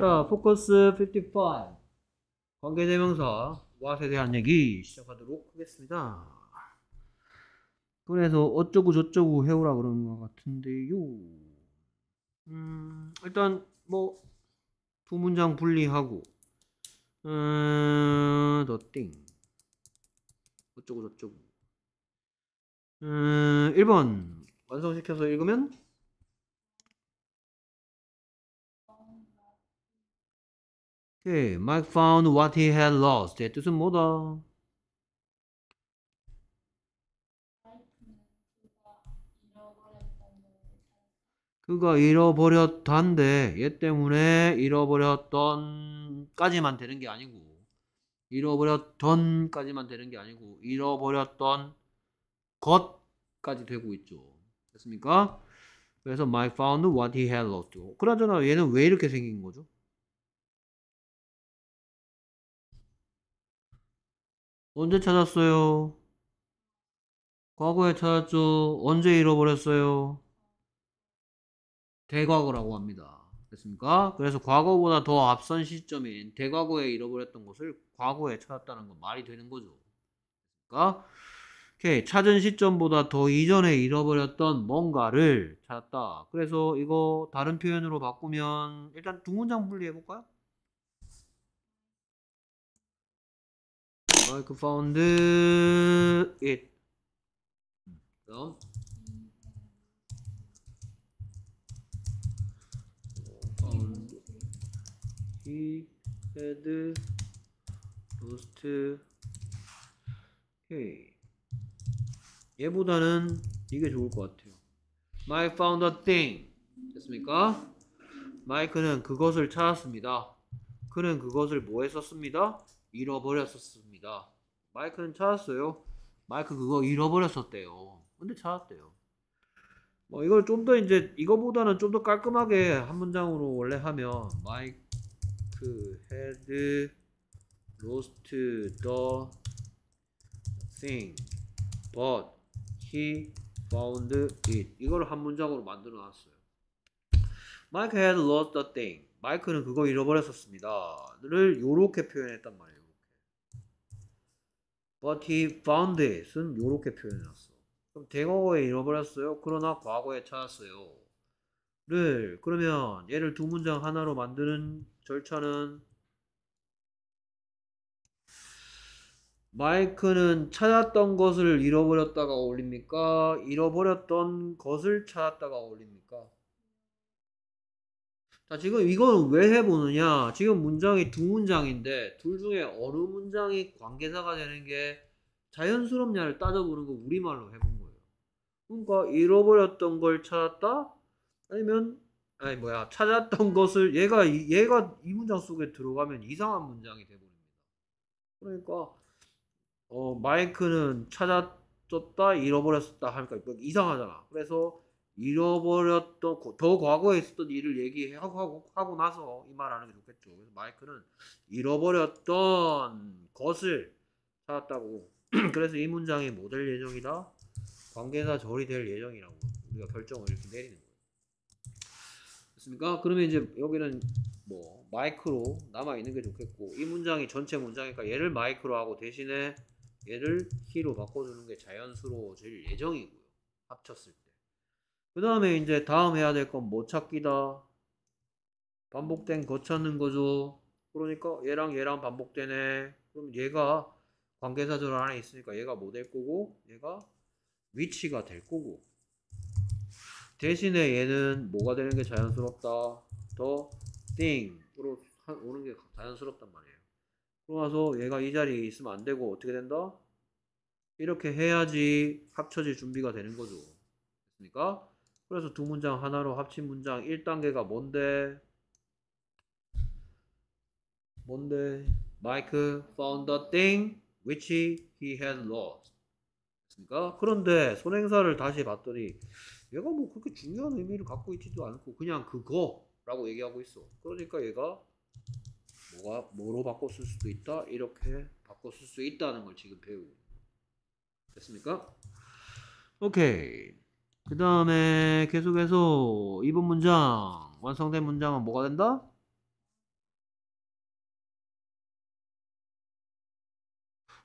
자, 포커스 55. 관계대명사 왓에 대한 얘기 시작하도록 하겠습니다. 그래서 어쩌고 저쩌고 해오라 그런것 같은데요. 음, 일단 뭐 두 문장 분리하고 음, 어, nothing 어쩌고 저쩌고 음, 1번 완성시켜서 읽으면 Okay, 그, Mike found what he had lost. 의 뜻은 뭐다? 그가 잃어버렸던데 얘 때문에 잃어버렸던까지만 되는 게 아니고 잃어버렸던까지만 되는 게 아니고 잃어버렸던 것까지 되고 있죠. 됐습니까? 그래서 Mike found what he had lost. 그나저나 얘는 왜 이렇게 생긴 거죠? 언제 찾았어요? 과거에 찾았죠. 언제 잃어버렸어요? 대과거라고 합니다. 됐습니까? 그래서 과거보다 더 앞선 시점인 대과거에 잃어버렸던 것을 과거에 찾았다는 건 말이 되는 거죠. 됐습니까 오케이. 찾은 시점보다 더 이전에 잃어버렸던 뭔가를 찾았다. 그래서 이거 다른 표현으로 바꾸면 일단 두 문장 분리해 볼까요? I found i 그럼 found he had l o 얘보다는 이게 좋을 것 같아요. Mike f o u 됐습니까? 마이크는 그것을 찾았습니다. 그는 그것을 뭐 했었습니다? 잃어버렸었습니다. 있습니다. 마이크는 찾았어요. 마이크 그거 잃어버렸었대요. 근데 찾았대요. 뭐 이걸 좀 더 이제 이거보다는 좀 더 깔끔하게 한 문장으로 원래 하면 마이크 헤드 로스트 더 thing but he found it 이걸 한 문장으로 만들어 놨어요. 마이크 had lost the thing. 마이크는 그거 잃어버렸었습니다.를 요렇게 표현했단 말이에요. But he found it은 이렇게 표현해놨어. 그럼 대거에 잃어버렸어요. 그러나 과거에 찾았어요. 를 그러면 얘를 두 문장 하나로 만드는 절차는 마이크는 찾았던 것을 잃어버렸다가 올립니까? 잃어버렸던 것을 찾았다가 올립니까? 자, 지금 이건 왜 해보느냐? 지금 문장이 두 문장인데, 둘 중에 어느 문장이 관계사가 되는 게 자연스럽냐를 따져보는 거 우리말로 해본 거예요. 그러니까 잃어버렸던 걸 찾았다? 아니면, 아니, 뭐야, 찾았던 것을 얘가, 얘가 이 문장 속에 들어가면 이상한 문장이 돼버립니다. 그러니까, 어, 마이크는 찾았다, 잃어버렸다 하니까 이상하잖아. 그래서 잃어버렸던 더 과거에 있었던 일을 얘기하고 하고, 하고 나서 이 말하는 게 좋겠죠. 그래서 마이크는 잃어버렸던 것을 찾았다고. 그래서 이 문장이 모델 예정이다. 관계사 절이 될 예정이라고 우리가 결정을 이렇게 내리는 거예요. 됐습니까? 그러면 이제 여기는 뭐 마이크로 남아 있는 게 좋겠고 이 문장이 전체 문장이니까 얘를 마이크로 하고 대신에 얘를 키로 바꿔주는 게 자연스러워질 예정이고요. 합쳤을 때. 그 다음에 이제 다음 해야 될건뭐 찾기다. 반복된 거 찾는 거죠. 그러니까 얘랑 얘랑 반복되네. 그럼 얘가 관계사절 안에 있으니까 얘가 뭐 될 거고 얘가 위치가 될 거고 대신에 얘는 뭐가 되는 게 자연스럽다. 더 thing으로 오는 게 자연스럽단 말이에요. 그러고서 얘가 이 자리에 있으면 안 되고 어떻게 된다? 이렇게 해야지 합쳐질 준비가 되는 거죠. 됐습니까? 그래서 두 문장 하나로 합친 문장 1단계가 뭔데? 뭔데? 마이크 e found the thing which he had lost. 그러니까 그런데 손행사를 다시 봤더니 얘가 뭐 그렇게 중요한 의미를 갖고 있지도 않고 그냥 그거라고 얘기하고 있어. 그러니까 얘가 뭐가 뭐로 바꿨을 수도 있다 이렇게 바꿨을수 있다는 걸 지금 배우고 됐습니까? 오케이. 그 다음에 계속해서 2번 문장 완성된 문장은 뭐가 된다?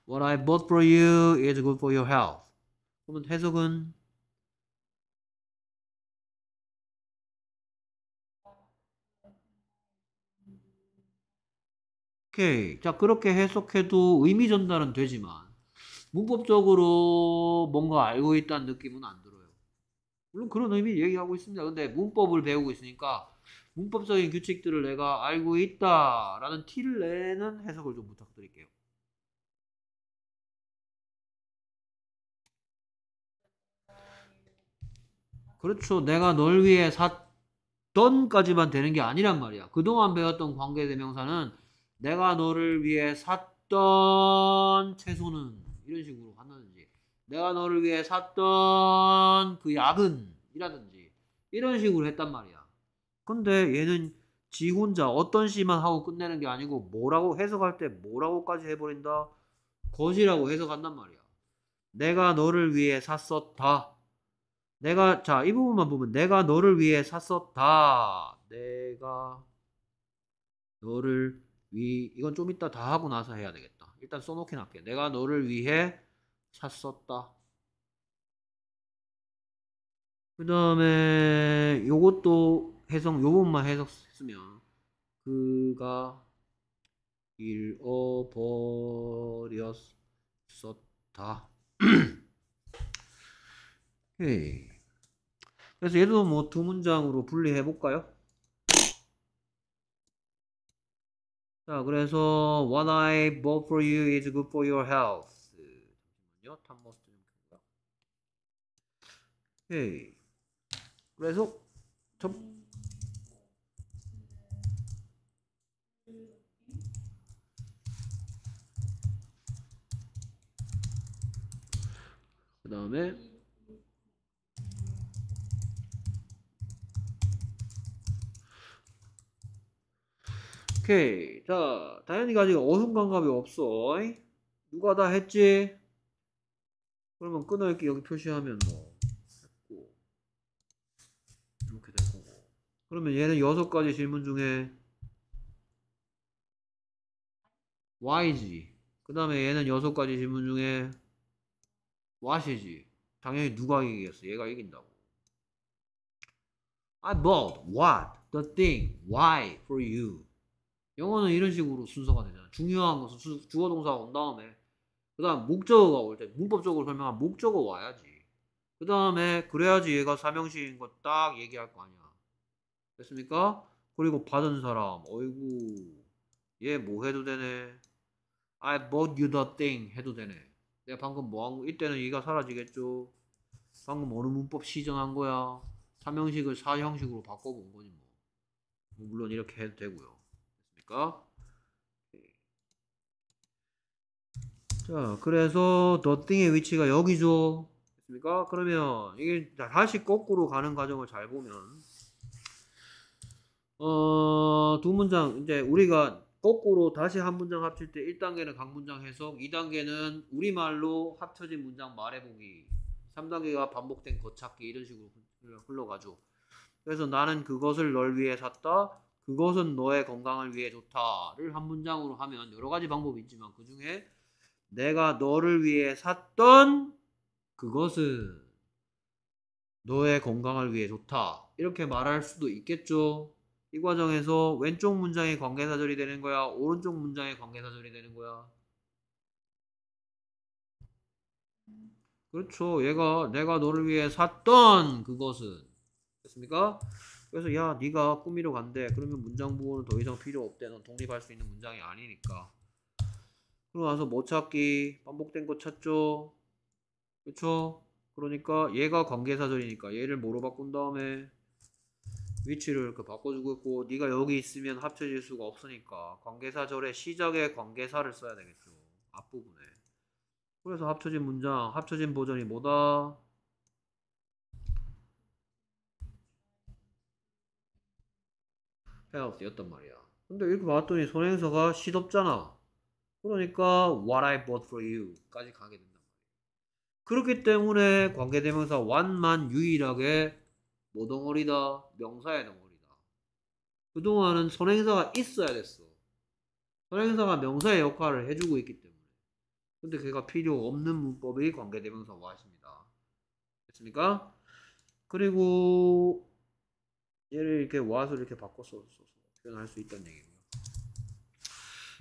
What I bought for you is good for your health. 그러면 해석은 오케이. 자, 그렇게 해석해도 의미 전달은 되지만 문법적으로 뭔가 알고 있다는 느낌은 안 나. 물론 그런 의미 얘기하고 있습니다. 근데 문법을 배우고 있으니까 문법적인 규칙들을 내가 알고 있다라는 티를 내는 해석을 좀 부탁드릴게요. 그렇죠. 내가 널 위해 샀던까지만 되는 게 아니란 말이야. 그동안 배웠던 관계대명사는 내가 너를 위해 샀던 채소는 이런 식으로 내가 너를 위해 샀던 그 약은이라든지 이런 식으로 했단 말이야. 근데 얘는 지 혼자 어떤 시만 하고 끝내는 게 아니고 뭐라고 해석할 때 뭐라고까지 해버린다. 거이라고 해석한단 말이야. 내가 너를 위해 샀었다. 내가 자 이 부분만 보면 내가 너를 위해 샀었다. 내가 너를 위 이건 좀 이따 다 하고 나서 해야 되겠다. 일단 써놓긴 할게. 내가 너를 위해 찾았다그 다음에 요것도 해석 요것만 해석했으면 그가 잃어버렸었다. 오케이. 그래서 얘도 뭐 두 문장으로 분리해 볼까요? 자, 그래서 what I bought for you is good for your health. 있거든요. 탑머스트 좀 켜고요. 예. 그래서 좀 그다음에 오케이 자 다현이가 지직 어순 감각이 없어 누가 다 했지? 그러면 끊어읽기 여기 표시하면 뭐 했고 이렇게 될 거고 그러면 얘는 여섯 가지 질문 중에 why지 그 다음에 얘는 여섯 가지 질문 중에 what이지 당연히 누가 이기겠어 얘가 이긴다고 I bought what the thing why for you 영어는 이런 식으로 순서가 되잖아 중요한 것은 주어 동사가 온 다음에 그 다음 목적어가 올 때 문법적으로 설명한 목적어 와야지 그 다음에 그래야지 얘가 사명시인 거 딱 얘기할 거 아니야 됐습니까? 그리고 받은 사람 어이구 얘 뭐 해도 되네 I bought you the thing 해도 되네 내가 방금 뭐 한 거 이때는 얘가 사라지겠죠 방금 어느 문법 시전한 거야 삼형식을 사형식으로 바꿔본 거지 뭐 물론 이렇게 해도 되고요 됐습니까? 자, 그래서 더띵의 위치가 여기죠. 됐습니까? 그러면 이게 다시 거꾸로 가는 과정을 잘 보면 어, 두 문장 이제 우리가 거꾸로 다시 한 문장 합칠 때 1단계는 강문장 해석, 2단계는 우리말로 합쳐진 문장 말해보기, 3단계가 반복된 거찾기 이런 식으로 흘러가죠. 그래서 나는 그것을 널 위해 샀다. 그것은 너의 건강을 위해 좋다를 한 문장으로 하면 여러 가지 방법이 있지만 그 중에 내가 너를 위해 샀던 그것은 너의 건강을 위해 좋다. 이렇게 말할 수도 있겠죠. 이 과정에서 왼쪽 문장이 관계사절이 되는 거야? 오른쪽 문장이 관계사절이 되는 거야? 그렇죠. 얘가 내가 너를 위해 샀던 그것은 됐습니까? 그래서 야 네가 꾸미러 간대. 그러면 문장 부호는 더 이상 필요 없대. 넌 독립할 수 있는 문장이 아니니까. 그리고 나서뭐 찾기 반복된 거 찾죠 그쵸 그러니까 얘가 관계사절이니까 얘를 뭐로 바꾼 다음에 위치를 이렇게 바꿔주고 있고 네가 여기 있으면 합쳐질 수가 없으니까 관계사절의 시작에 관계사를 써야 되겠죠 앞부분에 그래서 합쳐진 문장 합쳐진 버전이 뭐다 페어스였단 말이야 근데 이렇게 봤더니 선행사가 시덥잖아 그러니까 what I bought for you까지 가게 된단 말이에요. 그렇기 때문에 관계대명사 one만 유일하게 뭐 덩어리다? 명사의 덩어리다. 그동안은 선행사가 있어야 됐어. 선행사가 명사의 역할을 해주고 있기 때문에. 근데 걔가 필요 없는 문법이 관계대명사 와십니다. 됐습니까? 그리고 얘를 이렇게 와서 이렇게 바꿔서 표현할 수 있다는 얘기고.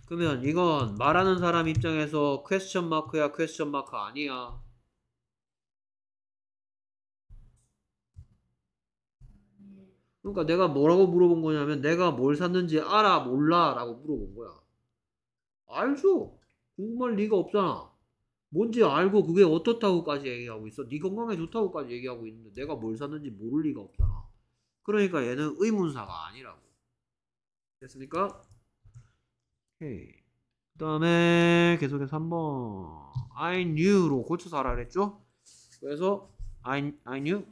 그러면 이건 말하는 사람 입장에서 퀘스천 마크야 퀘스천 마크 아니야 그러니까 내가 뭐라고 물어본 거냐면 내가 뭘 샀는지 알아 몰라 라고 물어본 거야 알죠 궁금할 리가 없잖아 뭔지 알고 그게 어떻다고까지 얘기하고 있어 네 건강에 좋다고까지 얘기하고 있는데 내가 뭘 샀는지 모를 리가 없잖아 그러니까 얘는 의문사가 아니라고 됐습니까? 오케이. 그 다음에 계속해서 한번 I knew로 고쳐서 하라 그랬죠? 그래서 I, I knew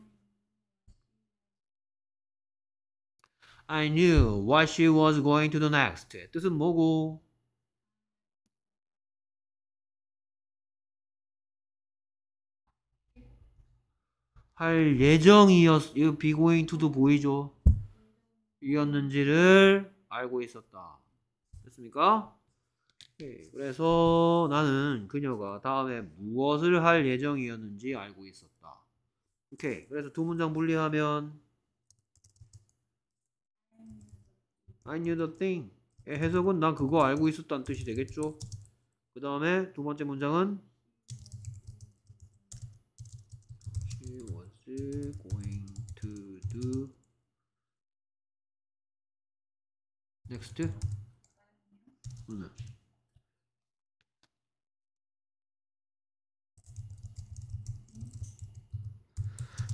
I knew what she was going to do next. 뜻은 뭐고? 할 예정이었, 이거 be going to도 보이죠? 이었는지를 알고 있었다. 않습니까? 네, 그래서 나는 그녀가 다음에 무엇을 할 예정이었는지 알고 있었다. 오케이. 그래서 두 문장 분리하면 I knew the thing. 해석은 난 그거 알고 있었다는 뜻이 되겠죠. 그 다음에 두 번째 문장은 She was going to do next. 네.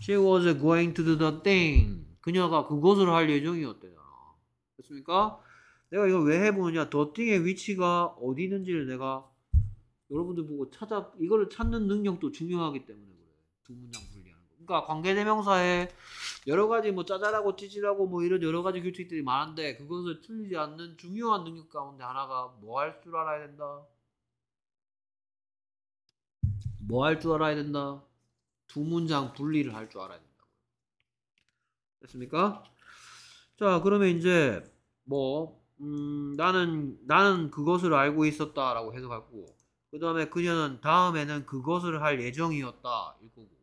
She was going to do the thing. 그녀가 그것을 할 예정이었대잖아. 됐습니까? 내가 이걸 왜 해보느냐? 더 h 의 위치가 어디 있는지를 내가 여러분들 보고 찾아 이거를 찾는 능력도 중요하기 때문에 그래. 두 문장. 그러니까 관계대명사에 여러 가지 뭐 짜잘하고 찌질하고 뭐 이런 여러 가지 규칙들이 많은데 그것을 틀리지 않는 중요한 능력 가운데 하나가 뭐 할 줄 알아야 된다. 뭐 할 줄 알아야 된다. 두 문장 분리를 할 줄 알아야 된다. 됐습니까? 자, 그러면 이제 뭐 음, 나는 나는 그것을 알고 있었다라고 해석할 거고. 그다음에 그녀는 다음에는 그것을 할 예정이었다. 일 거고.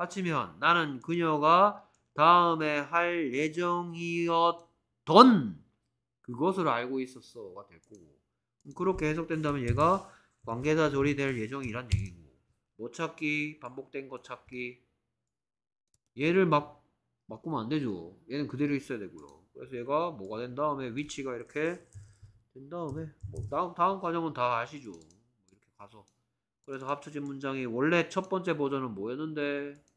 마치면 나는 그녀가 다음에 할 예정이었던 그것을 알고 있었어가 될 거고 그렇게 해석된다면 얘가 관계자 조리될 예정이란 얘기고 못 뭐 찾기 반복된 것 찾기 얘를 막 바꾸면 안 되죠 얘는 그대로 있어야 되고요 그래서 얘가 뭐가 된 다음에 위치가 이렇게 된 다음에 뭐 다음 다음 과정은 다 아시죠 이렇게 가서 그래서 합쳐진 문장이 원래 첫 번째 버전은 뭐였는데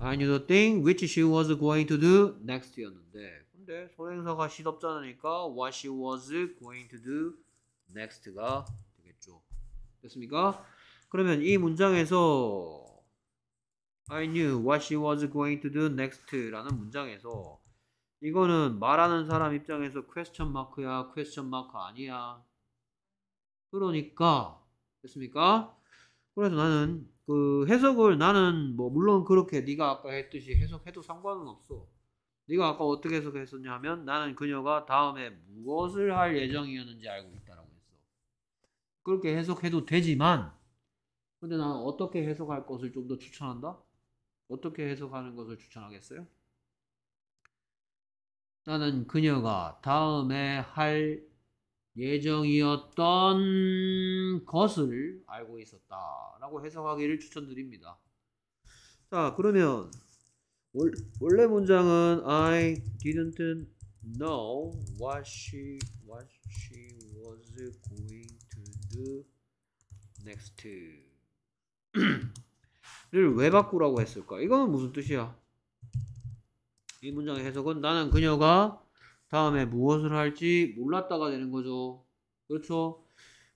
I knew the thing which she was going to do next였는데 근데 소행사가 시덥잖으니까 what she was going to do next가 되겠죠. 됐습니까? 그러면 이 문장에서 I knew what she was going to do next라는 문장에서 이거는 말하는 사람 입장에서 퀘스천 마크야, 퀘스천 마크 아니야. 그러니까 됐습니까? 그래서 나는 그 해석을 나는 뭐 물론 그렇게 네가 아까 했듯이 해석해도 상관은 없어. 네가 아까 어떻게 해석했었냐 하면 나는 그녀가 다음에 무엇을 할 예정이었는지 알고 있다라고 했어. 그렇게 해석해도 되지만 근데 나는 어떻게 해석할 것을 좀 더 추천한다? 어떻게 해석하는 것을 추천하겠어요? 나는 그녀가 다음에 할 예정이었던 것을 알고 있었다라고 해석하기를 추천드립니다. 자, 그러면 월, 원래 문장은 I didn't know what she what she was going to do next. 를 왜 바꾸라고 했을까? 이건 무슨 뜻이야? 이 문장의 해석은 나는 그녀가 다음에 무엇을 할지 몰랐다가 되는 거죠. 그렇죠?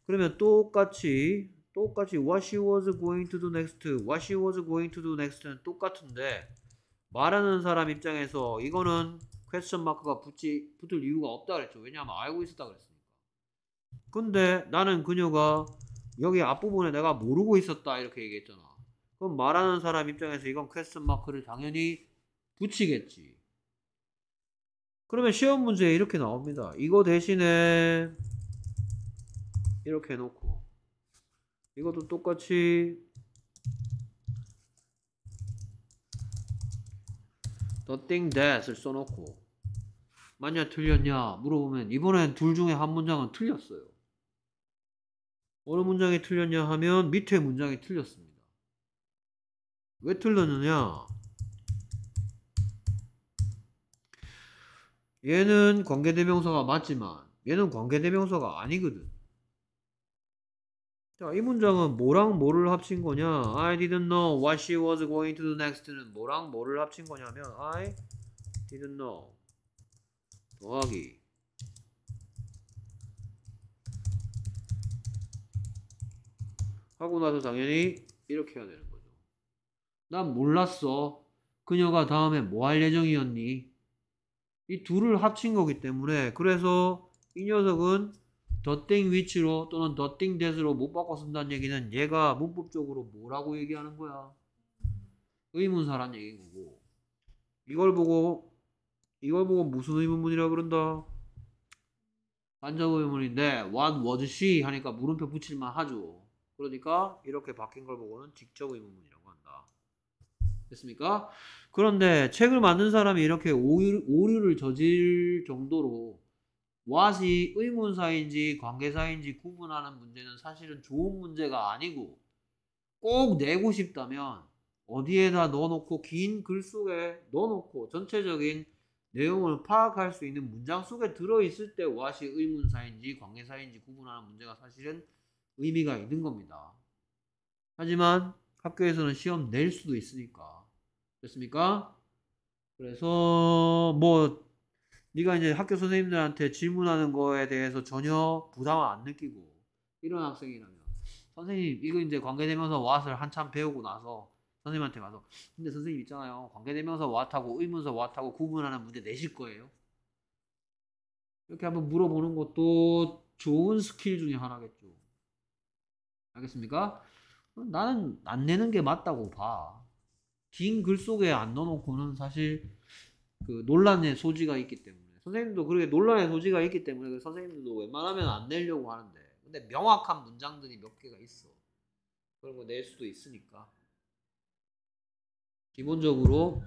그러면 똑같이 똑같이 what she was going to do next, what she was going to do next는 똑같은데 말하는 사람 입장에서 이거는 퀘스천 마크가 붙지 붙을 이유가 없다 그랬죠. 왜냐하면 알고 있었다 그랬으니까. 근데 나는 그녀가 여기 앞부분에 내가 모르고 있었다 이렇게 얘기했잖아. 그럼 말하는 사람 입장에서 이건 퀘스천 마크를 당연히 붙이겠지. 그러면 시험 문제에 이렇게 나옵니다. 이거 대신에 이렇게 해놓고 이것도 똑같이 nothing that을 써놓고 만약 틀렸냐 물어보면 이번엔 둘 중에 한 문장은 틀렸어요. 어느 문장이 틀렸냐 하면 밑에 문장이 틀렸습니다. 왜 틀렸느냐 얘는 관계대명사가 맞지만 얘는 관계대명사가 아니거든. 자, 이 문장은 뭐랑 뭐를 합친 거냐? I didn't know what she was going to do next는 뭐랑 뭐를 합친 거냐면 I didn't know 더하기 하고 나서 당연히 이렇게 해야 되는 거죠. 난 몰랐어. 그녀가 다음에 뭐 할 예정이었니? 이 둘을 합친 거기 때문에 그래서 이 녀석은 더땡 위치로 또는 더땡 대수로 못 바꿔 쓴다는 얘기는 얘가 문법적으로 뭐라고 얘기하는 거야? 의문사란 얘기인 거고 이걸 보고 이걸 보고 무슨 의문문이라 그런다? 완전 의문인데 네, what was she 하니까 물음표 붙일만 하죠 그러니까 이렇게 바뀐 걸 보고는 직접 의문문이야 됐습니까? 그런데 책을 만든 사람이 이렇게 오류, 오류를 저질 정도로 what이 의문사인지 관계사인지 구분하는 문제는 사실은 좋은 문제가 아니고 꼭 내고 싶다면 어디에다 넣어놓고 긴 글 속에 넣어놓고 전체적인 내용을 파악할 수 있는 문장 속에 들어있을 때 what이 의문사인지 관계사인지 구분하는 문제가 사실은 의미가 있는 겁니다. 하지만 학교에서는 시험 낼 수도 있으니까 됐습니까? 그래서 뭐 네가 이제 학교 선생님들한테 질문하는 거에 대해서 전혀 부담을 안 느끼고 이런 학생이라면 선생님 이거 이제 관계되면서 왓을 한참 배우고 나서 선생님한테 가서 근데 선생님 있잖아요 관계되면서 왓하고 의문서 왓하고 구분하는 문제 내실 거예요 이렇게 한번 물어보는 것도 좋은 스킬 중에 하나겠죠 알겠습니까? 나는 안 내는 게 맞다고 봐 긴글 속에 안 넣어놓고는 사실 그 논란의 소지가 있기 때문에 선생님도 그렇게 논란의 소지가 있기 때문에 그 선생님들도 웬만하면 안 내려고 하는데 근데 명확한 문장들이 몇 개가 있어 그런 거 낼 수도 있으니까 기본적으로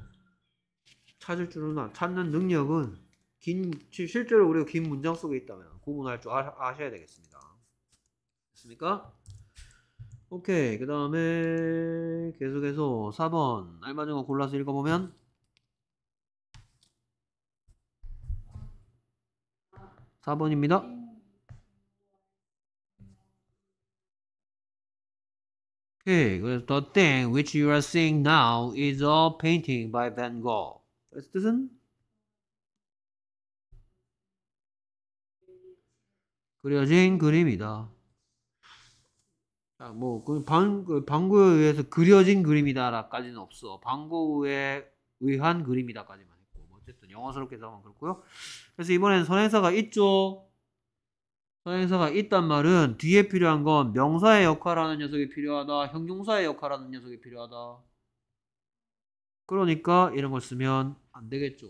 찾을 줄은 아, 찾는 능력은 긴 실제로 우리가 긴 문장 속에 있다면 구분할 줄 아, 아셔야 되겠습니다. 됐습니까? 오케이 그 다음에 계속해서 4번 알맞은 거 골라서 읽어보면 사번입니다 오케이. 그래서 the thing which you are seeing now is a painting by Van Gogh. 그래서 뜻은 그려진 그림이다. 아, 뭐, 그 방, 그반구에 의해서 그려진 그림이다라까지는 없어. 반구에 의한 그림이다까지만 했고. 뭐 어쨌든 영어스럽게 나오면 그렇고요. 그래서 이번엔 선행사가 있죠. 선행사가 있단 말은 뒤에 필요한 건 명사의 역할하는 녀석이 필요하다. 형용사의 역할하는 녀석이 필요하다. 그러니까 이런 걸 쓰면 안 되겠죠.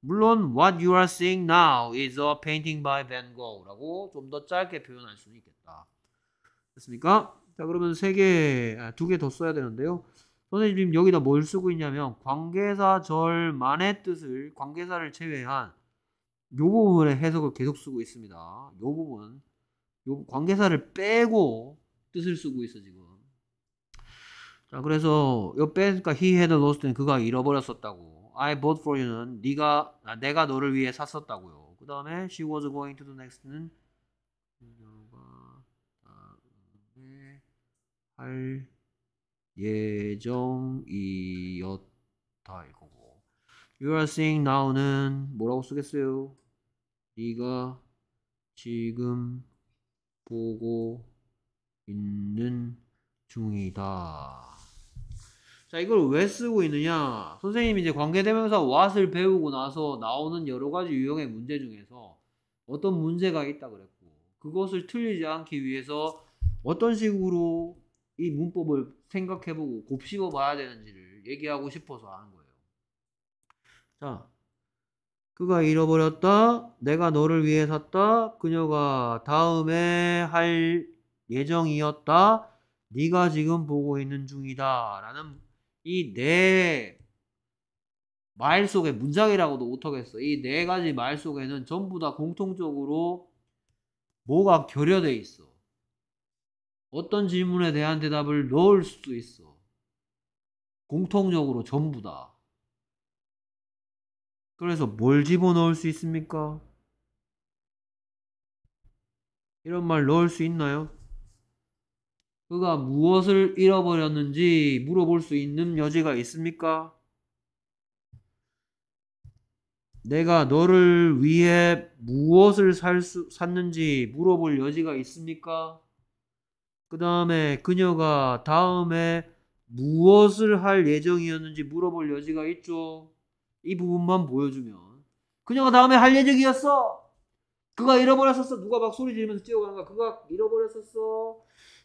물론 what you are seeing now is a painting by Van Gogh라고 좀 더 짧게 표현할 수는 있겠다. 됐습니까? 자, 그러면 세 개, 아, 두개 더 써야 되는데요. 선생님 여기다 뭘 쓰고 있냐면 관계사절만의 뜻을 관계사를 제외한 요 부분의 해석을 계속 쓰고 있습니다. 요 부분. 요 관계사를 빼고 뜻을 쓰고 있어 지금. 자, 그래서 요 빼니까 그러니까 he had lost 그가 잃어버렸었다고. I bought for you는 네가 아, 내가 너를 위해 샀었다고요. 그다음에 she was going to the next는 할 예정이었다 이거고 You are seeing now는 뭐라고 쓰겠어요? 네가 지금 보고 있는 중이다 자 이걸 왜 쓰고 있느냐 선생님이 이제 관계대명사 what을 배우고 나서 나오는 여러가지 유형의 문제 중에서 어떤 문제가 있다 그랬고 그것을 틀리지 않기 위해서 어떤 식으로 이 문법을 생각해보고 곱씹어 봐야 되는지를 얘기하고 싶어서 하는 거예요. 자, 그가 잃어버렸다. 내가 너를 위해 샀다. 그녀가 다음에 할 예정이었다. 네가 지금 보고 있는 중이다. 라는 이 네 말 속의 문장이라고도 못하겠어. 이 네 가지 말 속에는 전부 다 공통적으로 뭐가 결여어 있어. 어떤 질문에 대한 대답을 넣을 수도 있어. 공통적으로 전부 다. 그래서 뭘 집어넣을 수 있습니까? 이런 말 넣을 수 있나요? 그가 무엇을 잃어버렸는지 물어볼 수 있는 여지가 있습니까? 내가 너를 위해 무엇을 살 수, 샀는지 물어볼 여지가 있습니까? 그 다음에 그녀가 다음에 무엇을 할 예정이었는지 물어볼 여지가 있죠. 이 부분만 보여주면 그녀가 다음에 할 예정이었어. 그가 잃어버렸었어. 누가 막 소리 지르면서 뛰어가는 거야. 그가 잃어버렸었어.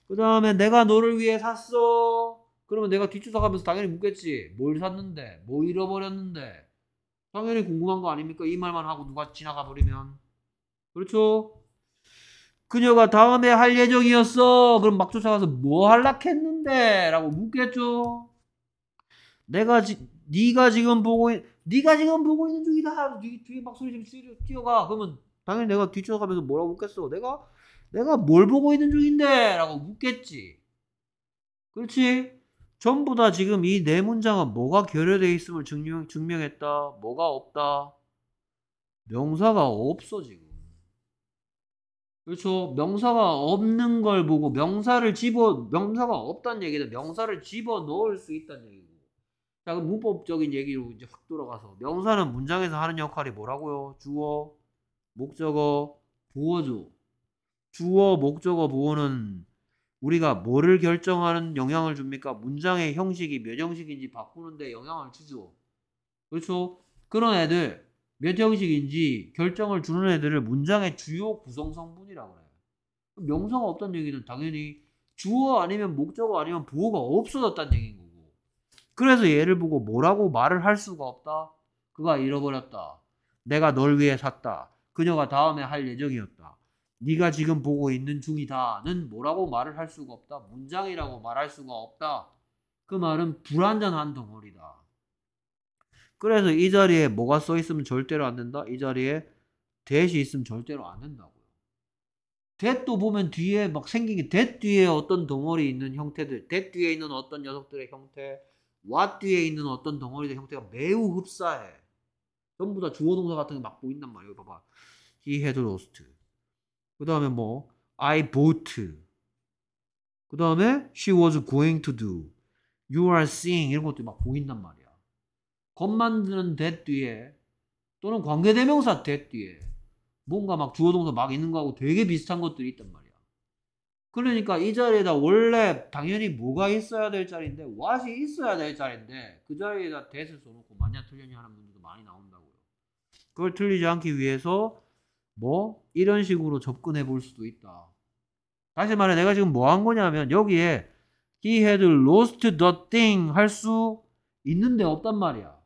그 다음에 내가 너를 위해 샀어. 그러면 내가 뒤쫓아가면서 당연히 묻겠지. 뭘 샀는데? 뭐 잃어버렸는데? 당연히 궁금한 거 아닙니까? 이 말만 하고 누가 지나가 버리면. 그렇죠? 그녀가 다음에 할 예정이었어. 그럼 막 쫓아가서 뭐 할락 했는데? 라고 묻겠죠. 내가 지, 네가 지금 보고 있, 네가 지금 보고 있는 중이다. 뒤, 네 뒤에 막 소리 지금 뛰어가. 그러면 당연히 내가 뒤쫓아가면서 뭐라고 묻겠어. 내가 내가 뭘 보고 있는 중인데? 라고 묻겠지. 그렇지? 전부 다 지금 이 네 문장은 뭐가 결여되어 있음을 증명, 증명했다. 뭐가 없다. 명사가 없어 지금. 그렇죠. 명사가 없는 걸 보고 명사를 집어 명사가 없다는 얘기는 명사를 집어 넣을 수 있다는 얘기고. 자, 그럼 문법적인 얘기로 이제 확 돌아가서 명사는 문장에서 하는 역할이 뭐라고요? 주어, 목적어, 보어죠. 주어, 목적어, 보어는 우리가 뭐를 결정하는 영향을 줍니까? 문장의 형식이 몇 형식인지 바꾸는데 영향을 주죠. 그렇죠? 그런 애들 몇 형식인지 결정을 주는 애들을 문장의 주요 구성 성분이라고 해요. 명사가 없던 얘기는 당연히 주어 아니면 목적어 아니면 보호가 없어졌다는 얘기인 거고. 그래서 얘를 보고 뭐라고 말을 할 수가 없다. 그가 잃어버렸다. 내가 널 위해 샀다. 그녀가 다음에 할 예정이었다. 네가 지금 보고 있는 중이다는 뭐라고 말을 할 수가 없다. 문장이라고 말할 수가 없다. 그 말은 불완전한 덩어리다. 그래서 이 자리에 뭐가 써 있으면 절대로 안 된다? 이 자리에 대시 있으면 절대로 안 된다고요. 대또 보면 뒤에 막생기게대 뒤에 어떤 덩어리 있는 형태들, 대 뒤에 있는 어떤 녀석들의 형태, 와 뒤에 있는 어떤 덩어리의 형태가 매우 흡사해. 전부 다 주어 동사 같은 게 막 보인단 말이에요. 봐봐. He had lost. 그 다음에 뭐 I bought. 그 다음에 she was going to do. You are seeing 이런 것도 막 보인단 말이야. 겉 만드는 대 뒤에 또는 관계대명사 대 뒤에 뭔가 막 주어동사 막 있는 거하고 되게 비슷한 것들이 있단 말이야. 그러니까 이 자리에다 원래 당연히 뭐가 있어야 될 자리인데 what이 있어야 될 자리인데 그 자리에다 대를 써놓고 마냥 틀렸냐 하는 분들도 많이 나온다고요. 그걸 틀리지 않기 위해서 뭐 이런 식으로 접근해 볼 수도 있다. 다시 말해 내가 지금 뭐 한 거냐면 여기에 he had lost the thing 할 수 있는데 없단 말이야.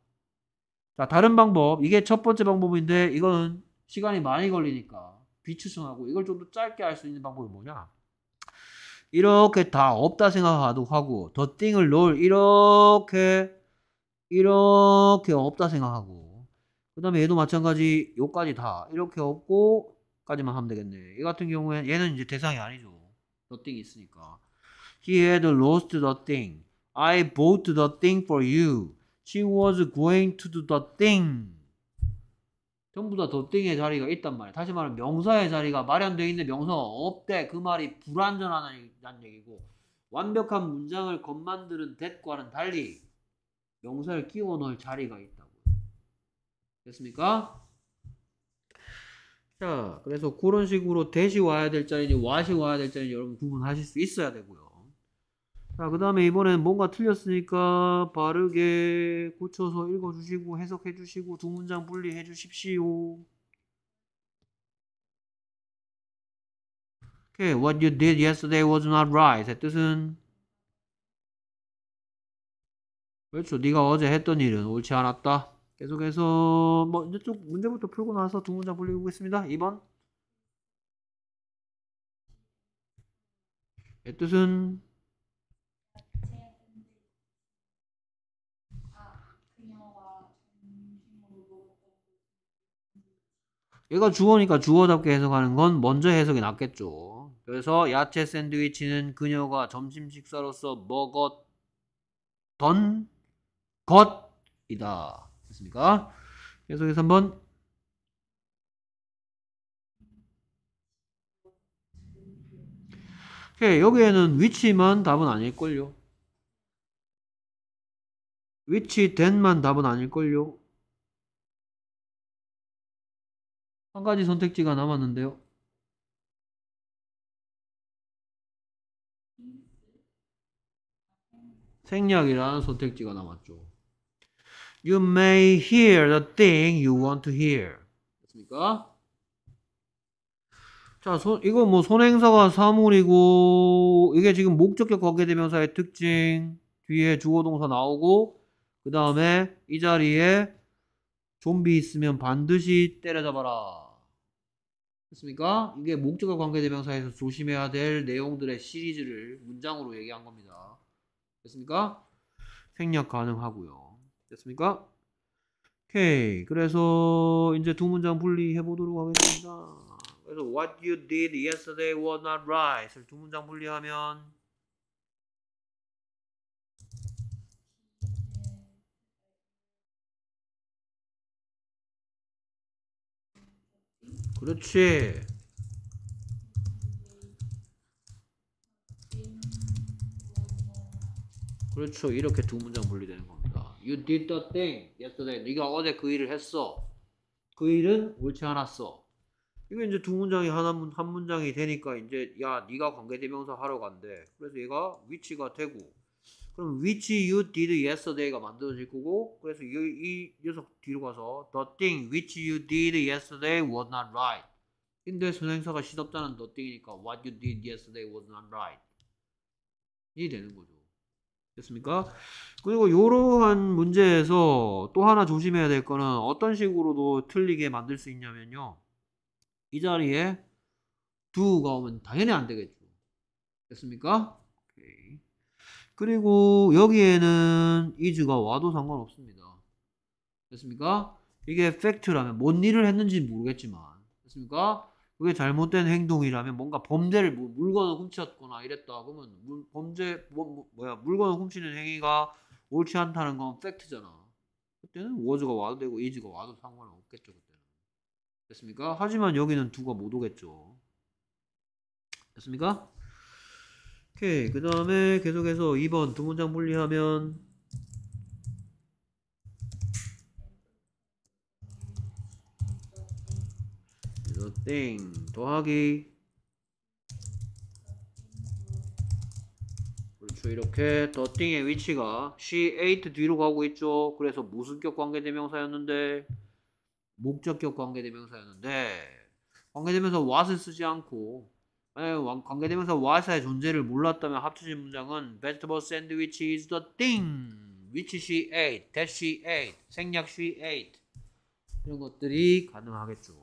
자, 다른 방법. 이게 첫 번째 방법인데 이건 시간이 많이 걸리니까 비추성하고 이걸 좀 더 짧게 할 수 있는 방법이 뭐냐? 이렇게 다 없다 생각하도 하고 더 띵을 놓을 이렇게 이렇게 없다 생각하고 그 다음에 얘도 마찬가지 요까지 다 이렇게 없고 까지만 하면 되겠네 이 같은 경우에 얘는 이제 대상이 아니죠 더 띵이 있으니까 He had lost the thing I bought the thing for you She was going to do the thing. 전부 다 the thing의 자리가 있단 말이야. 다시 말하면 명사의 자리가 마련되어 있는 명사가 없대. 그 말이 불완전하다는 얘기고 완벽한 문장을 겉만드는 that과는 달리 명사를 끼워 넣을 자리가 있다고요. 됐습니까? 자, 그래서 그런 식으로 대시 와야 될자리니 와시 와야 될자리니 여러분 구분하실 수 있어야 되고요. 자, 그 다음에 이번엔 뭔가 틀렸으니까 바르게 고쳐서 읽어주시고 해석해주시고 두 문장 분리해 주십시오. Okay, what you did yesterday was not right. 뜻은 그렇죠. 네가 어제 했던 일은 옳지 않았다. 계속해서 뭐 이쪽 문제부터 풀고 나서 두 문장 분리해 보겠습니다. 2번 뜻은 얘가 주어니까 주어답게 해석하는 건 먼저 해석이 낫겠죠. 그래서 야채 샌드위치는 그녀가 점심 식사로서 먹었던 것이다. 됐습니까? 계속해서 한번 오케이, 여기에는 위치만 답은 아닐걸요. 위치 된만 답은 아닐걸요. 한 가지 선택지가 남았는데요. 생략이라는 선택지가 남았죠. You may hear the thing you want to hear. 됐습니까? 자, 소, 이거 뭐 손행사가 사물이고 이게 지금 목적격 관계대명사의 특징 뒤에 주어동사 나오고 그 다음에 이 자리에 좀비 있으면 반드시 때려잡아라. 됐습니까? 이게 목적어 관계대명사에서 조심해야 될 내용들의 시리즈를 문장으로 얘기한 겁니다. 됐습니까? 생략 가능하고요. 됐습니까? 오케이. 그래서 이제 두 문장 분리해 보도록 하겠습니다. 그래서 what you did yesterday was not r i g h t 두 문장 분리하면 그렇지 그렇죠 이렇게 두 문장 분리되는 겁니다 You did the thing yesterday 네가 어제 그 일을 했어 그 일은 옳지 않았어 이게 이제 두 문장이 하나 문, 한 문장이 되니까 이제 야 네가 관계대명사 하러 간대 그래서 얘가 위치가 되고 그럼 which you did yesterday가 만들어질 거고 그래서 이, 이 녀석 뒤로 가서 the thing which you did yesterday was not right 근데 선행사가 시덥다는 the thing이니까 what you did yesterday was not right 이 되는 거죠 됐습니까? 그리고 이러한 문제에서 또 하나 조심해야 될 거는 어떤 식으로도 틀리게 만들 수 있냐면요 이 자리에 do가 오면 당연히 안 되겠죠 됐습니까? 그리고 여기에는 이즈가 와도 상관없습니다. 됐습니까? 이게 팩트라면 뭔 일을 했는지 모르겠지만 됐습니까? 그게 잘못된 행동이라면 뭔가 범죄를 물건을 훔쳤거나 이랬다 그러면 물, 범죄 뭐, 뭐, 뭐야 물건을 훔치는 행위가 옳지 않다는 건 팩트잖아. 그때는 워즈가 와도 되고 이즈가 와도 상관없겠죠 그때는. 됐습니까? 하지만 여기는 두가 못 오겠죠. 됐습니까? 오케이 그 다음에 계속해서 2번 두 문장 분리하면 nothing 더하기 그렇죠 이렇게 더띵의 위치가 C8 뒤로 가고 있죠 그래서 무슨 격 관계대명사였는데 목적격 관계대명사였는데 관계되면서 what을 쓰지 않고 만약 관계되면서 와 h a 의 존재를 몰랐다면 합쳐진 문장은 vegetable sandwich is the thing which she ate, that she ate, 생략 she ate 이런 것들이 가능하겠죠.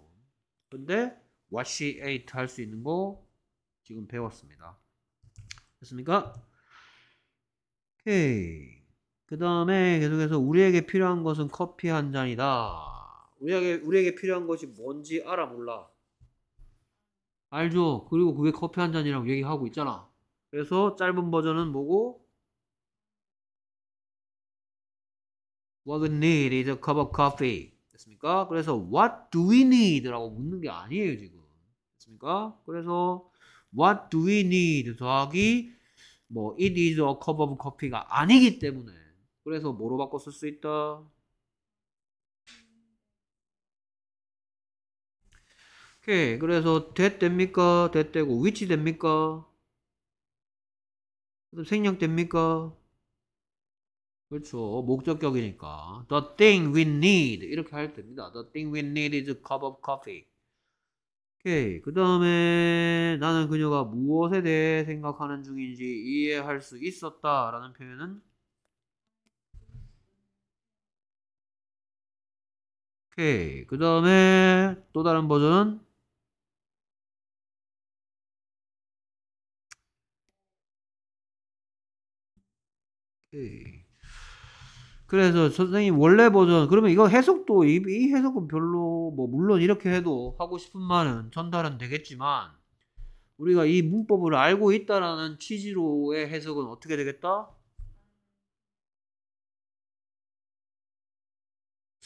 근데 what she ate 할 수 있는 거 지금 배웠습니다. 됐습니까? 오케이. 그 다음에 계속해서 우리에게 필요한 것은 커피 한 잔이다. 우리에게, 우리에게 필요한 것이 뭔지 알아 몰라. 알죠. 그리고 그게 커피 한 잔이라고 얘기하고 있잖아. 그래서 짧은 버전은 뭐고? What we need is a cup of coffee. 됐습니까? 그래서 What do we need라고 묻는 게 아니에요 지금. 됐습니까? 그래서 What do we need 더하기 뭐 It is a cup of coffee가 아니기 때문에 그래서 뭐로 바꿔 쓸 수 있다? 오케이. 예, 그래서 됐됩니까? 됐되고 위치 됩니까? 생략 됩니까? 그렇죠. 목적격이니까. The thing we need 이렇게 할때입니다 The thing we need is a cup of coffee. 오케이. 그 다음에 나는 그녀가 무엇에 대해 생각하는 중인지 이해할 수 있었다라는 표현은 오케이. 그 다음에 또 다른 버전은 그래서 선생님 원래 버전 그러면 이거 해석도 이, 이, 해석은 별로 뭐 물론 이렇게 해도 하고 싶은 말은 전달은 되겠지만 우리가 이 문법을 알고 있다라는 취지로의 해석은 어떻게 되겠다?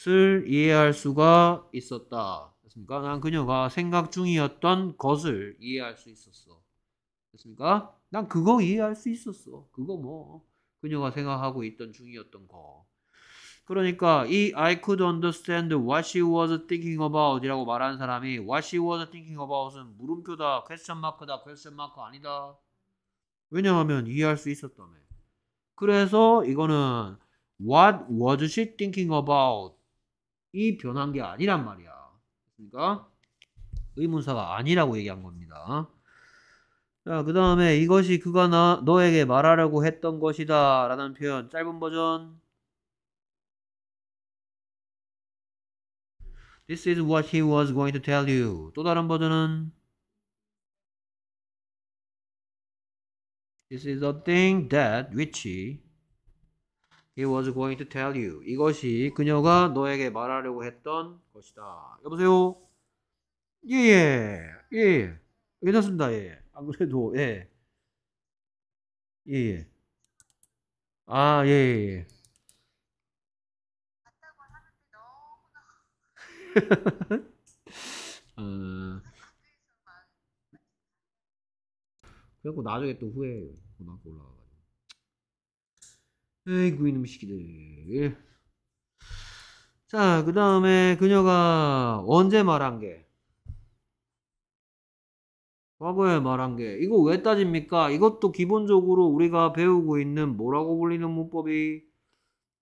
을 이해할 수가 있었다. 됐습니까? 난 그녀가 생각 중이었던 것을 이해할 수 있었어. 됐습니까? 난 그거 이해할 수 있었어. 그거 뭐 그녀가 생각하고 있던 중이었던 거. 그러니까 이 I could understand what she was thinking about 이라고 말하는 사람이 what she was thinking about은 물음표다, 퀘스천 마크다, 퀘스천 마크 아니다. 왜냐하면 이해할 수 있었다며. 그래서 이거는 what was she thinking about 이 변한 게 아니란 말이야. 그러니까 의문사가 아니라고 얘기한 겁니다. 자, 그 다음에 이것이 그가 나, 너에게 말하려고 했던 것이다. 라는 표현. 짧은 버전. This is what he was going to tell you. 또 다른 버전은 This is a thing that which he was going to tell you. 이것이 그녀가 너에게 말하려고 했던 것이다. 여보세요? 예, 예, 예. 괜찮습니다, 예. 안 아, 그래도 예. 예, 예. 아, 예, 예. 예. 어... 그리고 나중에 또 후회해요. 고등학교 올라가가지고. 에이구, 이놈 시기들. 예. 자, 그 다음에 그녀가 언제 말한 게? 과거에 말한 게 이거 왜 따집니까? 이것도 기본적으로 우리가 배우고 있는 뭐라고 불리는 문법이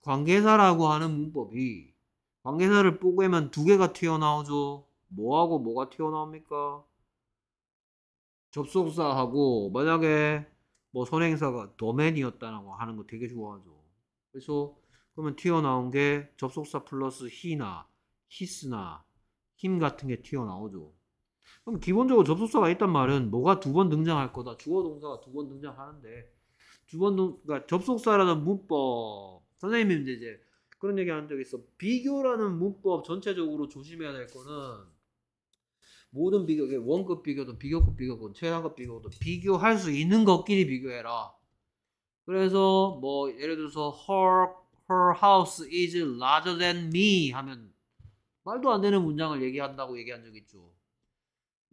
관계사라고 하는 문법이 관계사를 뽑으면두 개가 튀어나오죠. 뭐하고 뭐가 튀어나옵니까? 접속사하고 만약에 뭐 선행사가 도맨이었다라고 하는 거 되게 좋아하죠. 그래서 그러면 튀어나온 게 접속사 플러스 히나 히스나 힘 같은 게 튀어나오죠. 그럼 기본적으로 접속사가 있단 말은 뭐가 두 번 등장할 거다. 주어 동사가 두 번 등장하는데 두번 그러니까 접속사라는 문법 선생님이 제 그런 얘기 한적 있어. 비교라는 문법 전체적으로 조심해야 될 거는 모든 비교, 원급 비교든 비교급 비교든 최상급 비교든 비교할 수 있는 것끼리 비교해라. 그래서 뭐 예를 들어서 her, her house is larger than me 하면 말도 안 되는 문장을 얘기한다고 얘기한 적 있죠.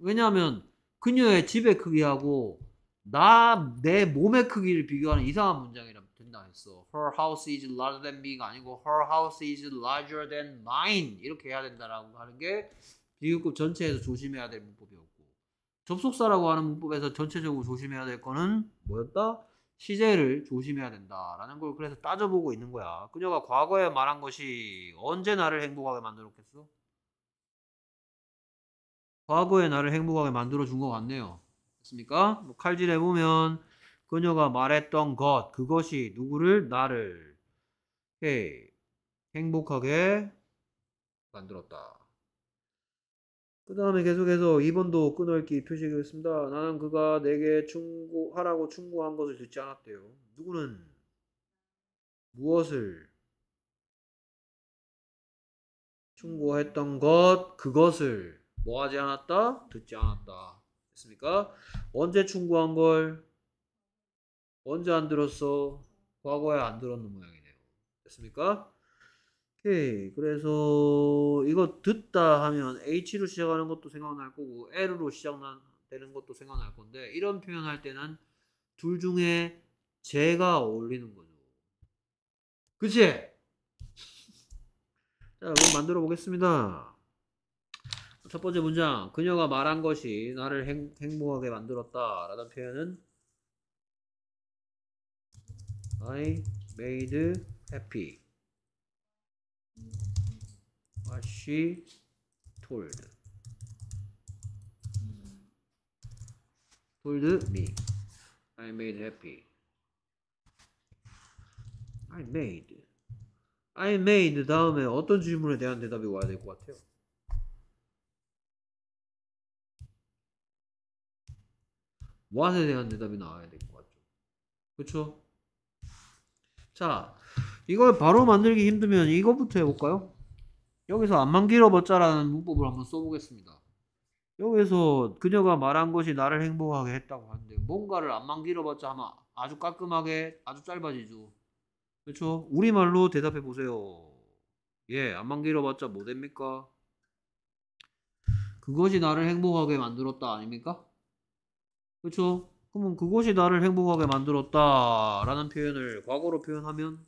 왜냐하면 그녀의 집의 크기하고 나 내 몸의 크기를 비교하는 이상한 문장이라 된다 했어. Her house is larger than me가 아니고 her house is larger than mine 이렇게 해야 된다라고 하는 게 비교급 전체에서 조심해야 될 문법이었고 접속사라고 하는 문법에서 전체적으로 조심해야 될 거는 뭐였다? 시제를 조심해야 된다라는 걸 그래서 따져보고 있는 거야. 그녀가 과거에 말한 것이 언제 나를 행복하게 만들었겠어? 과거에 나를 행복하게 만들어 준 것 같네요. 맞습니까? 뭐 칼질해 보면 그녀가 말했던 것 그것이 누구를 나를 오이 예, 행복하게 만들었다. 그 다음에 계속해서 2번도 끊을읽기 표시겠습니다. 나는 그가 내게 충고하라고 충고한 것을 듣지 않았대요. 누구는 무엇을 충고했던 것, 그것을 뭐 하지 않았다? 듣지 않았다. 됐습니까? 언제 충고한 걸? 언제 안 들었어? 과거에 안 들었는 모양이네요. 됐습니까? 오케이. 그래서 이거 듣다 하면 H로 시작하는 것도 생각날 거고 L로 시작되는 것도 생각날 건데 이런 표현할 때는 둘 중에 제가 어울리는 거죠. 그치? 자, 그럼 만들어 보겠습니다. 첫 번째 문장 그녀가 말한 것이 나를 행, 행복하게 만들었다 라는 표현은 I made happy what she told told me I made happy I made I made 다음에 어떤 질문에 대한 대답이 와야 될 것 같아요 무엇에 대한 대답이 나와야 될 것 같죠. 그렇죠? 자, 이걸 바로 만들기 힘들면 이것부터 해볼까요? 여기서 안 만 길어봤자라는 문법을 한번 써보겠습니다. 여기서 그녀가 말한 것이 나를 행복하게 했다고 하는데 뭔가를 안 만 길어봤자 하면 아주 깔끔하게 아주 짧아지죠. 그렇죠? 우리말로 대답해 보세요. 예, 안 만 길어봤자 뭐 됩니까? 그것이 나를 행복하게 만들었다 아닙니까? 그렇죠? 그러면 그것이 나를 행복하게 만들었다라는 표현을 과거로 표현하면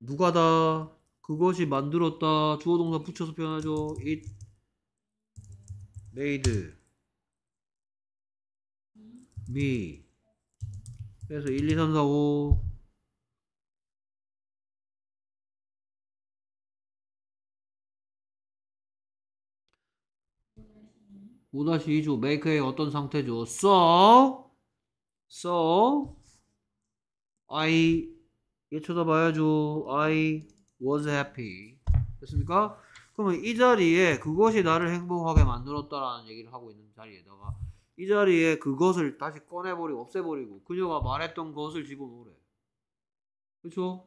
누가다 그것이 만들었다 주어 동사 붙여서 표현하죠. It made me 그래서 1, 2, 3, 4, 5 5-2주 make의 어떤 상태죠? so so I 얘 쳐다봐야죠. I was happy. 됐습니까? 그러면 이 자리에 그것이 나를 행복하게 만들었다라는 얘기를 하고 있는 자리에다가 이 자리에 그것을 다시 꺼내버리고 없애버리고 그녀가 말했던 것을 집어넣으래. 그렇죠?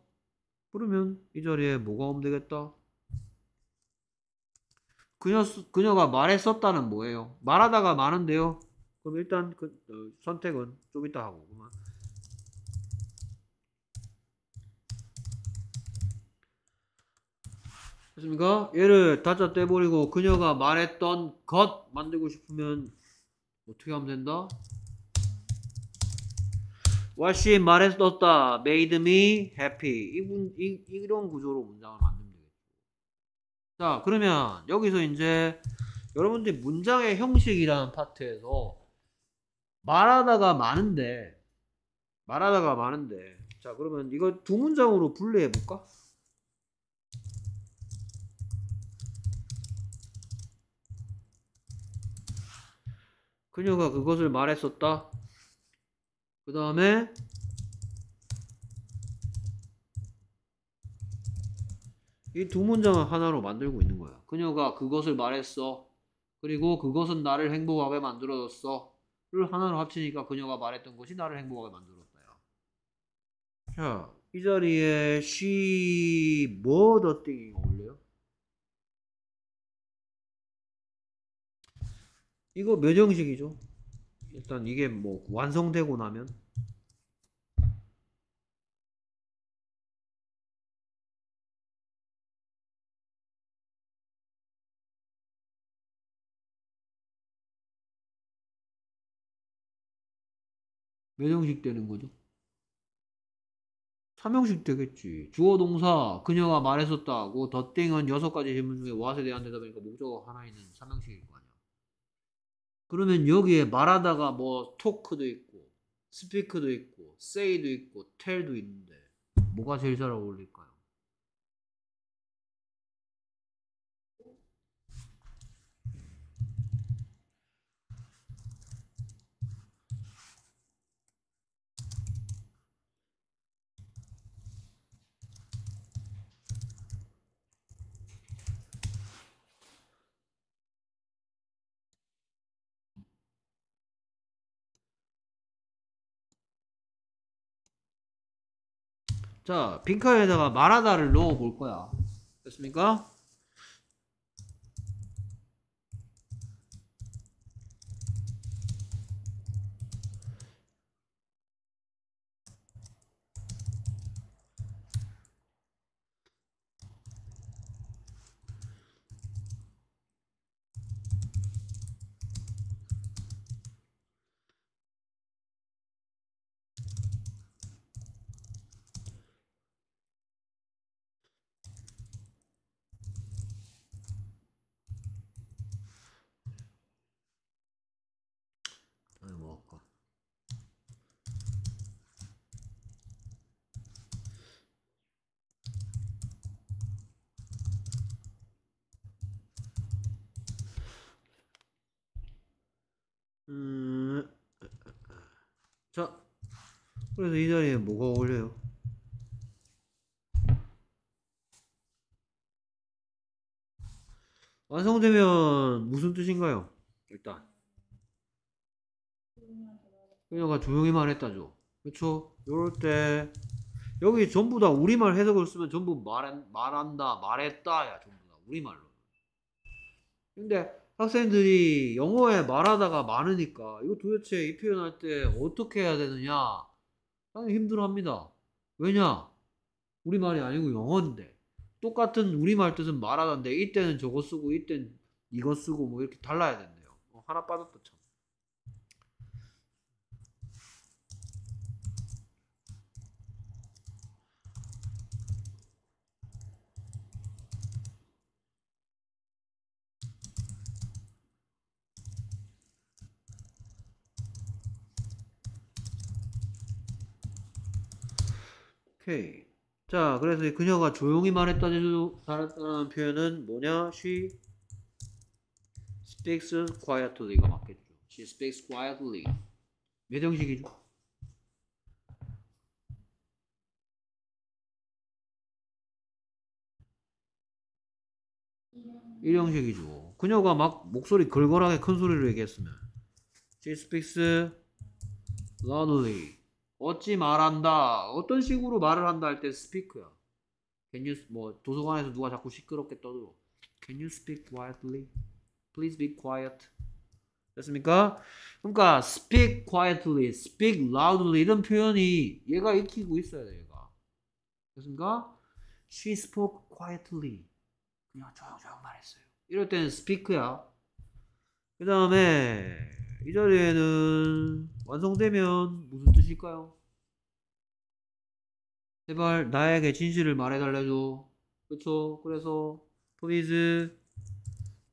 그러면 이 자리에 뭐가 오면 되겠다? 그녀, 그녀가 말했었다는 뭐예요? 말하다가 많은데요? 그럼 일단 그, 어, 선택은 좀 이따 하고. 그만. 됐습니까? 얘를 다짜 떼버리고 그녀가 말했던 것 만들고 싶으면 어떻게 하면 된다? What she 말했었다 made me happy 이분, 이, 이런 구조로 문장을 만들 자, 그러면 여기서 이제 여러분들이 문장의 형식이라는 파트에서 말하다가 많은데 말하다가 많은데 자 그러면 이거 두 문장으로 분리해 볼까? 그녀가 그것을 말했었다. 그 다음에 이두 문장을 하나로 만들고 있는 거야. 그녀가 그것을 말했어. 그리고 그것은 나를 행복하게 만들어줬어. 를 하나로 합치니까 그녀가 말했던 것이 나를 행복하게 만들었다요. 자, 이 자리에 she 뭐 the t h i n g 어울려요? 이거 몇 형식이죠? 일단 이게 뭐 완성되고 나면 몇 형식 되는 거죠? 3형식 되겠지. 주어 동사 그녀가 말했었다고 더땡은 여섯 가지 질문 중에 와서에 대한 대답이니까 목적어 하나 있는 3형식일 거 아니야. 그러면 여기에 말하다가 뭐 토크도 있고 스피크도 있고 세이 y 도 있고 텔도 있는데 뭐가 제일 잘 어울릴까? 자 빈칸에다가 마라다를 넣어 볼 거야 됐습니까? 자, 그래서 이 자리에 뭐가 어울려요? 완성되면 무슨 뜻인가요? 일단 그녀가 조용히 말했다죠. 그쵸 요럴 때 여기 전부 다 우리말 해석을 쓰면 전부 말한, 말한다, 말했다야 전부 다 우리말로. 근데 학생들이 영어에 말하다가 많으니까 이거 도대체 이 표현할 때 어떻게 해야 되느냐 당연히 힘들어합니다. 왜냐? 우리말이 아니고 영어인데 똑같은 우리말 뜻은 말하던데 이때는 저거 쓰고 이때는 이거 쓰고 뭐 이렇게 달라야 된대요. 어, 하나 빠졌다 참. 오케이. 자, 그래서 그녀가 조용히 말했다는 표현은 뭐냐? She speaks quietly가 맞겠죠. She speaks quietly. 몇 형식이죠? 일형식이죠. 그녀가 막 목소리 걸걸하게 큰 소리로 얘기했으면 She speaks loudly. 어찌 말한다. 어떤 식으로 말을 한다 할때 speak야. Can you 뭐 도서관에서 누가 자꾸 시끄럽게 떠들어. Can you speak quietly? Please be quiet. 됐습니까? 그러니까 speak quietly, speak loudly 이런 표현이 얘가 익히고 있어야 돼, 얘가. 됐습니까? She spoke quietly. 그냥 조용조용 말했어요. 이럴 때는 speak야. 그 다음에 이 자리에는 완성되면 무슨 뜻일까요? 제발 나에게 진실을 말해달래줘. 그쵸? 그렇죠? 그래서 please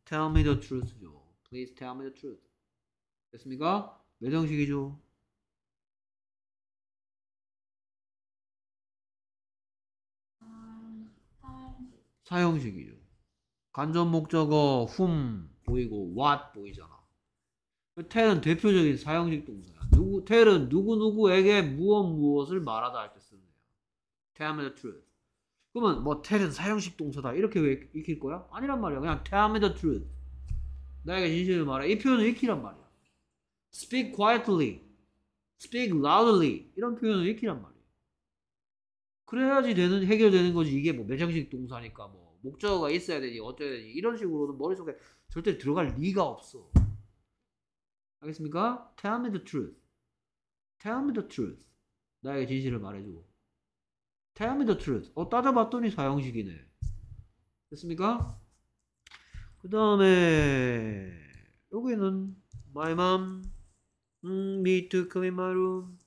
tell me the truth죠. please tell me the truth. 됐습니까? 매정식이죠. 사형식이죠. 간접 목적어 whom 보이고 what 보이잖아. 태는 그 대표적인 사형식 동사야. 누구 태는 누구 누구에게 무엇 무엇을 말하다 할 때 쓰는 거야. t e l t r u t h 그러면 뭐 t 은 사형식 동사다 이렇게 왜 익힐 거야? 아니란 말이야. 그냥 t e l truth. 나에게 진실을 말해. 이 표현을 익히란 말이야. speak quietly, speak loudly 이런 표현을 익히란 말이야. 그래야지 되는 해결되는 거지. 이게 뭐 매장식 동사니까 뭐 목적어가 있어야 되니 어쩌야 되니 이런 식으로는 머릿속에 절대 들어갈 리가 없어. 알겠습니까? Tell me the truth. Tell me the truth. 나에게 진실을 말해주고. Tell me the truth. 어, 따져봤더니 사형식이네. 됐습니까? 그 다음에, 여기는 my mom, 음, me to come in my room.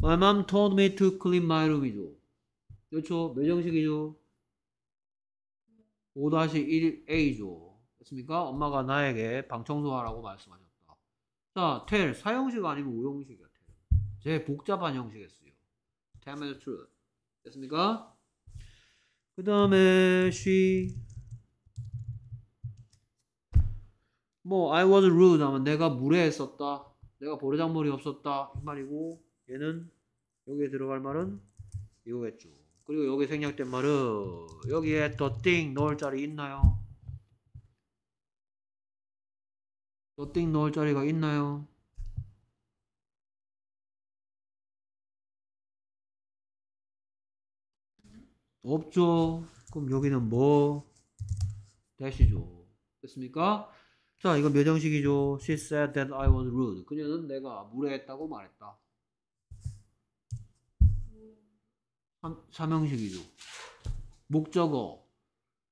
My mom told me to clean my room이죠. 그렇죠? 매정식이죠. 5-1A죠. 됐습니까? 엄마가 나에게 방 청소하라고 말씀하셨다. 자, t 사형식 아니면 오형식이야. t 제 복잡한 형식에 쓰여. Tell me the truth. 됐습니까? 그 다음에 she 뭐 I was rude 하면 내가 무례했었다. 내가 버르장머리 없었다. 이 말이고 얘는 여기에 들어갈 말은 이거겠죠. 그리고 여기 생략된 말은 여기에 the thing 넣을 자리 있나요? nothing 넣을 자리가 있나요? 없죠. 그럼 여기는 뭐? 대시죠. 됐습니까? 자, 이건 매정식이죠. She said that I was rude. 그녀는 내가 무례했다고 말했다. 3형식이죠 목적어.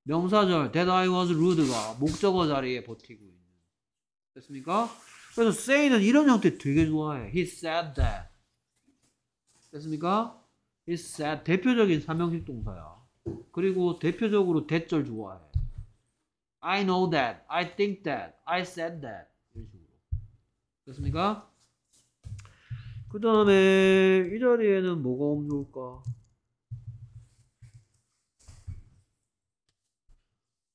명사절 that I was rude가 목적어 자리에 버티고요. 됐습니까? 그래서 say는 이런 형태 되게 좋아해. He said that. 됐습니까? He said 대표적인 삼형식 동사야. 그리고 대표적으로 대절 좋아해. I know that. I think that. I said that. 이런 식으로. 됐습니까? 그 다음에 이 자리에는 뭐가 오면 좋을까?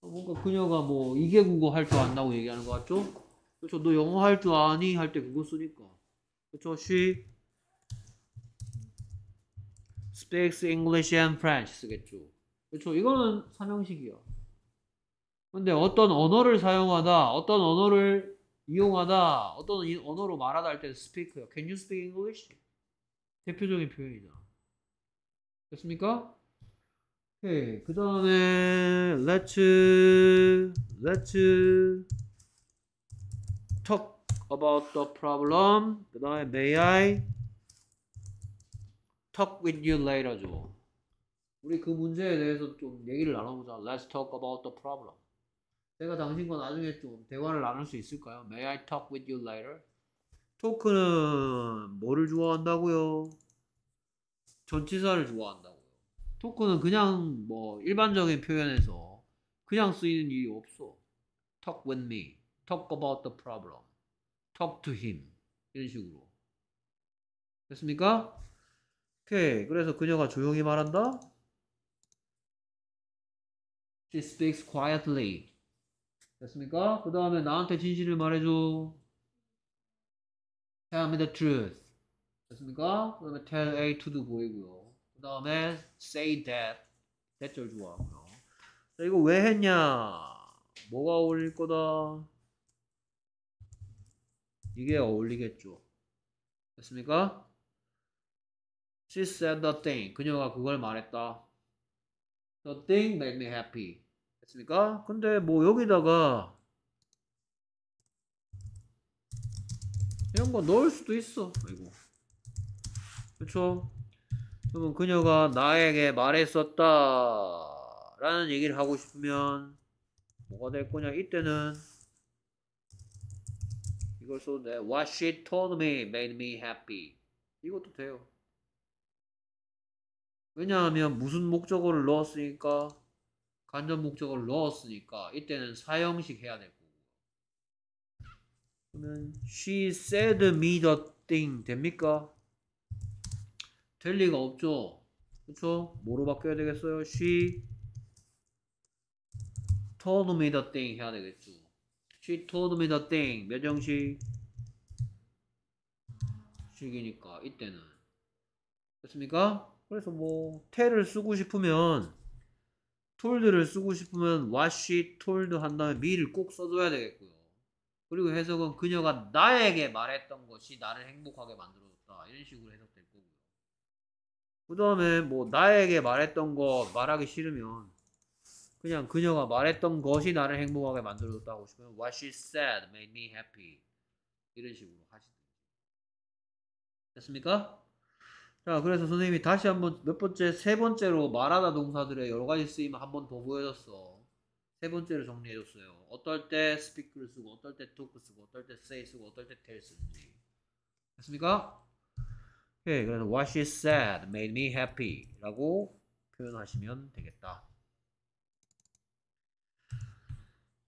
뭔가 그녀가 뭐 이게 국어 할 줄 안다고 얘기하는 것 같죠? 그렇죠? 너 영어 할 줄 아니? 할 때 그거 쓰니까. 그렇죠? She speaks English and French 쓰겠죠. 그렇죠? 이거는 삼형식이야. 근데 어떤 언어를 사용하다, 어떤 언어를 이용하다, 어떤 언어로 말하다 할 때는 speak야. Can you speak English? 대표적인 표현이다. 됐습니까? 오그 다음에 let's let's about the problem. 그 다음에 may I talk with you later 줘. 우리 그 문제에 대해서 좀 얘기를 나눠보자. Let's talk about the problem. 내가 당신과 나중에 좀 대화를 나눌 수 있을까요? May I talk with you later? 토크는 뭐를 좋아한다고요? 전치사를 좋아한다고요. 토크는 그냥 뭐 일반적인 표현에서 그냥 쓰이는 일이 없어. Talk with me. Talk about the problem. talk to him 이런 식으로 됐습니까? 오케이 그래서 그녀가 조용히 말한다 She speaks quietly 됐습니까? 그 다음에 나한테 진실을 말해줘 Tell me the truth 됐습니까? 그 다음에 tell A to do 보이고요 그 다음에 say that that 제 좋아하고요 자 이거 왜 했냐 뭐가 어울릴 거다 이게 어울리겠죠. 됐습니까? She said the thing. 그녀가 그걸 말했다. The thing made me happy. 됐습니까? 근데 뭐 여기다가 이런 거 넣을 수도 있어. 아이고. 그쵸? 그러면 그녀가 나에게 말했었다. 라는 얘기를 하고 싶으면 뭐가 될 거냐? 이때는 이걸 써도 돼. What she told me made me happy. 이것도 돼요. 왜냐하면 무슨 목적어를 넣었으니까 간접 목적어를 넣었으니까 이때는 사형식 해야 될고 그러면 she said me the thing 됩니까? 될 리가 없죠. 그렇죠? 뭐로 바뀌어야 되겠어요? she told me the thing 해야 되겠죠. She told me the thing. 몇정식 식이니까 이때는 됐습니까? 그래서 뭐 tell을 쓰고 싶으면 told를 쓰고 싶으면 what she told 한 다음에 me를 꼭 써줘야 되겠고요. 그리고 해석은 그녀가 나에게 말했던 것이 나를 행복하게 만들어줬다. 이런 식으로 해석될 거고요. 그 다음에 뭐 나에게 말했던 거 말하기 싫으면 그냥 그녀가 말했던 것이 나를 행복하게 만들어줬다고 싶으면 What she said made me happy 이런 식으로 하시든지 됐습니까? 자 그래서 선생님이 다시 한번 몇 번째 세 번째로 말하다 동사들의 여러 가지 쓰임 을한번 더 보여줬어 세 번째로 정리해줬어요 어떨 때스피크를 쓰고 어떨 때 토크 쓰고 어떨 때 세이 쓰고 어떨 때 t e 쓰는지 됐습니까? 오케이 그래서 What she said made me happy 라고 표현하시면 되겠다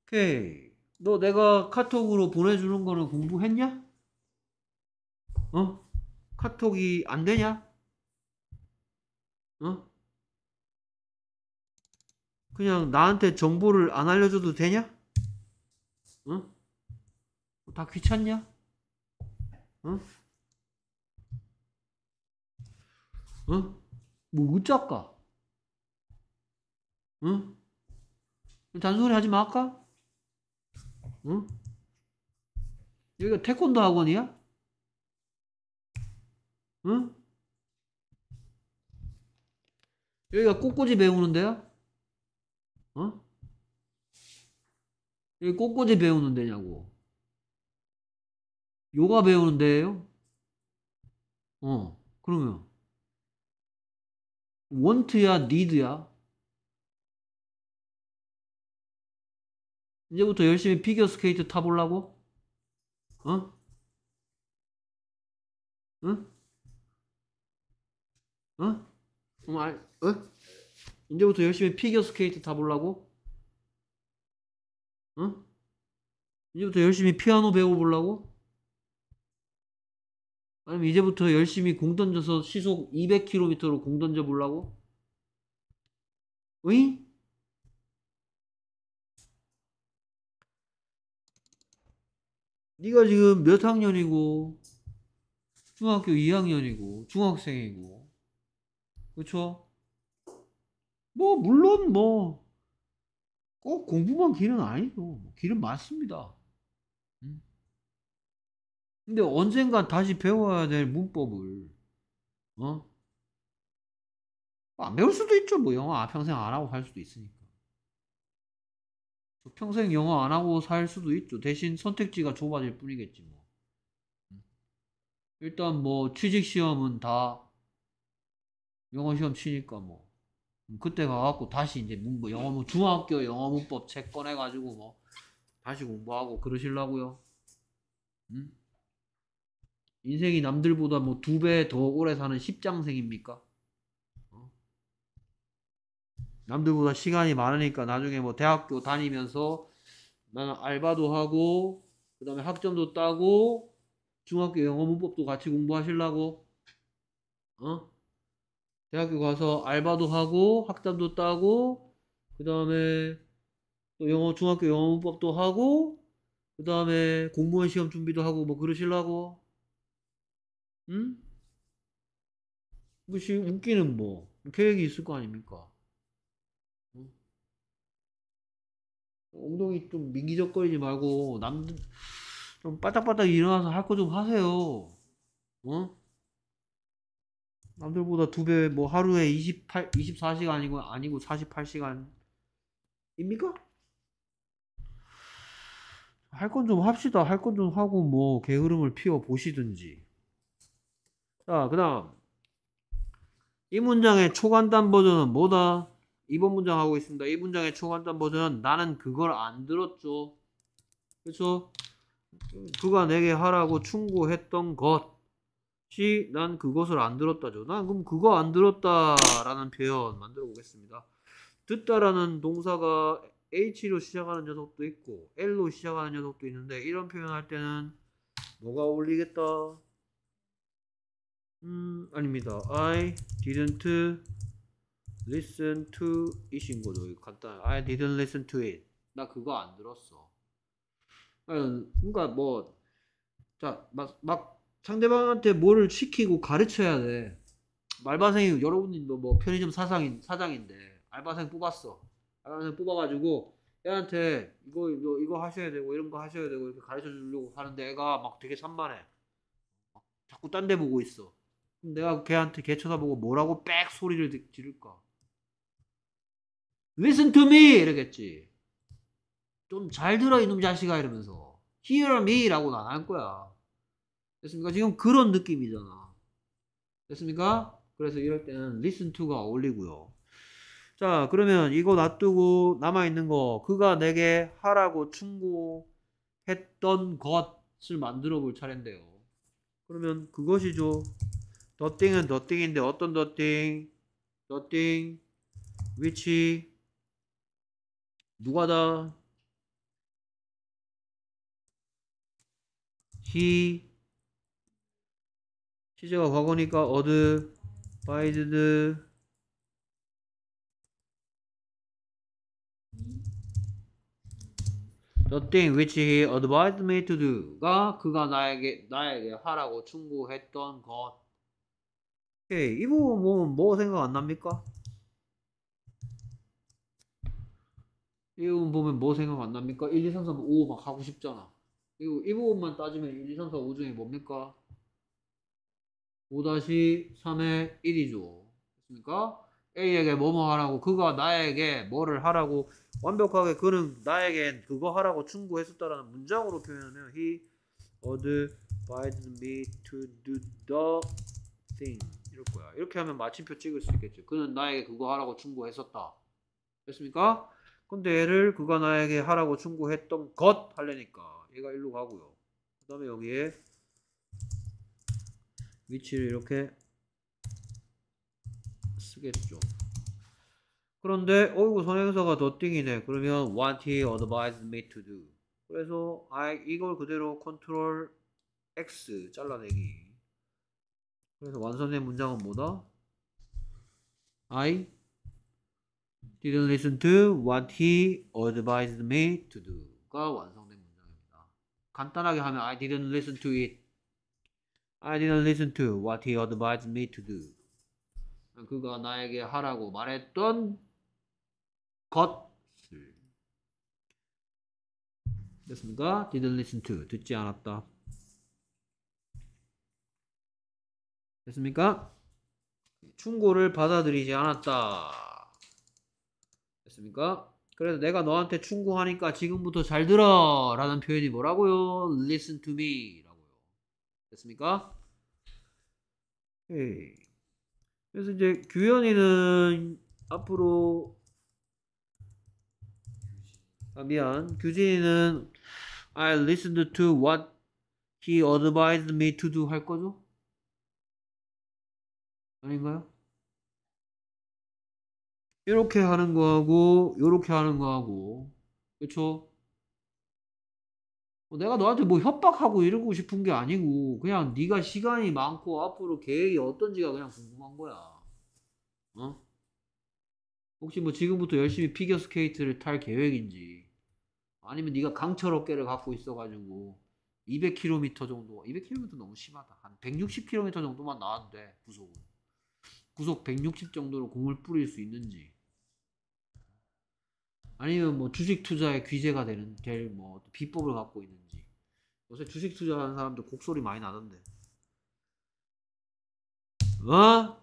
오케이. 너 내가 카톡으로 보내주는 거는 공부했냐? 어? 카톡이 안 되냐? 어? 그냥 나한테 정보를 안 알려줘도 되냐? 어? 다 귀찮냐? 어? 어? 뭐 어쩔까? 응? 어? 단소리 하지 말까 응? 여기가 태권도 학원이야? 응? 여기가 꽃꽂이 배우는 데야? 어? 여기 꽃꽂이 배우는 데냐고. 요가 배우는 데예요? 어, 그러면. 원트야, 니드야? 이제부터 열심히 피겨 스케이트 타보려고? 어? 응? 어? 어 어? 이제부터 열심히 피겨 스케이트 타보려고? 응? 어? 이제부터 열심히 피아노 배워보려고? 아니면 이제부터 열심히 공 던져서 시속 200km로 공 던져보려고? 으잉? 네가 지금 몇 학년이고 중학교 2학년이고 중학생이고 그렇죠? 뭐 물론 뭐 꼭 공부만 길은 아니죠. 뭐 길은 많습니다. 근데 언젠간 다시 배워야 될 문법을 어? 안 배울 수도 있죠. 뭐 영어 아, 평생 안 하고 살 수도 있으니까. 평생 영어 안 하고 살 수도 있죠. 대신 선택지가 좁아질 뿐이겠지 뭐. 일단 뭐 취직 시험은 다 영어 시험 치니까 뭐 음, 그때 가갖고 다시 이제 뭐 영어 뭐 중학교 영어 문법 책 꺼내가지고 뭐 다시 공부하고 그러실라고요. 응? 음? 인생이 남들보다 뭐 두 배 더 오래 사는 십장생입니까? 남들보다 시간이 많으니까 나중에 뭐 대학교 다니면서 나는 알바도 하고 그 다음에 학점도 따고 중학교 영어 문법도 같이 공부하실라고 어? 대학교 가서 알바도 하고 학점도 따고 그 다음에 영어 중학교 영어 문법도 하고 그 다음에 공무원 시험 준비도 하고 뭐 그러실라고 응? 그 웃기는 뭐 계획이 있을 거 아닙니까? 엉덩이 좀 민기적거리지 말고 남들 좀빠닥빠닥 일어나서 할 거 좀 하세요. 어? 남들보다 두 배 뭐 하루에 28, 24시간 아니고 아니고 48시간입니까? 할 건 좀 합시다. 할 건 좀 하고 뭐 게으름을 피워 보시든지. 자, 그다음 이 문장의 초간단 버전은 뭐다? 2번 문장 하고 있습니다. 이 문장의 총합단 버전은 나는 그걸 안 들었죠. 그래서 그가 내게 하라고 충고했던 것이 난 그것을 안 들었다죠. 난 그럼 그거 안 들었다라는 표현 만들어 보겠습니다. 듣다라는 동사가 H로 시작하는 녀석도 있고 L로 시작하는 녀석도 있는데 이런 표현할 때는 뭐가 어울리겠다? 음 아닙니다. I didn't listen to i t 거죠. 간단. I didn't listen to it. 나 그거 안 들었어. 그러니까 뭐 자, 막, 막 상대방한테 뭐를 시키고 가르쳐야 돼. 알바생이 여러분도 뭐, 뭐 편의점 사장인 사장인데 알바생 뽑았어. 알바생 뽑아가지고 애한테 이거 이거 이거 하셔야 되고 이런 거 하셔야 되고 이렇게 가르쳐 주려고 하는데 애가 막 되게 산만해. 막 자꾸 딴 데 보고 있어. 그럼 내가 걔한테 걔 쳐다보고 뭐라고 빽 소리를 지를까? Listen to me! 이러겠지. 좀 잘 들어, 이놈 자식아. 이러면서. Hear me! 라고 나갈 거야. 됐습니까? 지금 그런 느낌이잖아. 됐습니까? 그래서 이럴 때는 listen to가 어울리고요. 자, 그러면 이거 놔두고 남아있는 거, 그가 내게 하라고 충고했던 것을 만들어 볼 차례인데요. 그러면 그것이죠. 더띵은 더띵인데 어떤 더띵? 더띵, which 누가 다? he 시제가 과거니까 어드 바이드드 The thing which he advised me to do가 그가 나에게 나에게 하라고 충고했던 것. 오케이 이 부분 뭐뭐 뭐 생각 안 납니까? 이 부분 보면 뭐 생각 안 납니까? 1, 2, 3, 4, 5막 하고 싶잖아. 그리고 이 부분만 따지면 1, 2, 3, 4, 5 중에 뭡니까? 5-3의 1이죠. 됐습니까? A에게 뭐뭐 하라고, 그가 나에게 뭐를 하라고, 완벽하게 그는 나에겐 그거 하라고 충고했었다라는 문장으로 표현하면 he advised me to do the thing 이럴 거야. 이렇게 하면 마침표 찍을 수 있겠죠. 그는 나에게 그거 하라고 충고했었다. 됐습니까? 근데 얘를 그가 나에게 하라고 충고했던 것 하려니까 얘가 일로 가고요. 그 다음에 여기에 위치를 이렇게 쓰겠죠. 그런데 어이구 선행사가 더띵이네. 그러면 what he advised me to do. 그래서 I 이걸 그대로 컨트롤 X 잘라내기. 그래서 완성된 문장은 뭐다? I didn't listen to what he advised me to do가 완성된 문장입니다. 간단하게 하면 I didn't listen to it. I didn't listen to what he advised me to do. 그가 나에게 하라고 말했던 것을 됐습니까? didn't listen to 듣지 않았다. 됐습니까? 충고를 받아들이지 않았다. 됐습니까? 그래서 내가 너한테 충고하니까 지금부터 잘 들어 라는 표현이 뭐라고요? listen to me 라고요. 됐습니까? 예. 그래서 이제 규현이는 앞으로 아 미안 규진이는 I listened to what he advised me to do 할 거죠? 아닌가요? 이렇게 하는 거하고 이렇게 하는 거하고 그쵸 어, 내가 너한테 뭐 협박하고 이러고 싶은 게 아니고 그냥 네가 시간이 많고 앞으로 계획이 어떤지가 그냥 궁금한 거야. 어? 혹시 뭐 지금부터 열심히 피겨 스케이트를 탈 계획인지 아니면 네가 강철 어깨를 갖고 있어가지고 200km 정도 200km 너무 심하다 한 160km 정도만 나왔는데 구속은 구속 160 정도로 공을 뿌릴 수 있는지 아니면 뭐 주식 투자에 귀재가 되는 될뭐 비법을 갖고 있는지 요새 주식 투자하는 사람들 곡소리 많이 나던데 어?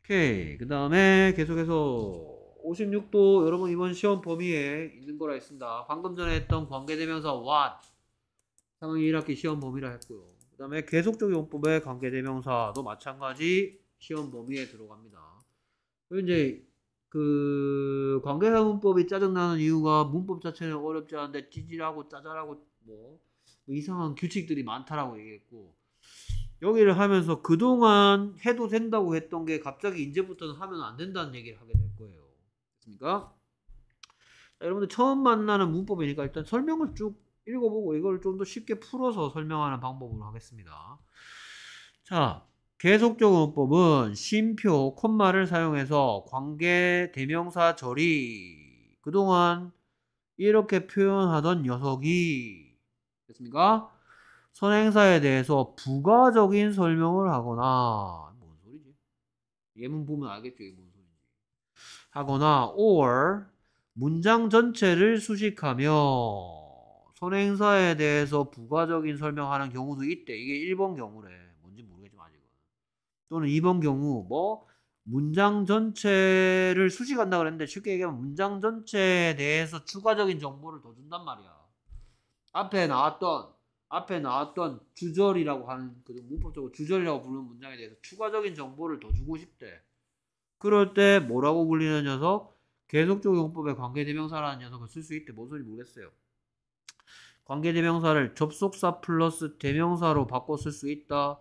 오케이 그 다음에 계속해서 56도 여러분 이번 시험 범위에 있는 거라 했습니다 방금 전에 했던 관계되면서 what 3학년 1학기 시험 범위라 했고요 그 다음에 계속적 용법의 관계대명사도 마찬가지 시험 범위에 들어갑니다. 이제 그 관계사 문법이 짜증나는 이유가 문법 자체는 어렵지 않은데 찌질하고 짜잘하고 뭐, 뭐 이상한 규칙들이 많다라고 얘기했고 여기를 하면서 그동안 해도 된다고 했던 게 갑자기 이제부터는 하면 안 된다는 얘기를 하게 될 거예요. 그습니까 자, 여러분들 처음 만나는 문법이니까 일단 설명을 쭉 읽어보고 이걸 좀 더 쉽게 풀어서 설명하는 방법으로 하겠습니다. 자, 계속적 문법은 쉼표, 콤마를 사용해서 관계 대명사 절이 그동안 이렇게 표현하던 녀석이 됐습니까? 선행사에 대해서 부가적인 설명을 하거나 뭔 소리지? 예문 보면 알겠죠, 이게 소리지? 하거나 or 문장 전체를 수식하며 손해 행사에 대해서 부가적인 설명하는 경우도 있대. 이게 1번 경우래. 뭔지 모르겠지만 아직은. 또는 2번 경우 뭐 문장 전체를 수식한다 그랬는데 쉽게 얘기하면 문장 전체에 대해서 추가적인 정보를 더 준단 말이야. 앞에 나왔던 앞에 나왔던 주절이라고 하는 그 문법적으로 주절이라고 부르는 문장에 대해서 추가적인 정보를 더 주고 싶대. 그럴 때 뭐라고 불리는 녀석? 계속적 용법의 관계 대명사라는 녀석을 쓸 수 있대. 뭔 소리 모르겠어요. 관계대명사를 접속사 플러스 대명사로 바꿔 쓸 수 있다.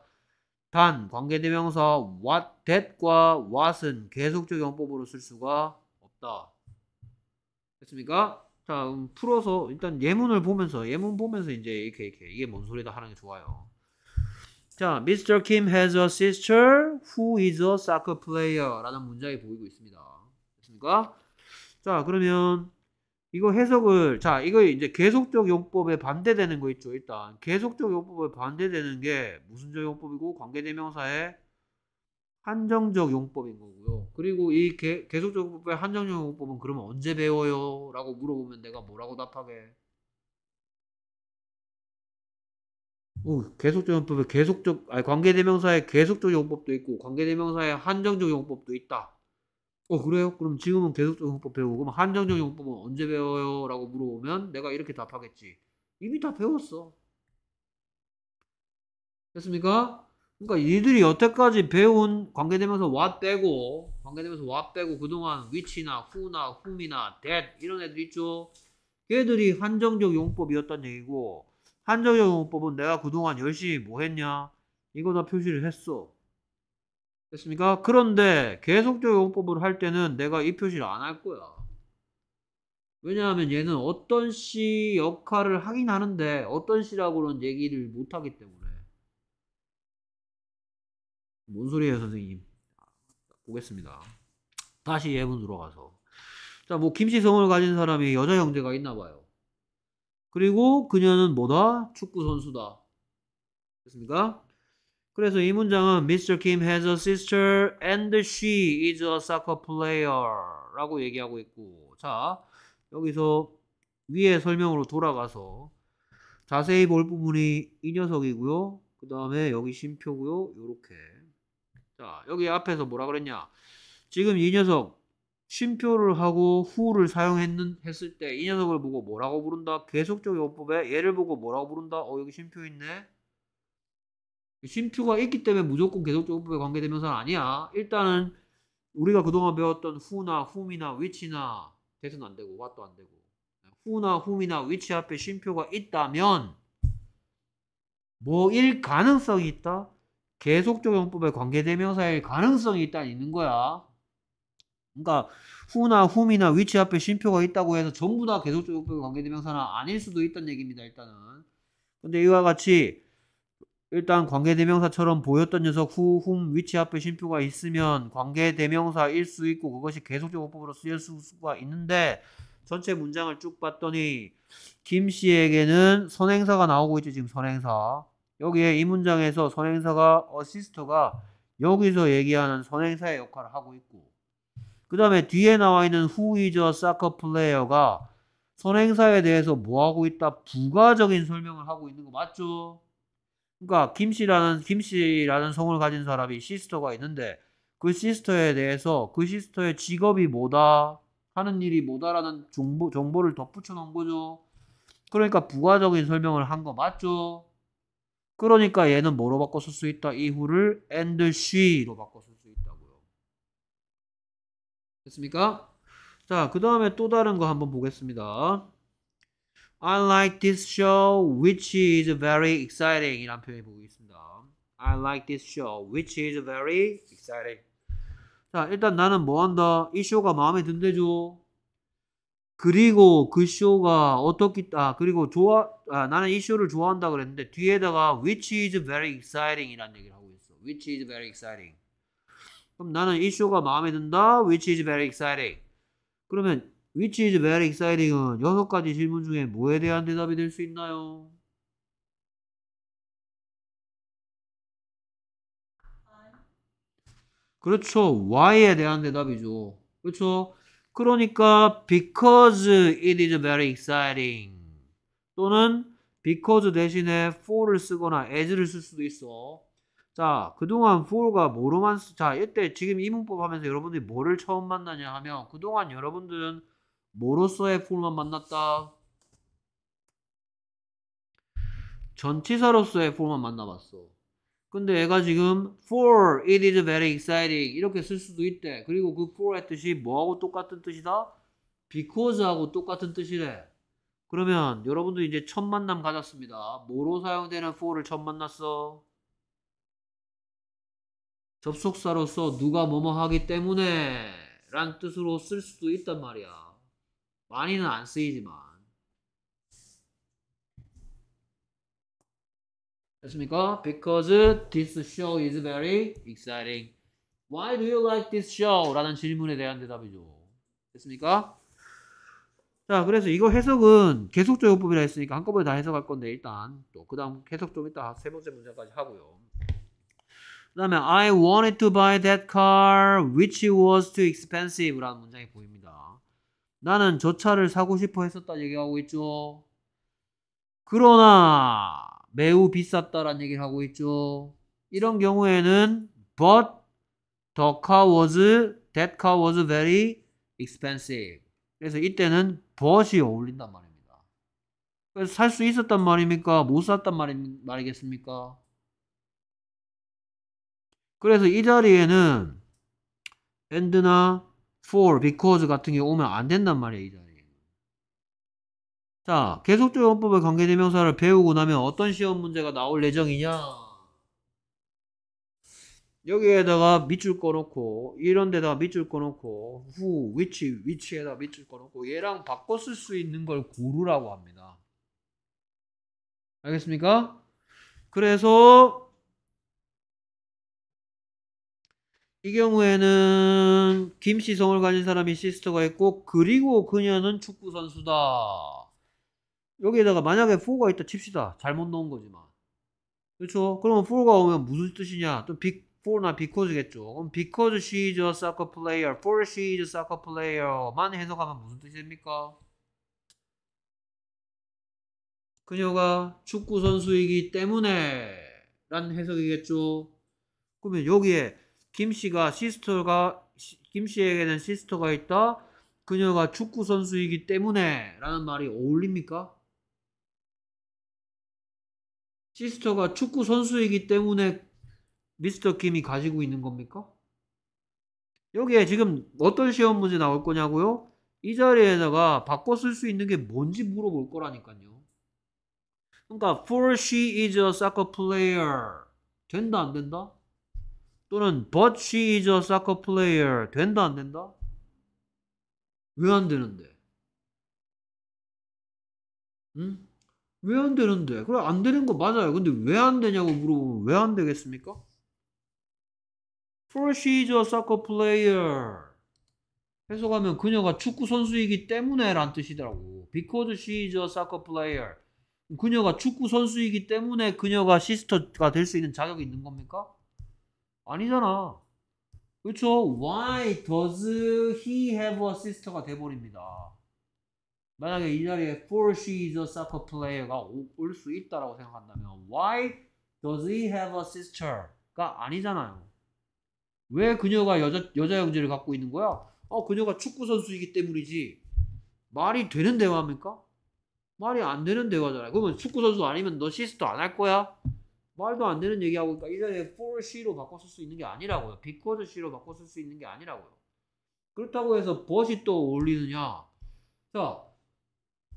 단 관계대명사 what, that과 what은 계속적 영법으로쓸 수가 없다. 됐습니까? 자 음, 풀어서 일단 예문을 보면서 예문 보면서 이제 이렇게 이렇게 이게 뭔 소리다 하는 게 좋아요. 자, Mr. Kim has a sister who is a soccer player 라는 문장이 보이고 있습니다. 됐습니까? 자, 그러면 이거 해석을 자 이거 이제 계속적 용법에 반대되는 거 있죠 일단 계속적 용법에 반대되는 게 무슨적 용법이고 관계대명사의 한정적 용법인 거고요 그리고 이 개, 계속적 용법의 한정적 용법은 그러면 언제 배워요? 라고 물어보면 내가 뭐라고 답하게 오, 계속적 용법의 계속적 아니 관계대명사의 계속적 용법도 있고 관계대명사의 한정적 용법도 있다 어 그래요? 그럼 지금은 계속적 용법 배우고 그럼 한정적 용법은 뭐 언제 배워요? 라고 물어보면 내가 이렇게 답하겠지. 이미 다 배웠어. 됐습니까? 그러니까 이들이 여태까지 배운 관계되면서 와 빼고 관계되면서 와 빼고 그동안 위치나 후나 후미나 that 이런 애들 있죠. 걔들이 한정적 용법이었단 얘기고 한정적 용법은 내가 그동안 열심히 뭐 했냐 이거 다 표시를 했어. 됐습니까? 그런데 계속적 용법을할 때는 내가 이 표시를 안 할 거야. 왜냐하면 얘는 어떤 시 역할을 하긴 하는데 어떤 시라고는 얘기를 못 하기 때문에. 뭔 소리예요, 선생님? 보겠습니다. 다시 예문 들어가서. 자, 뭐 김씨성을 가진 사람이 여자 형제가 있나 봐요. 그리고 그녀는 뭐다? 축구 선수다. 됐습니까? 그래서 이 문장은 Mr. Kim has a sister and she is a soccer player 라고 얘기하고 있고 자 여기서 위에 설명으로 돌아가서 자세히 볼 부분이 이 녀석이고요 그 다음에 여기 심표고요 요렇게 자 여기 앞에서 뭐라 그랬냐 지금 이 녀석 심표를 하고 후를 사용했을 때 이 녀석을 보고 뭐라고 부른다 계속적 요법에 얘를 보고 뭐라고 부른다 어 여기 심표 있네 쉼표가 있기 때문에 무조건 계속 조업법에 관계되면서는 아니야. 일단은 우리가 그동안 배웠던 후나 훔이나 위치나 대선 안 되고 왓도 안 되고 후나 훔이나 위치 앞에 쉼표가 있다면 뭐 일 가능성이 있다? 계속 적용법에 관계되면서일 가능성이 있다 있는 거야. 그러니까 후나 훔이나 위치 앞에 쉼표가 있다고 해서 전부 다 계속 적용법에 관계되면서는 아닐 수도 있다는 얘기입니다. 일단은. 근데 이와 같이 일단 관계대명사처럼 보였던 녀석 후, 훔 위치 앞에 쉼표가 있으면 관계대명사일 수 있고 그것이 계속적 어법으로 쓰일 수가 있는데 전체 문장을 쭉 봤더니 김 씨에게는 선행사가 나오고 있죠 지금 선행사 여기에 이 문장에서 선행사가 어시스트가 여기서 얘기하는 선행사의 역할을 하고 있고 그 다음에 뒤에 나와 있는 Who is a soccer player가 선행사에 대해서 뭐하고 있다 부가적인 설명을 하고 있는 거 맞죠? 그러니까 김씨라는 김씨라는 성을 가진 사람이 시스터가 있는데 그 시스터에 대해서 그 시스터의 직업이 뭐다 하는 일이 뭐다라는 정보, 정보를 덧붙여 놓은 거죠. 그러니까 부가적인 설명을 한 거 맞죠? 그러니까 얘는 뭐로 바꿔 쓸 수 있다? 이후를 and she로 바꿔 쓸 수 있다고요. 됐습니까? 자, 그 다음에 또 다른 거 한번 보겠습니다. I like this show which is very exciting 이란 표현이 보고 있습니다. I like this show which is very exciting. 자, 일단 나는 뭐 한다? 이 쇼가 마음에 든대죠. 그리고 그 쇼가 어떻게 아 그리고 좋아 아, 나는 이 쇼를 좋아한다 그랬는데 뒤에다가 which is very exciting 이란 얘기를 하고 있어. which is very exciting. 그럼 나는 이 쇼가 마음에 든다. which is very exciting. 그러면 Which is very exciting은 여섯 가지 질문 중에 뭐에 대한 대답이 될 수 있나요? 그렇죠. Why에 대한 대답이죠. 그렇죠. 그러니까 because it is very exciting 또는 because 대신에 for를 쓰거나 as를 쓸 수도 있어. 자, 그동안 for가 뭐로만 쓰... 자, 이때 지금 이 문법 하면서 여러분들이 뭐를 처음 만나냐 하면 그동안 여러분들은 뭐로서의 폼만 만났다. 전치사로서의 폼만 만나봤어. 근데 얘가 지금 for it is very exciting 이렇게 쓸 수도 있대. 그리고 그 for의 뜻이 뭐하고 똑같은 뜻이다? because하고 똑같은 뜻이래. 그러면 여러분도 이제 첫 만남 가졌습니다. 뭐로 사용되는 for를 첫 만났어? 접속사로서 누가 뭐뭐 하기 때문에 라는 뜻으로 쓸 수도 있단 말이야. 많이는 안 쓰이지만 됐습니까? Because this show is very exciting. Why do you like this show? 라는 질문에 대한 대답이죠. 됐습니까? 자, 그래서 이거 해석은 계속적 요법이라 했으니까 한꺼번에 다 해석할 건데 일단 또그 다음 해석 좀 이따 세 번째 문제까지 하고요. 그 다음에 I wanted to buy that car which was too expensive 라는 문장이 보입니다. 나는 저 차를 사고 싶어 했었다 얘기하고 있죠. 그러나 매우 비쌌다라는 얘기를 하고 있죠. 이런 경우에는 but the car was that car was very expensive. 그래서 이때는 but이 어울린단 말입니다. 그래서 살 수 있었단 말입니까? 못 샀단 말이, 말이겠습니까? 그래서 이 자리에는 and나 for, because 같은 게 오면 안 된단 말이야, 이 자리에. 자, 계속적 용법의 관계대명사를 배우고 나면 어떤 시험 문제가 나올 예정이냐? 여기에다가 밑줄 꺼놓고 이런 데다가 밑줄 꺼놓고 who, which, which에다가 밑줄 꺼놓고 얘랑 바꿔 쓸수 있는 걸 고르라고 합니다. 알겠습니까? 그래서 이 경우에는 김씨성을 가진 사람이 시스터가 있고 그리고 그녀는 축구선수다. 여기에다가 만약에 4가 있다 칩시다. 잘못 넣은 거지만. 그렇죠? 그러면 4가 오면 무슨 뜻이냐? 또 빅, 4나 비코즈겠죠. 그럼 because she's a soccer player, for she's a soccer player만 해석하면 무슨 뜻이 됩니까? 그녀가 축구 선수이기 때문에 라는 해석이겠죠. 그러면 여기에 김 씨가 시스터가 김 씨에게는 시스터가 있다. 그녀가 축구 선수이기 때문에라는 말이 어울립니까? 시스터가 축구 선수이기 때문에 미스터 김이 가지고 있는 겁니까? 여기에 지금 어떤 시험 문제 나올 거냐고요? 이 자리에다가 바꿔 쓸 수 있는 게 뭔지 물어볼 거라니까요. 그러니까 for she is a soccer player 된다 안 된다? 또는 but she is a soccer player 된다 안 된다? 왜 안 되는데? 응? 왜 안 되는데? 그래 안 되는 거 맞아요. 근데 왜 안 되냐고 물어보면 왜 안 되겠습니까? For she is a soccer player 해석하면 그녀가 축구 선수이기 때문에 란 뜻이더라고. Because she is a soccer player 그녀가 축구 선수이기 때문에 그녀가 시스터가 될 수 있는 자격이 있는 겁니까? 아니잖아. 그렇죠? Why does he have a sister가 돼버립니다. 만약에 이 자리에 for she is a soccer player가 올 수 있다라고 생각한다면 why does he have a sister가 아니잖아요. 왜 그녀가 여자 여자 형제를 갖고 있는 거야? 어 그녀가 축구 선수이기 때문이지. 말이 되는 대화입니까? 말이 안 되는 대화잖아요. 그러면 축구 선수 아니면 너 시스터 안 할 거야? 말도 안 되는 얘기하고 그러니까 일련의 for she로 바꿔 쓸수 있는 게 아니라고요. because she로 바꿔 쓸수 있는 게 아니라고요. 그렇다고 해서 but이 또 어울리느냐? 자,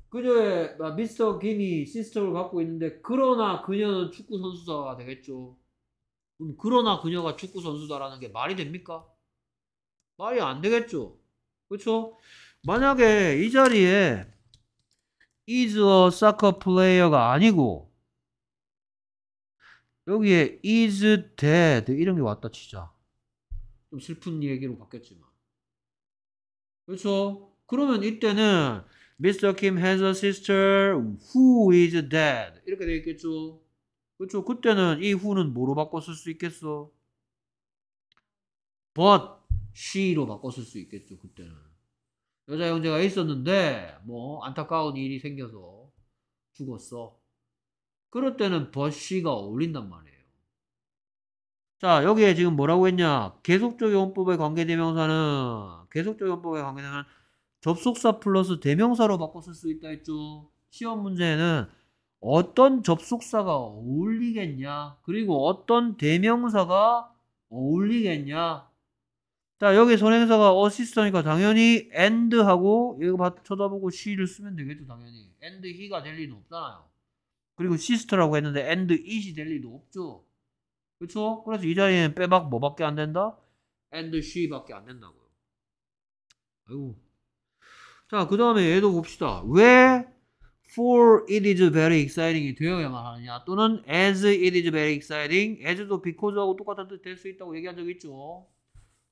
그녀의 아, 미스터 김이 시스터를 갖고 있는데 그러나 그녀는 축구 선수가 되겠죠. 그럼 그러나 그녀가 축구 선수다라는 게 말이 됩니까? 말이 안 되겠죠. 그렇죠? 만약에 이 자리에 is a soccer player가 아니고 여기에 is dead 이런 게 왔다 치자. 좀 슬픈 얘기로 바뀌었지만. 그렇죠? 그러면 이때는 Mr. Kim has a sister who is dead 이렇게 되어 있겠죠. 그렇죠? 그때는 이 who는 뭐로 바꿨을수 있겠어? but she로 바꿨을수 있겠죠. 그때는 여자 형제가 있었는데 뭐 안타까운 일이 생겨서 죽었어. 그럴 때는 버시가 어울린단 말이에요. 자 여기에 지금 뭐라고 했냐 계속적 용법의 관계대명사는 계속적 용법의 관계대명사는 접속사 플러스 대명사로 바꿔 쓸 수 있다 했죠. 시험 문제에는 어떤 접속사가 어울리겠냐 그리고 어떤 대명사가 어울리겠냐 자 여기 선행사가 어시스트니까 당연히 and 하고 이거 쳐다보고 she를 쓰면 되겠죠 당연히 and he가 될 리는 없잖아요 그리고 시스트라고 했는데 a 드 d i 이될리도 없죠. 그렇죠? 그래서 이 자리에는 빼박 뭐밖에 안 된다? a 드 d s 밖에안 된다고요. 아이고. 자, 그 다음에 얘도 봅시다. 왜 for it is very exciting이 되어야만 하느냐 또는 as it is very exciting as도 because하고 똑같은 뜻될수 있다고 얘기한 적 있죠.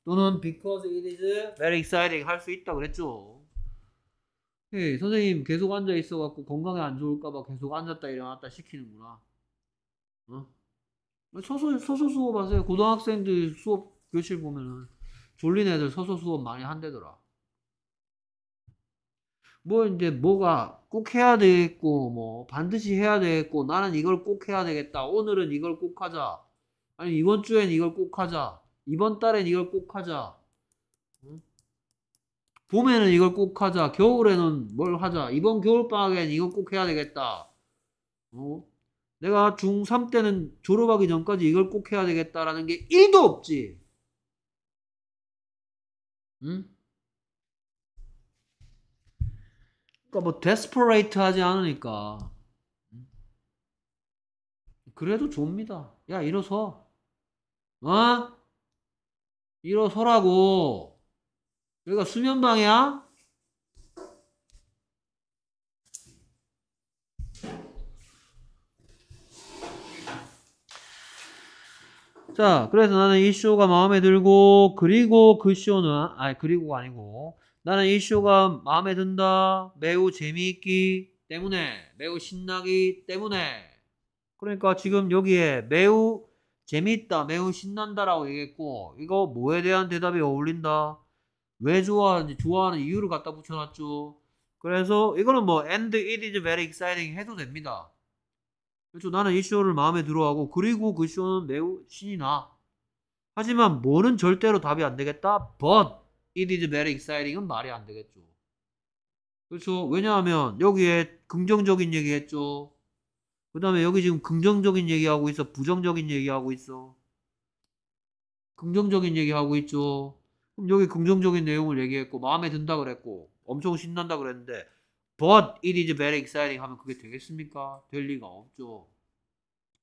또는 because it is very exciting 할 수 있다 고 그랬죠. 예, 선생님 계속 앉아 있어갖고 건강에 안 좋을까봐 계속 앉았다 일어났다 시키는구나. 어? 서서, 서서 수업하세요. 고등학생들 수업 교실 보면은 졸린 애들 서서 수업 많이 한대더라. 뭐 이제 뭐가 꼭 해야 되겠고 뭐 반드시 해야 되겠고 나는 이걸 꼭 해야 되겠다. 오늘은 이걸 꼭 하자. 아니 이번 주엔 이걸 꼭 하자. 이번 달엔 이걸 꼭 하자. 응? 봄에는 이걸 꼭 하자. 겨울에는 뭘 하자. 이번 겨울방학엔 이거 꼭 해야 되겠다. 어? 내가 중3 때는 졸업하기 전까지 이걸 꼭 해야 되겠다라는 게 1도 없지. 응? 그러니까 뭐 데스퍼레이트 하지 않으니까 그래도 줍니다. 야 일어서 어? 일어서라고 여기가 수면방이야? 자, 그래서 나는 이 쇼가 마음에 들고, 그리고 그 쇼는, 아, 아니, 그리고가 아니고, 나는 이 쇼가 마음에 든다, 매우 재미있기 때문에, 매우 신나기 때문에. 그러니까 지금 여기에 매우 재미있다, 매우 신난다라고 얘기했고, 이거 뭐에 대한 대답이 어울린다? 왜 좋아하는지 좋아하는 이유를 갖다 붙여놨죠. 그래서 이거는 뭐 and it is very exciting 해도 됩니다. 그렇죠. 나는 이 쇼를 마음에 들어하고 그리고 그 쇼는 매우 신이 나. 하지만 뭐는 절대로 답이 안 되겠다. But it is very exciting은 말이 안 되겠죠. 그렇죠. 왜냐하면 여기에 긍정적인 얘기했죠. 그 다음에 여기 지금 긍정적인 얘기하고 있어. 부정적인 얘기하고 있어. 긍정적인 얘기하고 있죠. 그럼 여기 긍정적인 내용을 얘기했고 마음에 든다 그랬고 엄청 신난다 그랬는데 but it is very exciting 하면 그게 되겠습니까? 될 리가 없죠.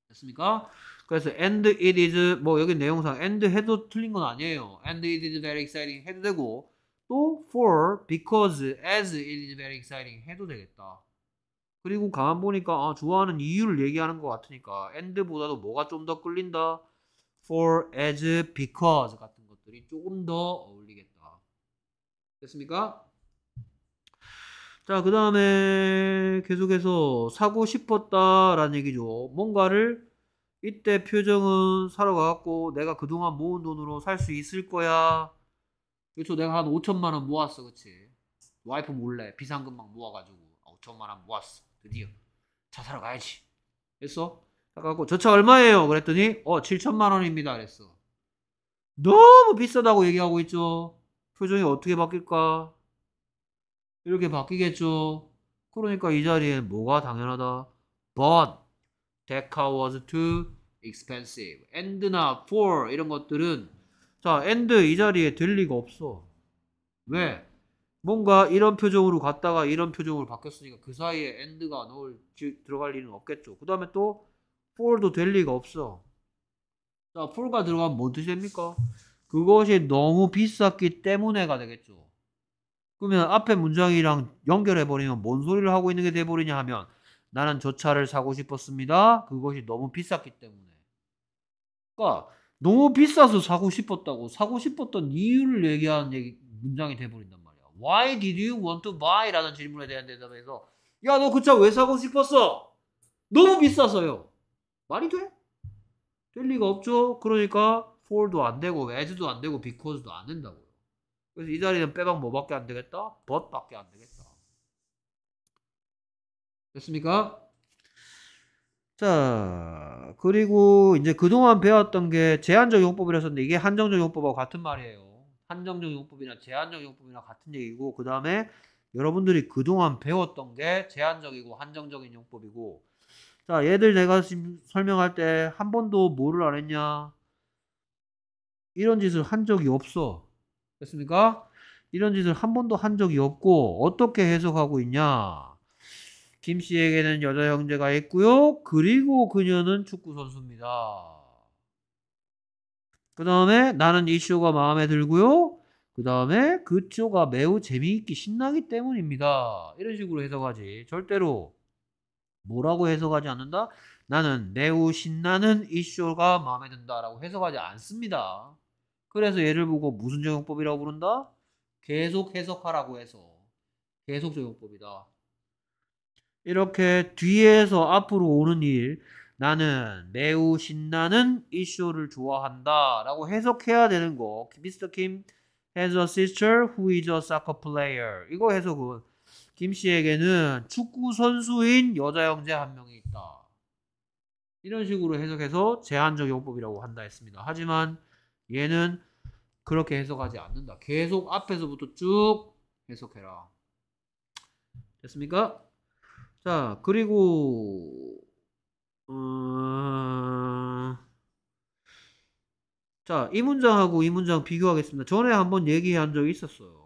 됐습니까? 그래서 and it is 뭐 여기 내용상 and 해도 틀린 건 아니에요. and it is very exciting 해도 되고 또 for because as it is very exciting 해도 되겠다. 그리고 가만 보니까 아, 좋아하는 이유를 얘기하는 것 같으니까 and보다도 뭐가 좀 더 끌린다. for as because 같은 것들이 조금 더 어울리겠다. 됐습니까? 자, 그 다음에 계속해서 사고 싶었다라는 얘기죠. 뭔가를 이때 표정은 사러 가갖고 내가 그동안 모은 돈으로 살 수 있을 거야. 그렇죠. 내가 한 5천만 원 모았어. 그치. 와이프 몰래 비상금 막 모아가지고 5천만 아, 원 모았어. 드디어. 차 사러 가야지. 했어? 가갖고 저 차 얼마예요? 그랬더니 어 7천만 원입니다. 그랬어. 너무 비싸다고 얘기하고 있죠. 표정이 어떻게 바뀔까? 이렇게 바뀌겠죠. 그러니까 이 자리엔 뭐가 당연하다. But Deca was too expensive. And나 for 이런 것들은 자 and 이 자리에 들 리가 없어. 왜? 뭔가 이런 표정으로 갔다가 이런 표정으로 바뀌었으니까 그 사이에 and가 넣을 들어갈 리는 없겠죠. 그 다음에 또 for도 될 리가 없어. 자, 풀가 들어가면 뭔 뭐 뜻이 됩니까? 그것이 너무 비쌌기 때문에가 되겠죠. 그러면 앞에 문장이랑 연결해버리면 뭔 소리를 하고 있는 게 돼버리냐 하면 나는 저 차를 사고 싶었습니다. 그것이 너무 비쌌기 때문에. 그러니까 너무 비싸서 사고 싶었다고 사고 싶었던 이유를 얘기하는 얘기, 문장이 돼버린단 말이야. Why did you want to buy? 라는 질문에 대한 대답에서 야 너 그 차 왜 사고 싶었어? 너무 비싸서요. 말이 돼? 될 리가 없죠. 그러니까 for도 안 되고 as도 안 되고 because도 안 된다고요. 그래서 이 자리는 빼박 뭐밖에 안 되겠다? but밖에 안 되겠다. 됐습니까? 자, 그리고 이제 그동안 배웠던 게 제한적 용법이라 서는 이게 한정적 용법하고 같은 말이에요. 한정적 용법이나 제한적 용법이나 같은 얘기고 그 다음에 여러분들이 그동안 배웠던 게 제한적이고 한정적인 용법이고 자, 얘들 내가 지금 설명할 때 한 번도 뭐를 안 했냐? 이런 짓을 한 적이 없어. 됐습니까? 이런 짓을 한 번도 한 적이 없고 어떻게 해석하고 있냐? 김 씨에게는 여자 형제가 있고요. 그리고 그녀는 축구 선수입니다. 그 다음에 나는 이 쇼가 마음에 들고요. 그 다음에 그 쇼가 매우 재미있기 신나기 때문입니다. 이런 식으로 해석하지. 절대로 뭐라고 해석하지 않는다? 나는 매우 신나는 이슈가 마음에 든다라고 해석하지 않습니다. 그래서 예를 보고 무슨 적용법이라고 부른다? 계속 해석하라고 해서 계속 적용법이다. 이렇게 뒤에서 앞으로 오는 일 나는 매우 신나는 이슈를 좋아한다 라고 해석해야 되는 거 Mr. k i has a sister who is a soccer player 이거 해석은 김 씨에게는 축구 선수인 여자 형제 한 명이 있다. 이런 식으로 해석해서 제한적 용법이라고 한다 했습니다. 하지만 얘는 그렇게 해석하지 않는다. 계속 앞에서부터 쭉 해석해라. 됐습니까? 자, 그리고 음... 자, 이 문장하고 이 문장 비교하겠습니다. 전에 한번 얘기한 적이 있었어요.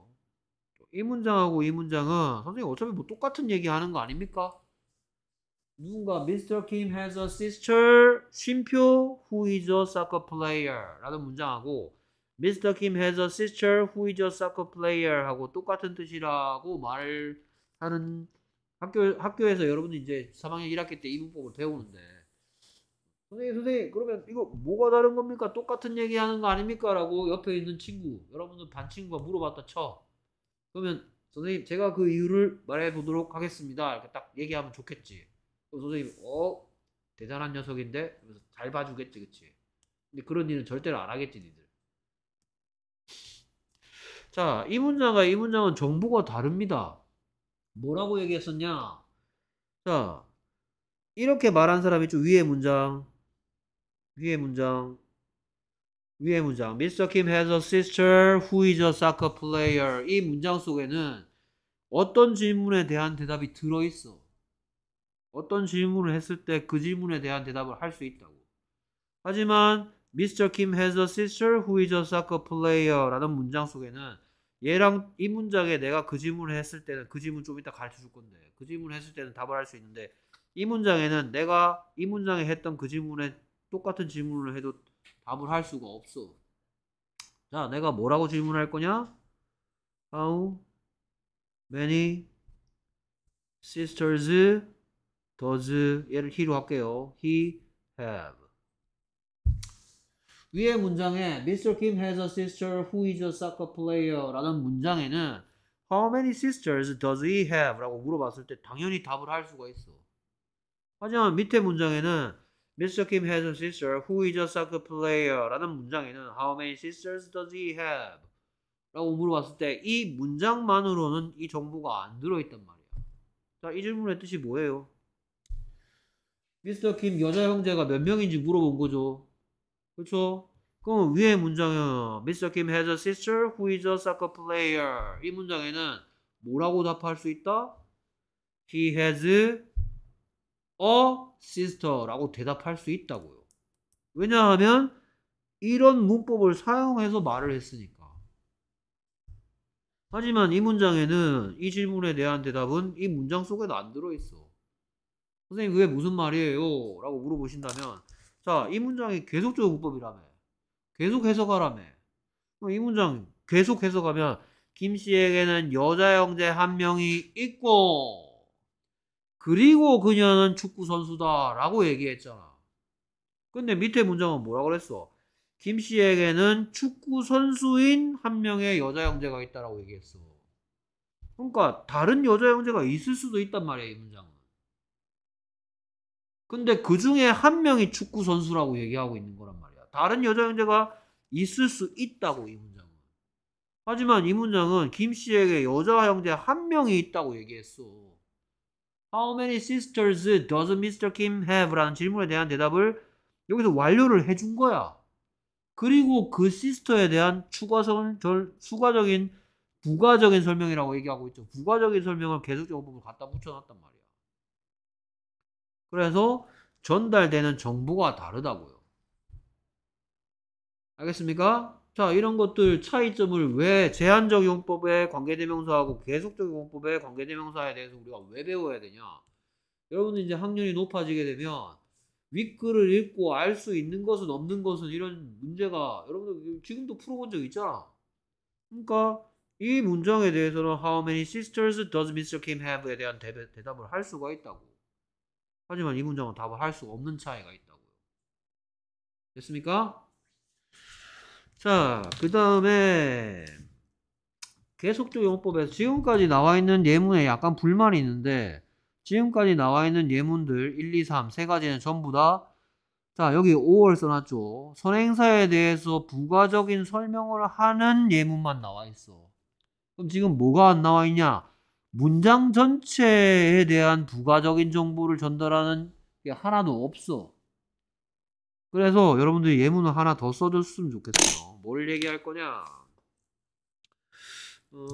이 문장하고 이 문장은 선생님 어차피 뭐 똑같은 얘기 하는 거 아닙니까? 누군가 Mr. Kim has a sister 쉼표 who is a soccer player 라는 문장하고 Mr. Kim has a sister who is a soccer player 하고 똑같은 뜻이라고 말하는 학교, 학교에서 여러분 이제 3학년 1학기 때 이 문법을 배우는데 선생님 선생님 그러면 이거 뭐가 다른 겁니까? 똑같은 얘기하는 거 아닙니까? 라고 옆에 있는 친구 여러분들 반 친구가 물어봤다 쳐 그러면 선생님 제가 그 이유를 말해 보도록 하겠습니다. 이렇게 딱 얘기하면 좋겠지. 그럼 선생님 어 대단한 녀석인데 그래서 잘 봐주겠지, 그치? 근데 그런 일은 절대로 안 하겠지, 니들. 자, 이 문장과 이 문장은 정보가 다릅니다. 뭐라고 얘기했었냐? 자, 이렇게 말한 사람이 좀 위에 문장, 위에 문장, 위에 문장 Mr. Kim has a sister who is a soccer player 이 문장 속에는 어떤 질문에 대한 대답이 들어있어 어떤 질문을 했을 때 그 질문에 대한 대답을 할 수 있다고 하지만 Mr. Kim has a sister who is a soccer player 라는 문장 속에는 얘랑 이 문장에 내가 그 질문을 했을 때는 그 질문 좀 이따 가르쳐 줄 건데 그 질문을 했을 때는 답을 할 수 있는데 이 문장에는 내가 이 문장에 했던 그 질문에 똑같은 질문을 해도 답을 할 수가 없어. 자, 내가 뭐라고 질문할 거냐? How many sisters does 얘를 he로 할게요. He have. 위의 문장에 Mr. Kim has a sister who is a soccer player 라는 문장에는 How many sisters does he have? 라고 물어봤을 때 당연히 답을 할 수가 있어. 하지만 밑에 문장에는 Mr. Kim has a sister who is a soccer player 라는 문장에는 How many sisters does he have? 라고 물어봤을 때 이 문장만으로는 이 정보가 안 들어있단 말이야. 자, 이 질문의 뜻이 뭐예요? 미스터 김 여자 형제가 몇 명인지 물어본 거죠. 그렇죠? 그럼 위의 문장은 Mr. Kim has a sister who is a soccer player. 이 문장에는 뭐라고 답할 수 있다? He has 어 시스터라고 대답할 수 있다고요. 왜냐하면 이런 문법을 사용해서 말을 했으니까. 하지만 이 문장에는 이 질문에 대한 대답은 이 문장 속에는 안 들어있어. 선생님 그게 무슨 말이에요? 라고 물어보신다면 자 이 문장이 계속적인 문법이라며 계속 해석하라며 이 문장 계속 해석하면 김 씨에게는 여자 형제 한 명이 있고 그리고 그녀는 축구 선수다라고 얘기했잖아. 근데 밑에 문장은 뭐라 그랬어? 김 씨에게는 축구 선수인 한 명의 여자 형제가 있다라고 얘기했어. 그러니까 다른 여자 형제가 있을 수도 있단 말이야, 이 문장은. 근데 그 중에 한 명이 축구 선수라고 얘기하고 있는 거란 말이야. 다른 여자 형제가 있을 수 있다고 이 문장은. 하지만 이 문장은 김 씨에게 여자 형제 한 명이 있다고 얘기했어. How many sisters does Mr. Kim have? 라는 질문에 대한 대답을 여기서 완료를 해준 거야. 그리고 그 시스터에 대한 추가적인 부가적인 설명이라고 얘기하고 있죠. 부가적인 설명을 계속적으로 보면 갖다 붙여놨단 말이야. 그래서 전달되는 정보가 다르다고요. 알겠습니까? 자, 이런 것들 차이점을 왜 제한적 용법에 관계대명사하고 계속적 용법에 관계대명사에 대해서 우리가 왜 배워야 되냐? 여러분들 이제 학년이 높아지게 되면 윗글을 읽고 알 수 있는 것은 없는 것은 이런 문제가 여러분들 지금도 풀어본 적 있잖아. 그러니까 이 문장에 대해서는 how many sisters does Mr. Kim have에 대한 대, 대답을 할 수가 있다고. 하지만 이 문장은 답을 할 수 없는 차이가 있다고요. 됐습니까? 자, 그 다음에 계속적 용법에서 지금까지 나와 있는 예문에 약간 불만이 있는데 지금까지 나와 있는 예문들 1, 2, 3 세 가지는 전부 다 자, 여기 5월 써놨죠. 선행사에 대해서 부가적인 설명을 하는 예문만 나와 있어. 그럼 지금 뭐가 안 나와 있냐? 문장 전체에 대한 부가적인 정보를 전달하는 게 하나도 없어. 그래서 여러분들이 예문을 하나 더 써줬으면 좋겠어요. 뭘 얘기할 거냐? 음,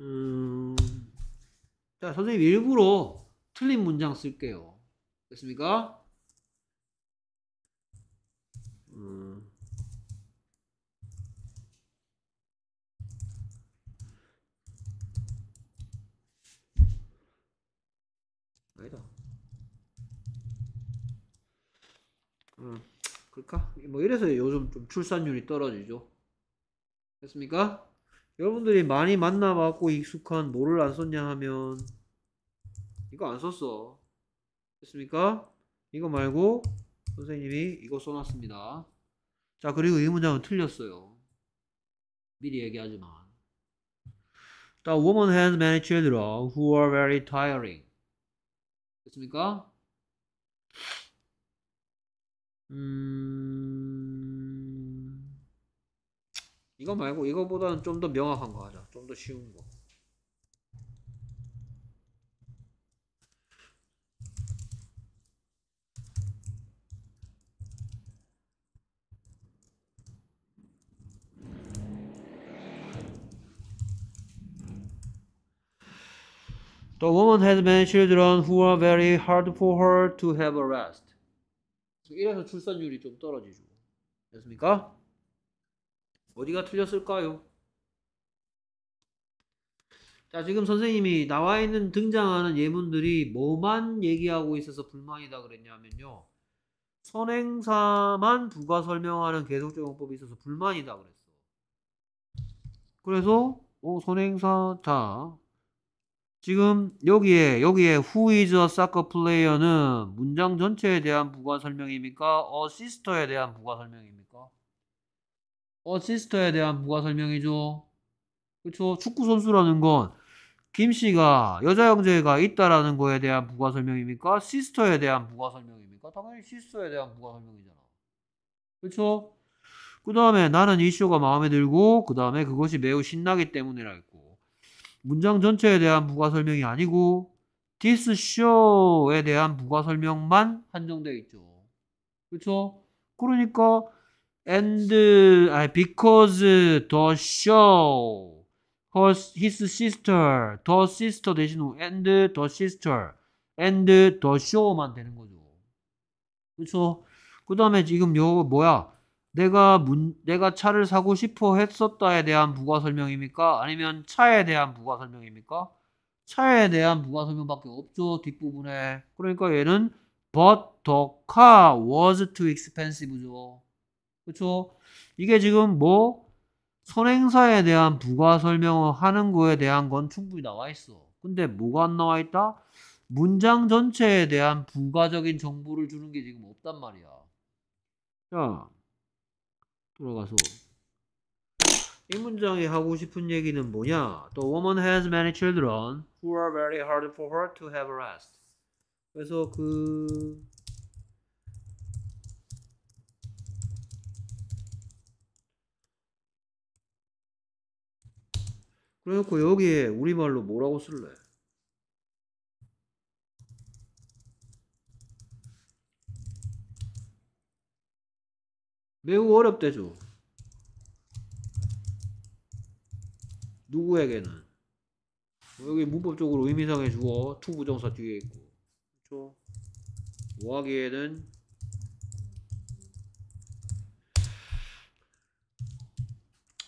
음, 자, 선생님 일부러 틀린 문장 쓸게요. 됐습니까? 음. 그럴까? 뭐 이래서 요즘 좀 출산율이 떨어지죠. 됐습니까? 여러분들이 많이 만나봤고 익숙한 뭐를 안 썼냐 하면 이거 안 썼어. 됐습니까? 이거 말고 선생님이 이거 써놨습니다. 자 그리고 이 문장은 틀렸어요. 미리 얘기하지만 The woman has many children who are very tiring. 됐습니까? 음... 이거 말고 이거보다는 좀 더 명확한 거 하자. 좀 더 쉬운 거. The woman had many children who were very hard for her to have a rest. 이래서 출산율이 좀 떨어지죠. 됐습니까? 어디가 틀렸을까요? 자, 지금 선생님이 나와 있는 등장하는 예문들이 뭐만 얘기하고 있어서 불만이다 그랬냐면요. 선행사만 부가 설명하는 계속적용법이 있어서 불만이다 그랬어. 그래서 어, 선행사 자 지금 여기에 여기에 who is a soccer player는 문장 전체에 대한 부가 설명입니까? 어시스터에 대한 부가 설명입니까? 어시스터에 대한 부가 설명이죠. 그렇죠? 축구 선수라는 건 김씨가 여자 형제가 있다라는 거에 대한 부가 설명입니까? 시스터에 대한 부가 설명입니까? 당연히 시스터에 대한 부가 설명이잖아. 그렇죠? 그 다음에 나는 이 쇼가 마음에 들고 그 다음에 그것이 매우 신나기 때문이라 고 문장 전체에 대한 부가 설명이 아니고 this show에 대한 부가 설명만 한정되어 있죠. 그렇죠? 그러니까 and 아 because the show her, his sister the sister 대신 and the sister and the show만 되는 거죠. 그렇죠? 그 다음에 지금 요거 뭐야? 내가 문, 내가 차를 사고 싶어 했었다에 대한 부가 설명입니까? 아니면 차에 대한 부가 설명입니까? 차에 대한 부가 설명밖에 없죠. 뒷부분에. 그러니까 얘는 but the car was too expensive죠. 그쵸 이게 지금 뭐 선행사에 대한 부가 설명을 하는 거에 대한 건 충분히 나와 있어. 근데 뭐가 안 나와 있다? 문장 전체에 대한 부가적인 정보를 주는 게 지금 없단 말이야. 자, 들어가서이문장이 하고 싶은 얘기는 뭐냐? The woman has many children who are very hard for her to have rest. 그래서 그 그래놓고 여기에 우리말로 뭐라고 쓸래? 매우 어렵대죠. 누구에게는 여기 문법적으로 의미상의 주어 투부정사 뒤에 있고 그렇죠. 뭐하기에는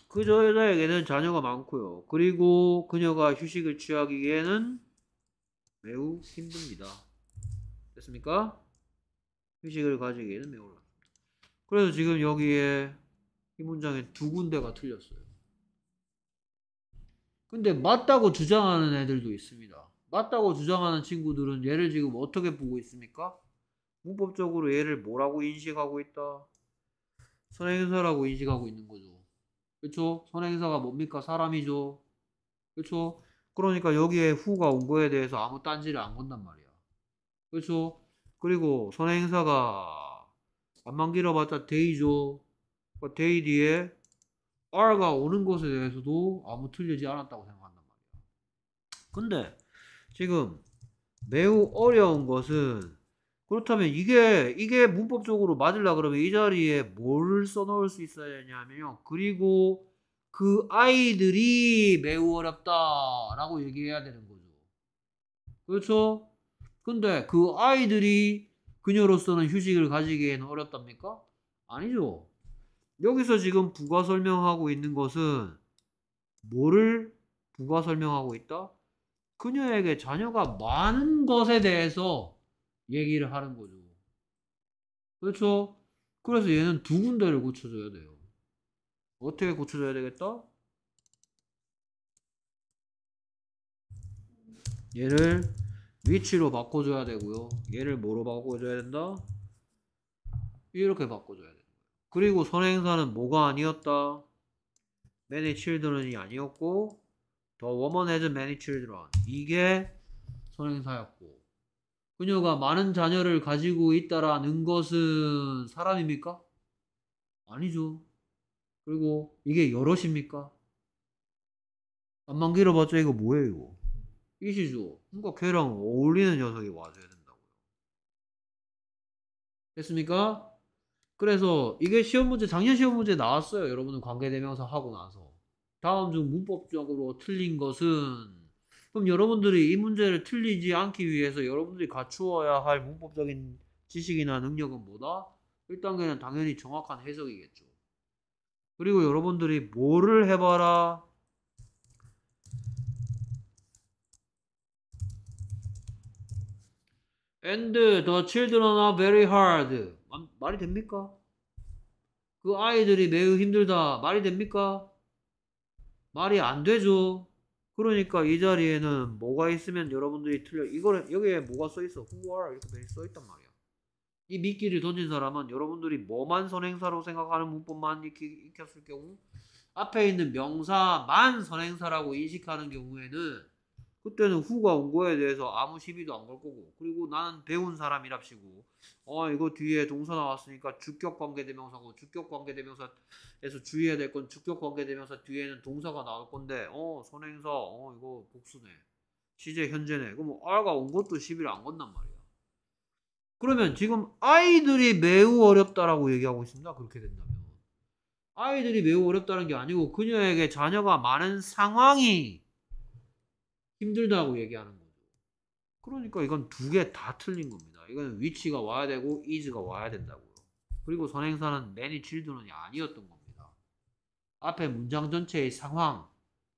그 여자에게는 자녀가 많고요. 그리고 그녀가 휴식을 취하기에는 매우 힘듭니다. 됐습니까? 휴식을 가지기에는 매우 그래서 지금 여기에 이 문장에 두 군데가 틀렸어요. 근데 맞다고 주장하는 애들도 있습니다. 맞다고 주장하는 친구들은 얘를 지금 어떻게 보고 있습니까? 문법적으로 얘를 뭐라고 인식하고 있다? 선행사라고 인식하고 있는 거죠. 그렇죠? 선행사가 뭡니까? 사람이죠. 그렇죠? 그러니까 여기에 후가 온 거에 대해서 아무 딴지를 안 건단 말이야. 그렇죠? 그리고 선행사가 안만 길어봤자 데이죠 그러니까 d a 뒤에 r가 오는 것에 대해서도 아무 틀리지 않았다고 생각한단 말이야. 근데 지금 매우 어려운 것은 그렇다면 이게 이게 문법적으로 맞으려 그러면 이 자리에 뭘 써놓을 수 있어야 되냐면요. 그리고 그 아이들이 매우 어렵다라고 얘기해야 되는 거죠. 그렇죠? 근데 그 아이들이 그녀로서는 휴식을 가지기에는 어렵답니까? 아니죠. 여기서 지금 부가 설명하고 있는 것은 뭐를 부가 설명하고 있다? 그녀에게 자녀가 많은 것에 대해서 얘기를 하는 거죠. 그렇죠? 그래서 얘는 두 군데를 고쳐줘야 돼요. 어떻게 고쳐줘야 되겠다? 얘를 위치로 바꿔줘야 되고요. 얘를 뭐로 바꿔줘야 된다? 이렇게 바꿔줘야 되는 거예요. 그리고 선행사는 뭐가 아니었다? many children이 아니었고 the woman has many children 이게 선행사였고 그녀가 많은 자녀를 가지고 있다라는 것은 사람입니까? 아니죠. 그리고 이게 여럿입니까? 안만 길어봤자 이거 뭐예요 이거? 이시죠. 뭔가 걔랑 어울리는 녀석이 와줘야 된다고요. 됐습니까? 그래서 이게 시험 문제 작년 시험 문제 나왔어요. 여러분은 관계대명사 하고 나서 다음 중 문법적으로 틀린 것은 그럼 여러분들이 이 문제를 틀리지 않기 위해서 여러분들이 갖추어야 할 문법적인 지식이나 능력은 뭐다? 1단계는 당연히 정확한 해석이겠죠. 그리고 여러분들이 뭐를 해봐라? And the children are very hard. 말이 됩니까? 그 아이들이 매우 힘들다. 말이 됩니까? 말이 안 되죠. 그러니까 이 자리에는 뭐가 있으면 여러분들이 틀려. 이거는 여기에 뭐가 써 있어? Who are 이렇게 매일 써 있단 말이야. 이 미끼를 던진 사람은 여러분들이 뭐만 선행사로 생각하는 문법만 익혔을 경우 앞에 있는 명사만 선행사라고 인식하는 경우에는 그때는 후가 온 거에 대해서 아무 시비도 안 걸 거고 그리고 나는 배운 사람이랍시고 어 이거 뒤에 동사 나왔으니까 주격 관계대명사고 주격 관계대명사에서 주의해야 될 건 주격 관계대명사 뒤에는 동사가 나올 건데 어 선행사 어 이거 복수네 시제 현재네 그럼 R가 온 것도 시비를 안 건단 말이야 그러면 지금 아이들이 매우 어렵다라고 얘기하고 있습니다 그렇게 된다면 아이들이 매우 어렵다는 게 아니고 그녀에게 자녀가 많은 상황이 힘들다고 얘기하는 거죠. 그러니까 이건 두 개 다 틀린 겁니다. 이건 위치가 와야 되고 이즈가 와야 된다고요. 그리고 선행사는 many c h 이 아니었던 겁니다. 앞에 문장 전체의 상황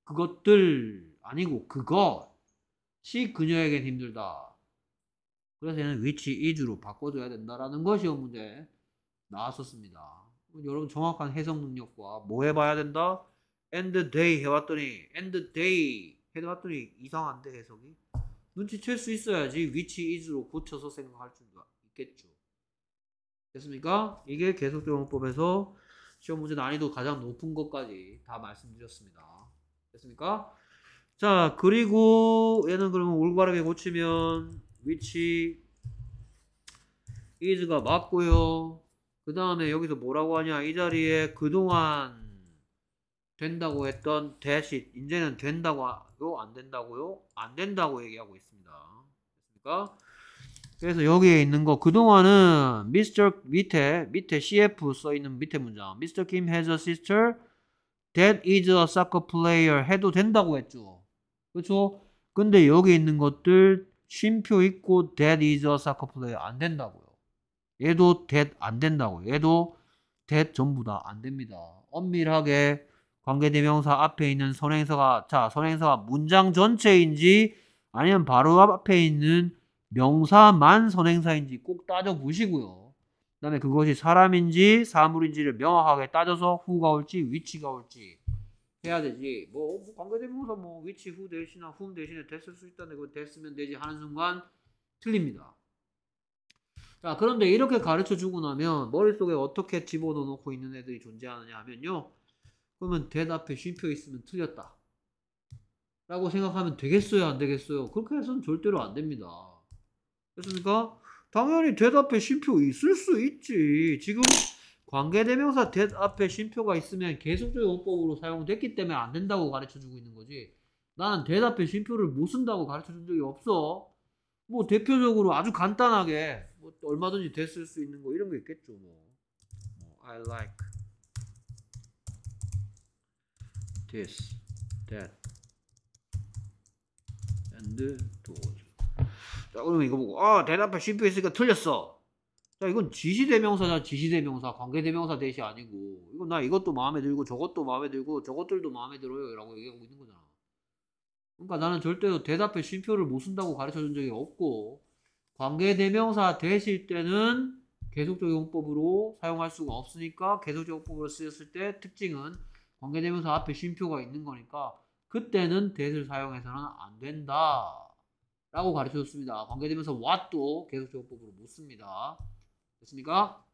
그것들 아니고 그것이 그녀에겐 힘들다. 그래서 얘는 위치 이즈로 바꿔줘야 된다라는 것이 문제 나왔었습니다. 여러분 정확한 해석 능력과 뭐 해봐야 된다? end day 해왔더니 end day 해봤더니 이상한데 해석이 눈치챌 수 있어야지 위치 이즈로 고쳐서 생각할 수 있겠죠. 됐습니까? 이게 계속적 용법에서 시험 문제 난이도 가장 높은 것까지 다 말씀드렸습니다. 됐습니까? 자 그리고 얘는 그러면 올바르게 고치면 위치 이즈가 맞고요. 그 다음에 여기서 뭐라고 하냐 이 자리에 그동안 된다고 했던 대시 이제는 된다고요 안 된다고요 안 된다고 얘기하고 있습니다 그러니까 그래서 여기에 있는 거 그동안은 Mr. 밑에 밑에 CF 써 있는 밑에 문장 Mr. Kim has a sister that is a soccer player 해도 된다고 했죠 그렇죠 근데 여기 있는 것들 쉼표 있고 that is a soccer player 안 된다고요 얘도 that 안 된다고 요 얘도 that 전부 다 안 됩니다 엄밀하게 관계대명사 앞에 있는 선행사가 자 선행사가 문장 전체인지 아니면 바로 앞에 있는 명사만 선행사인지 꼭 따져 보시고요. 그 다음에 그것이 사람인지 사물인지를 명확하게 따져서 후가 올지 위치가 올지 해야 되지. 뭐, 뭐 관계대명사 뭐 위치 후 대신에 w 대신에 됐을 수 있다는데 그 됐으면 되지 하는 순간 틀립니다. 자 그런데 이렇게 가르쳐 주고 나면 머릿속에 어떻게 집어넣고 있는 애들이 존재하느냐 하면요. 그러면 대답에 쉼표 있으면 틀렸다. 라고 생각하면 되겠어요? 안 되겠어요? 그렇게 해서는 절대로 안 됩니다. 그렇습니까? 당연히 대답에 쉼표 있을 수 있지. 지금 관계대명사 대답에 쉼표가 있으면 계속적인 원법으로 사용됐기 때문에 안 된다고 가르쳐주고 있는 거지. 나는 대답에 쉼표를 못 쓴다고 가르쳐준 적이 없어. 뭐 대표적으로 아주 간단하게 뭐 얼마든지 됐을 수 있는 거 이런 거 있겠죠. 뭐, 뭐 I like. this, that, and d o e 자, 그러 이거 보고, 아, 대답할 쉽게 했으니까 틀렸어. 자, 이건 지시대명사잖아, 지시대명사. 관계대명사 대시 아니고. 이건 나 이것도 마음에 들고, 저것도 마음에 들고, 저것들도 마음에 들어요. 라고 얘기하고 있는 거잖아. 그러니까 나는 절대로 대답에 쉼표를 못 쓴다고 가르쳐 준 적이 없고, 관계대명사 되실 때는 계속적 용법으로 사용할 수가 없으니까 계속적 용법으로 쓰였을 때 특징은 관계대명사 앞에 쉼표가 있는 거니까 그때는 대을 사용해서는 안 된다. 라고 가르쳐 줬습니다. 관계되면서 what도 계속적법으로 못 씁니다. 됐습니까?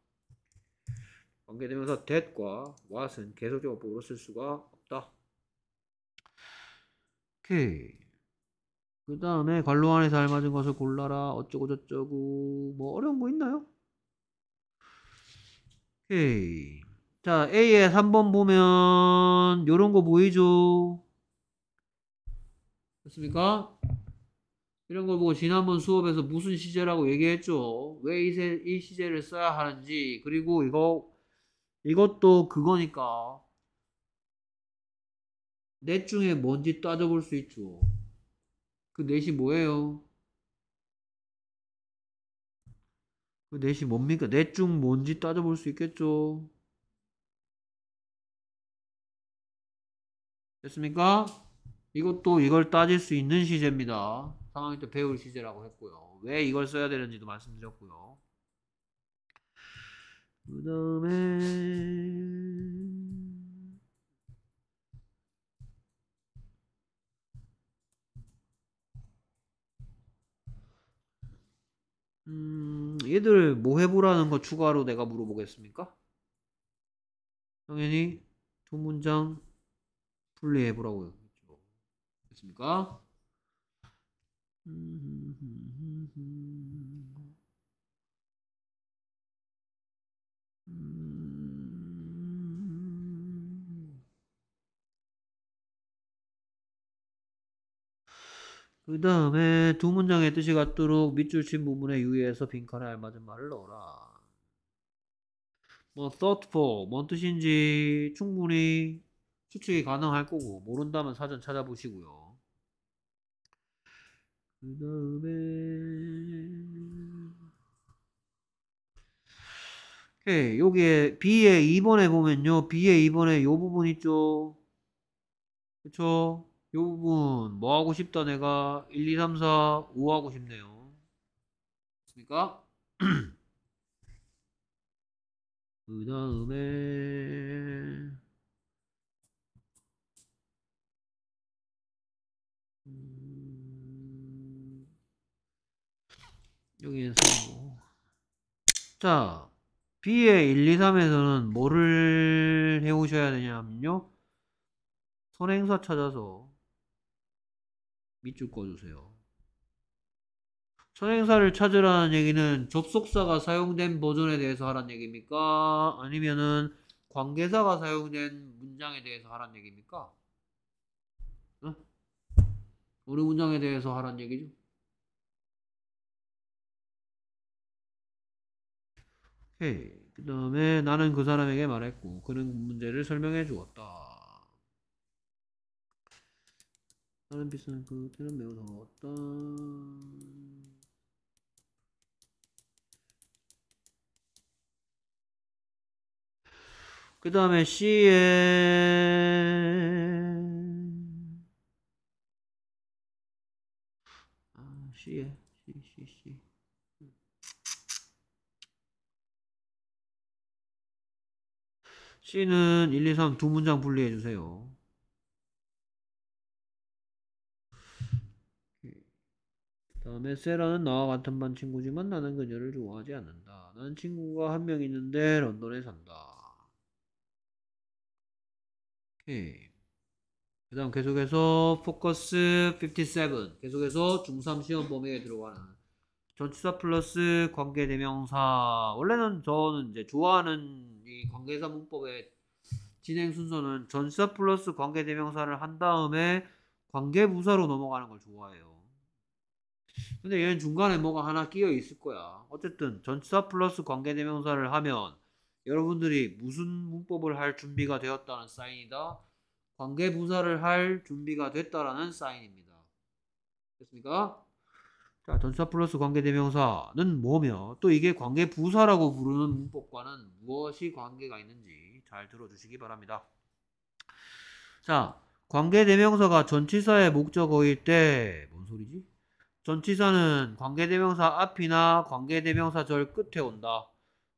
관계되면서 that과 what은 계속적법으로 쓸 수가 없다. 오케이. 그 다음에 관로 안에서 알맞은 것을 골라라. 어쩌고저쩌고. 뭐 어려운 거 있나요? 오케이. 자, A에 3번 보면 이런거 보이죠? 됐습니까? 이런 걸 보고 지난번 수업에서 무슨 시제라고 얘기했죠? 왜 이 시제를 써야 하는지 그리고 이거 이것도 그거니까 넷 중에 뭔지 따져볼 수 있죠. 그 넷이 뭐예요? 그 넷이 뭡니까? 넷 중 뭔지 따져볼 수 있겠죠. 됐습니까? 이것도 이걸 따질 수 있는 시제입니다. 상황이 또 배울 시제라고 했고요. 왜 이걸 써야 되는지도 말씀드렸고요. 그 다음에 음, 얘들 뭐 해보라는 거 추가로 내가 물어보겠습니까? 당연히 두 문장 풀리해 보라고요. 됐습니까? 그 다음에 두 문장의 뜻이 같도록 밑줄 친 부분에 유의해서 빈칸에 알맞은 말을 넣어라. 뭐 thoughtful 뭔 뜻인지 충분히 추측이 가능할 거고 모른다면 사전 찾아보시고요. 그 다음에 오케이 여기에 B의 2번에 보면요 B의 2번에 요 부분 있죠 그쵸 요 부분 뭐 하고 싶다 내가 1 2 3 4 5 하고 싶네요 맞습니까? 그 다음에 여기에서 뭐. 자 B의 1, 2, 3에서는 뭐를 해오셔야 되냐면요 선행사 찾아서 밑줄 꺼주세요 선행사를 찾으라는 얘기는 접속사가 사용된 버전에 대해서 하란 얘기입니까? 아니면은 관계사가 사용된 문장에 대해서 하란 얘기입니까? 어? 우리 문장에 대해서 하란 얘기죠? 오케이. 예, 그 다음에 나는 그 사람에게 말했고 그는 문제를 설명해 주었다. 다른 비슷한 그때는 매우 더웠다. 그 다음에 C에 C에 아, C, C, C C는 1, 2, 3 두 문장 분리해 주세요. 다음에 세라는 나와 같은 반 친구지만 나는 그녀를 좋아하지 않는다. 나는 친구가 한 명 있는데 런던에 산다. 오케이. 그 다음 계속해서 포커스 57 계속해서 중3 시험 범위에 들어가는 전치사 플러스 관계대명사 원래는 저는 이제 좋아하는 이 관계사 문법의 진행 순서는 전치사 플러스 관계 대명사를 한 다음에 관계 부사로 넘어가는 걸 좋아해요. 근데 얘는 중간에 뭐가 하나 끼어 있을 거야. 어쨌든 전치사 플러스 관계 대명사를 하면 여러분들이 무슨 문법을 할 준비가 되었다는 사인이다. 관계 부사를 할 준비가 됐다라는 사인입니다. 됐습니까? 자, 그러니까 전사 플러스 관계 대명사는 뭐며 또 이게 관계 부사라고 부르는 문법과는 무엇이 관계가 있는지 잘 들어주시기 바랍니다. 자, 관계 대명사가 전치사의 목적어일 때 뭔 소리지? 전치사는 관계 대명사 앞이나 관계 대명사 절 끝에 온다.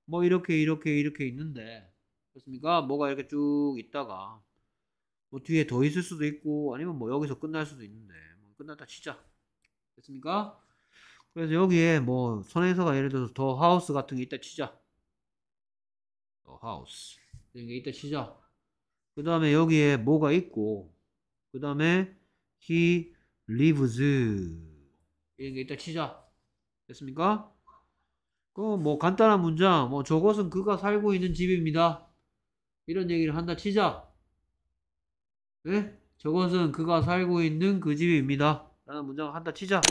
뭐 이렇게 이렇게 이렇게 있는데 그렇습니까? 뭐가 이렇게 쭉 있다가 뭐 뒤에 더 있을 수도 있고 아니면 뭐 여기서 끝날 수도 있는데 뭐 끝났다 치자. 됐습니까? 그래서 여기에 뭐선에서가 예를 들어서 더 하우스 같은 게 있다 치자. 더 하우스 이런 게 있다 치자. 그 다음에 여기에 뭐가 있고 그 다음에 he lives 이런 게 있다 치자. 됐습니까? 그뭐 럼 간단한 문장 뭐 저것은 그가 살고 있는 집입니다. 이런 얘기를 한다 치자. 네? 저것은 그가 살고 있는 그 집입니다. 라는 문장을 한다 치자.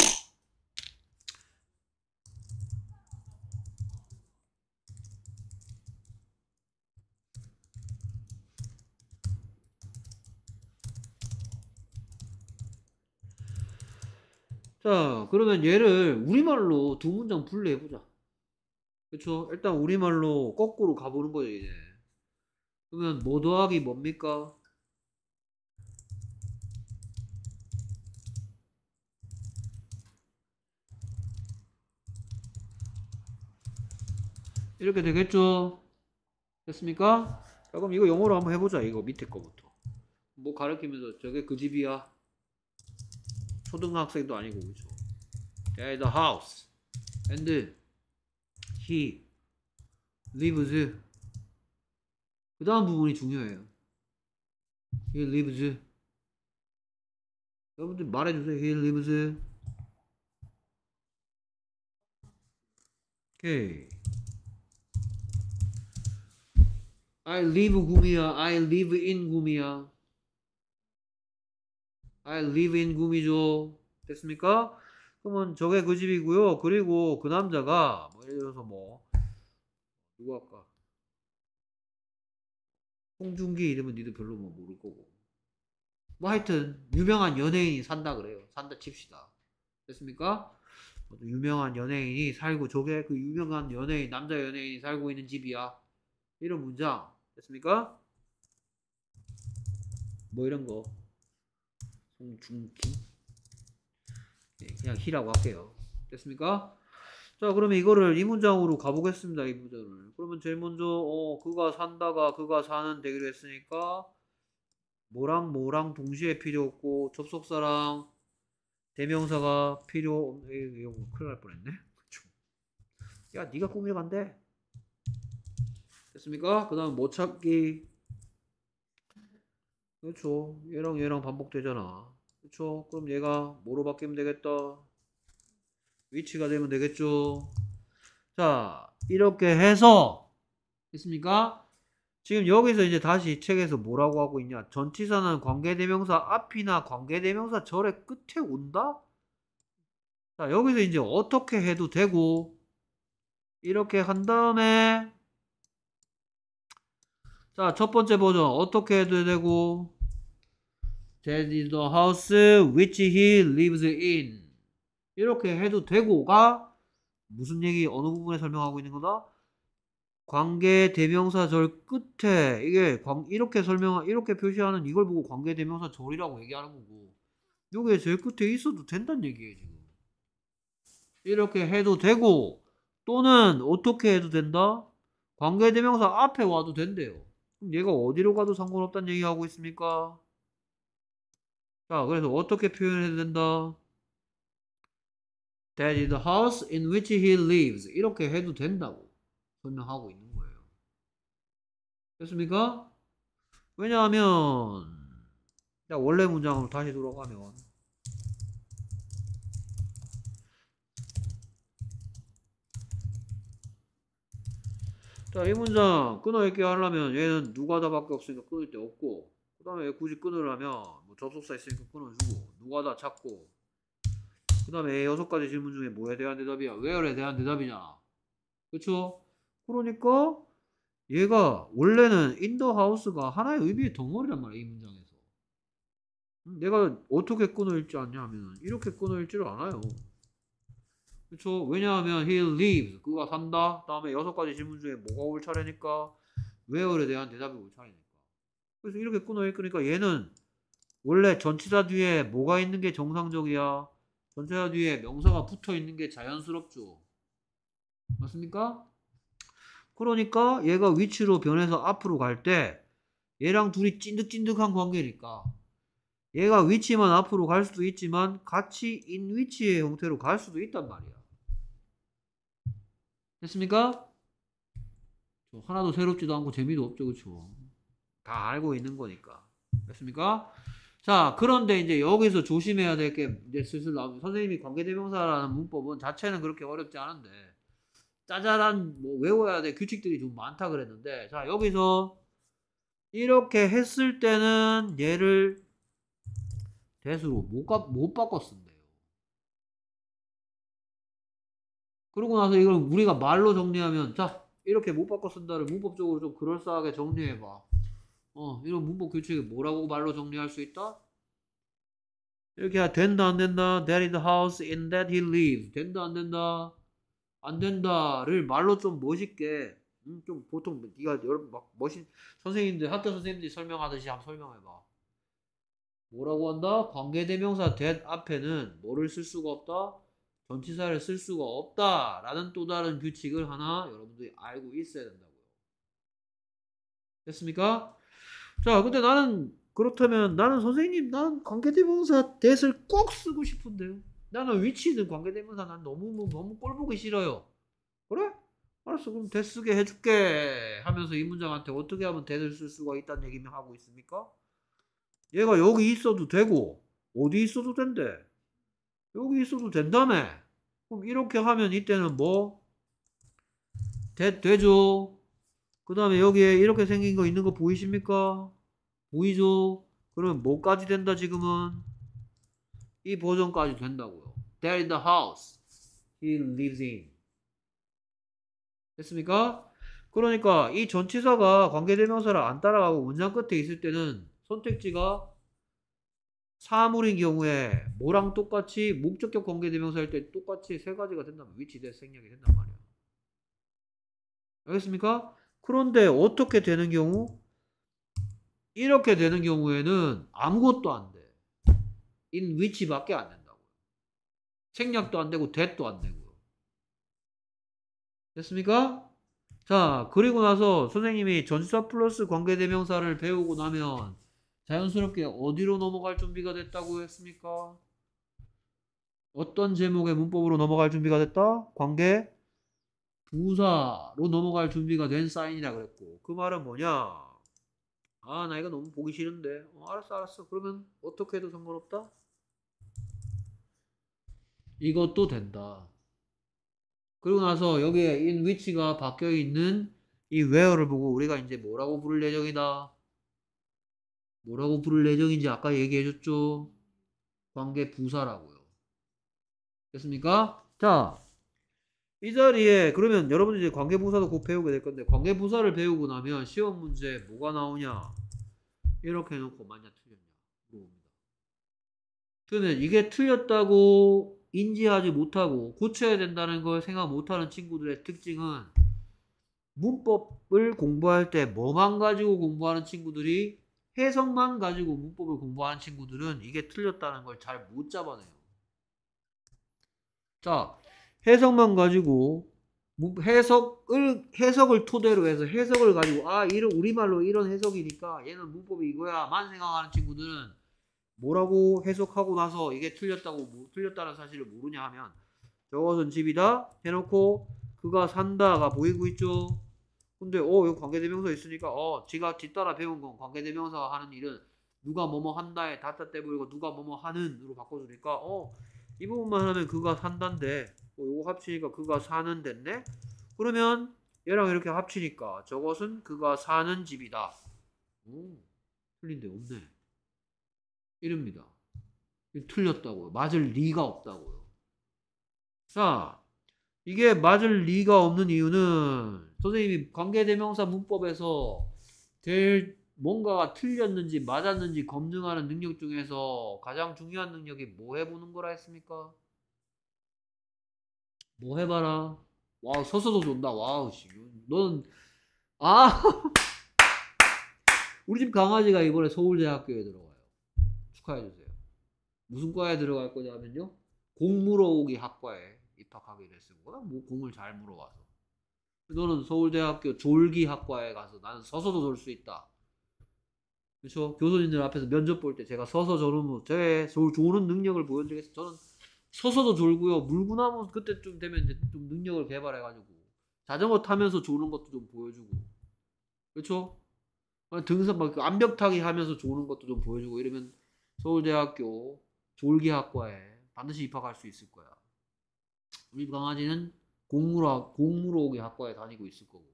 자, 그러면 얘를 우리말로 두 문장 분리해보자. 그쵸? 일단 우리말로 거꾸로 가보는 거죠, 이제. 그러면 뭐 더하기 뭡니까? 이렇게 되겠죠? 됐습니까? 자, 그럼 이거 영어로 한번 해보자, 이거 밑에 거부터. 뭐 가르치면서 저게 그 집이야. 초등학생도 아니고 그죠? They're in the house and he lives 그 다음 부분이 중요해요 he lives 여러분들 말해주세요 he lives 오케이 I live 구미야 I live in 구미야 I live in 구미죠. 됐습니까? 그러면 저게 그 집이고요. 그리고 그 남자가 뭐 예를 들어서 뭐 누구 할까? 홍준기 이름은 니도 별로 뭐 모를 거고. 뭐 하여튼 유명한 연예인이 산다 그래요. 산다 칩시다. 됐습니까? 유명한 연예인이 살고 저게 그 유명한 연예인 남자 연예인이 살고 있는 집이야. 이런 문장 됐습니까? 뭐 이런 거. 홍중기 음, 네, 그냥 히라고 할게요. 됐습니까? 자 그러면 이거를 이 문장으로 가보겠습니다. 이 문장을 그러면 제일 먼저 어, 그가 산다가 그가 사는 되기로 했으니까 뭐랑 뭐랑 동시에 필요 없고 접속사랑 대명사가 필요 없 이거 어, 큰일 날 뻔했네. 야, 니가 꾸밀 간대. 됐습니까? 그 다음 못 뭐 찾기. 그렇죠. 얘랑 얘랑 반복되잖아. 그렇죠. 그럼 얘가 뭐로 바뀌면 되겠다. 위치가 되면 되겠죠. 자, 이렇게 해서 됐습니까? 지금 여기서 이제 다시 이 책에서 뭐라고 하고 있냐? 전치사는 관계대명사 앞이나 관계대명사 절의 끝에 온다? 자, 여기서 이제 어떻게 해도 되고 이렇게 한 다음에 자, 첫 번째 버전 어떻게 해도 되고 That is the house which he lives in 이렇게 해도 되고가 무슨 얘기 어느 부분에 설명하고 있는 거다? 관계 대명사 절 끝에 이게 광, 이렇게 설명 이렇게 표시하는 이걸 보고 관계 대명사 절이라고 얘기하는 거고 요게 제일 끝에 있어도 된다는 얘기예요 지금 이렇게 해도 되고 또는 어떻게 해도 된다 관계 대명사 앞에 와도 된대요 얘가 어디로 가도 상관없다는 얘기하고 있습니까? 자, 그래서 어떻게 표현해야 된다? That is the house in which he lives. 이렇게 해도 된다고 설명하고 있는 거예요. 됐습니까? 왜냐하면 원래 문장으로 다시 돌아가면 자, 이 문장 끊어읽기 하려면 얘는 누가 다밖에 없으니까 끊을 데 없고 그 다음에 굳이 끊으려면 뭐 접속사 있으니까 끊어주고 누가 다 찾고 그 다음에 여섯 가지 질문 중에 뭐에 대한 대답이야? w h 에 대한 대답이냐 그쵸? 그러니까 얘가 원래는 인더 하우스가 하나의 의미의 덩어리란 말이야 이 문장에서 음, 내가 어떻게 끊어 읽지 않냐 하면 이렇게 끊어 읽지를 않아요 그렇죠? 왜냐하면 he lives 그가 산다. 다음에 여섯 가지 질문 중에 뭐가 올 차례니까 where에 대한 대답이 올 차례니까. 그래서 이렇게 끊어 읽으니까 얘는 원래 전치사 뒤에 뭐가 있는 게 정상적이야. 전체사 뒤에 명사가 붙어 있는 게 자연스럽죠. 맞습니까? 그러니까 얘가 위치로 변해서 앞으로 갈 때 얘랑 둘이 찐득찐득한 관계니까 얘가 위치만 앞으로 갈 수도 있지만 같이 인 위치의 형태로 갈 수도 있단 말이야. 됐습니까? 하나도 새롭지도 않고 재미도 없죠, 그렇죠? 다 알고 있는 거니까. 됐습니까? 자, 그런데 이제 여기서 조심해야 될 게 이제 슬슬 나오면 선생님이 관계대명사라는 문법은 자체는 그렇게 어렵지 않은데 짜잘한 뭐 외워야 될 규칙들이 좀 많다 그랬는데 자, 여기서 이렇게 했을 때는 얘를 대수로 못, 못 바꿨습니다. 그러고 나서 이걸 우리가 말로 정리하면 자 이렇게 못 바꿔 쓴다를 문법적으로 좀 그럴싸하게 정리해봐 어 이런 문법 규칙이 뭐라고 말로 정리할 수 있다? 이렇게 된다 안 된다 that is the house in that he lives 된다 안 된다 안 된다를 말로 좀 멋있게 음, 좀 보통 네가 여러분 막 멋있 선생님들 학교 선생님들이 설명하듯이 한번 설명해봐 뭐라고 한다 관계대명사 that 앞에는 뭐를 쓸 수가 없다 전치사를 쓸 수가 없다라는 또 다른 규칙을 하나 여러분들이 알고 있어야 된다고요. 됐습니까? 자, 근데 나는 그렇다면 나는 선생님 나는 관계대명사 대을 꼭 쓰고 싶은데요. 나는 위치는 관계대명사 난 너무 너무 꼴 보기 싫어요. 그래? 알았어 그럼 대 쓰게 해줄게 하면서 이 문장한테 어떻게 하면 대를 쓸 수가 있다는 얘기만 하고 있습니까? 얘가 여기 있어도 되고 어디 있어도 된대. 여기 있어도 된다며. 그럼 이렇게 하면 이때는 뭐 되, 되죠. 그 다음에 여기에 이렇게 생긴 거 있는 거 보이십니까? 보이죠? 그러면 뭐까지 된다 지금은? 이 버전까지 된다고요. There in the house he lives in. 됐습니까? 그러니까 이 전치사가 관계대명사를 안 따라가고 문장 끝에 있을 때는 선택지가 사물인 경우에 뭐랑 똑같이 목적격 관계대명사 일때 똑같이 세 가지가 된다면 위치대 생략이 된단 말이야. 알겠습니까? 그런데 어떻게 되는 경우? 이렇게 되는 경우에는 아무것도 안 돼. 인 위치밖에 안 된다고요. 생략도 안 되고 대도 안 되고요. 됐습니까? 자, 그리고 나서 선생님이 전치사 플러스 관계대명사를 배우고 나면 자연스럽게 어디로 넘어갈 준비가 됐다고 했습니까? 어떤 제목의 문법으로 넘어갈 준비가 됐다? 관계 부사로 넘어갈 준비가 된 사인이라 그랬고 그 말은 뭐냐? 아 나 이거 너무 보기 싫은데 어, 알았어 알았어 그러면 어떻게 해도 상관없다? 이것도 된다 그리고 나서 여기에 in which가 바뀌어 있는 이 where를 보고 우리가 이제 뭐라고 부를 예정이다? 뭐라고 부를 예정인지 아까 얘기해줬죠. 관계 부사라고요. 됐습니까? 자, 이 자리에 그러면 여러분 이제 관계 부사도 곧 배우게 될 건데 관계 부사를 배우고 나면 시험 문제 뭐가 나오냐? 이렇게 해놓고 맞냐 틀렸냐 물어봅니다. 그러면 이게 틀렸다고 인지하지 못하고 고쳐야 된다는 걸 생각 못하는 친구들의 특징은 문법을 공부할 때 뭐만 가지고 공부하는 친구들이 해석만 가지고 문법을 공부하는 친구들은 이게 틀렸다는 걸 잘 못 잡아내요. 자, 해석만 가지고 해석을 해석을 토대로 해서 해석을 가지고 아 이런 우리말로 이런 해석이니까 얘는 문법이 이거야만 생각하는 친구들은 뭐라고 해석하고 나서 이게 틀렸다고 뭐, 틀렸다는 사실을 모르냐 하면 저것은 집이다 해놓고 그가 산다가 보이고 있죠. 근데 어 여기 관계대명사 있으니까 어 지가 뒤따라 배운 건 관계대명사 하는 일은 누가 뭐뭐 한다에 다따 떼버리고 누가 뭐뭐 하는으로 바꿔주니까 어 이 부분만 하면 그가 산단데 어, 요거 합치니까 그가 사는 됐네 그러면 얘랑 이렇게 합치니까 저것은 그가 사는 집이다 오 틀린데 없네 이릅니다 틀렸다고요 맞을 리가 없다고요 자 이게 맞을 리가 없는 이유는 선생님이 관계대명사 문법에서 제일 뭔가가 틀렸는지 맞았는지 검증하는 능력 중에서 가장 중요한 능력이 뭐 해보는 거라 했습니까? 뭐 해봐라. 와우, 서서도 존다. 와우, 씨. 는 아! 우리 집 강아지가 이번에 서울대학교에 들어가요. 축하해주세요. 무슨 과에 들어갈 거냐면요. 공물어오기 학과에. 입학하게 됐을 거다. 뭐 공을 잘 물어와서. 너는 서울대학교 졸기학과에 가서 나는 서서도 졸 수 있다. 그렇죠? 교수님들 앞에서 면접 볼 때 제가 서서 저는 제조은 능력을 보여드리겠습니다. 저는 서서도 졸고요. 물구나무 그때쯤 되면 이제 좀 능력을 개발해가지고 자전거 타면서 조는 것도 좀 보여주고 그렇죠? 등산 막 그 암벽 타기 하면서 조는 것도 좀 보여주고 이러면 서울대학교 졸기학과에 반드시 입학할 수 있을 거야. 우리 강아지는 공무학, 공무로기 학과에 다니고 있을 거고.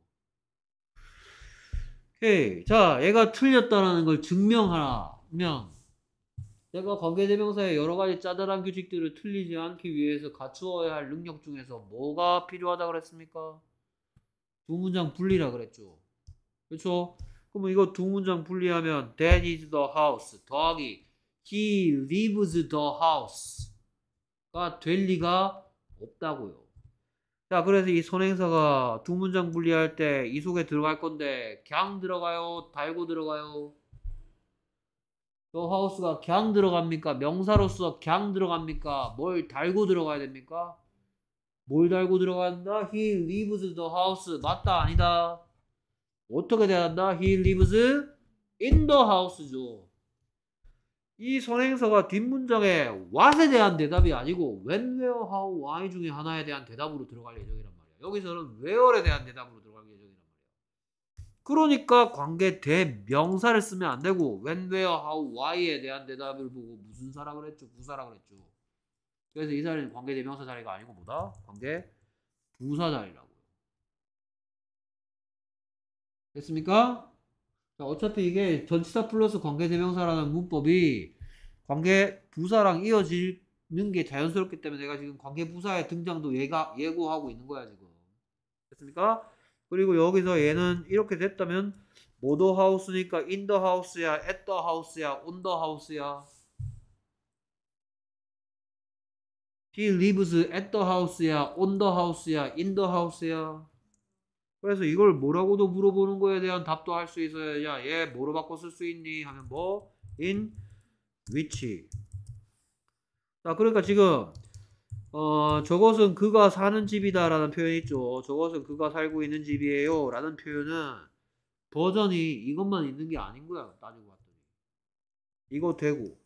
오케이. 자, 얘가 틀렸다라는 걸 증명하면 라 내가 관계대명사의 여러 가지 짜잘한 규칙들을 틀리지 않기 위해서 갖추어야 할 능력 중에서 뭐가 필요하다 그랬습니까? 두 문장 분리라 그랬죠. 그렇죠? 그럼 이거 두 문장 분리하면 that is the house 더하기 he lives the house가 될 리가 없다고요. 자, 그래서 이 선행사가 두 문장 분리할 때 이 속에 들어갈 건데 걍 들어가요? 달고 들어가요? 저 하우스가 걍 들어갑니까? 명사로서 걍 들어갑니까? 뭘 달고 들어가야 됩니까? 뭘 달고 들어간다? He leaves the house. 맞다, 아니다. 어떻게 대한다? He lives in the house죠. 이선행서가 뒷문장에 what에 대한 대답이 아니고 when, where, how, why 중에 하나에 대한 대답으로 들어갈 예정이란 말이에요 여기서는 where에 대한 대답으로 들어갈 예정이란 말이에요 그러니까 관계 대명사를 쓰면 안 되고 when, where, how, why에 대한 대답을 보고 무슨 사라 그했죠 부사라 고했죠 그래서 이 자리는 관계 대명사 자리가 아니고 뭐다? 관계 부사 자리라고요. 됐습니까? 어차피 이게 전치사 플러스 관계대명사라는 문법이 관계 부사랑 이어지는 게 자연스럽기 때문에 내가 지금 관계 부사의 등장도 예가, 예고하고 있는 거야 지금 됐습니까? 그리고 여기서 얘는 이렇게 됐다면 모더 하우스니까 인더 하우스야, 앳더 하우스야, 온더 하우스야. He lives at the house야, on the house야, in the house야. 그래서 이걸 뭐라고도 물어보는 거에 대한 답도 할 수 있어야 얘 예, 뭐로 바꿔 쓸 수 있니 하면 뭐 in which 자 그러니까 지금 어 저것은 그가 사는 집이다 라는 표현이 있죠 저것은 그가 살고 있는 집이에요 라는 표현은 버전이 이것만 있는 게 아닌 거야 따지고 봤더니 이거 되고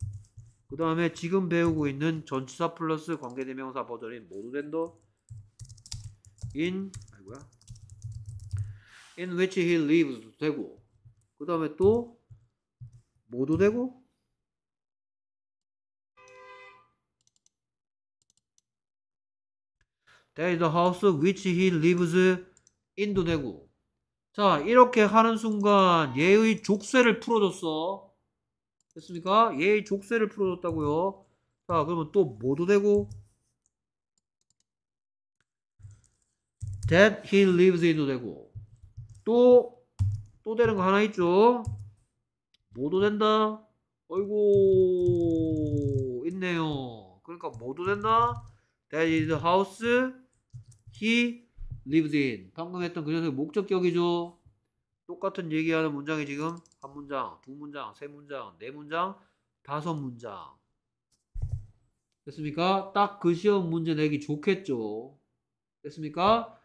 그 다음에 지금 배우고 있는 전치사 플러스 관계대명사 버전인 모두 된다 in 아이고야 in which he lives도 되고 그 다음에 또 뭐도 되고 That is t h house which he lives in도 되고 자 이렇게 하는 순간 얘의 족쇄를 풀어줬어 됐습니까? 얘의 족쇄를 풀어줬다고요 자 그러면 또 뭐도 되고 That he lives in도 되고 또, 또 되는 거 하나 있죠? 모두 된다? 어이구, 있네요. 그러니까 모두 된다? That is the house he lives in. 방금 했던 그 녀석의 목적격이죠? 똑같은 얘기하는 문장이 지금 한 문장, 두 문장, 세 문장, 네 문장, 다섯 문장. 됐습니까? 딱 그 시험 문제 내기 좋겠죠? 됐습니까?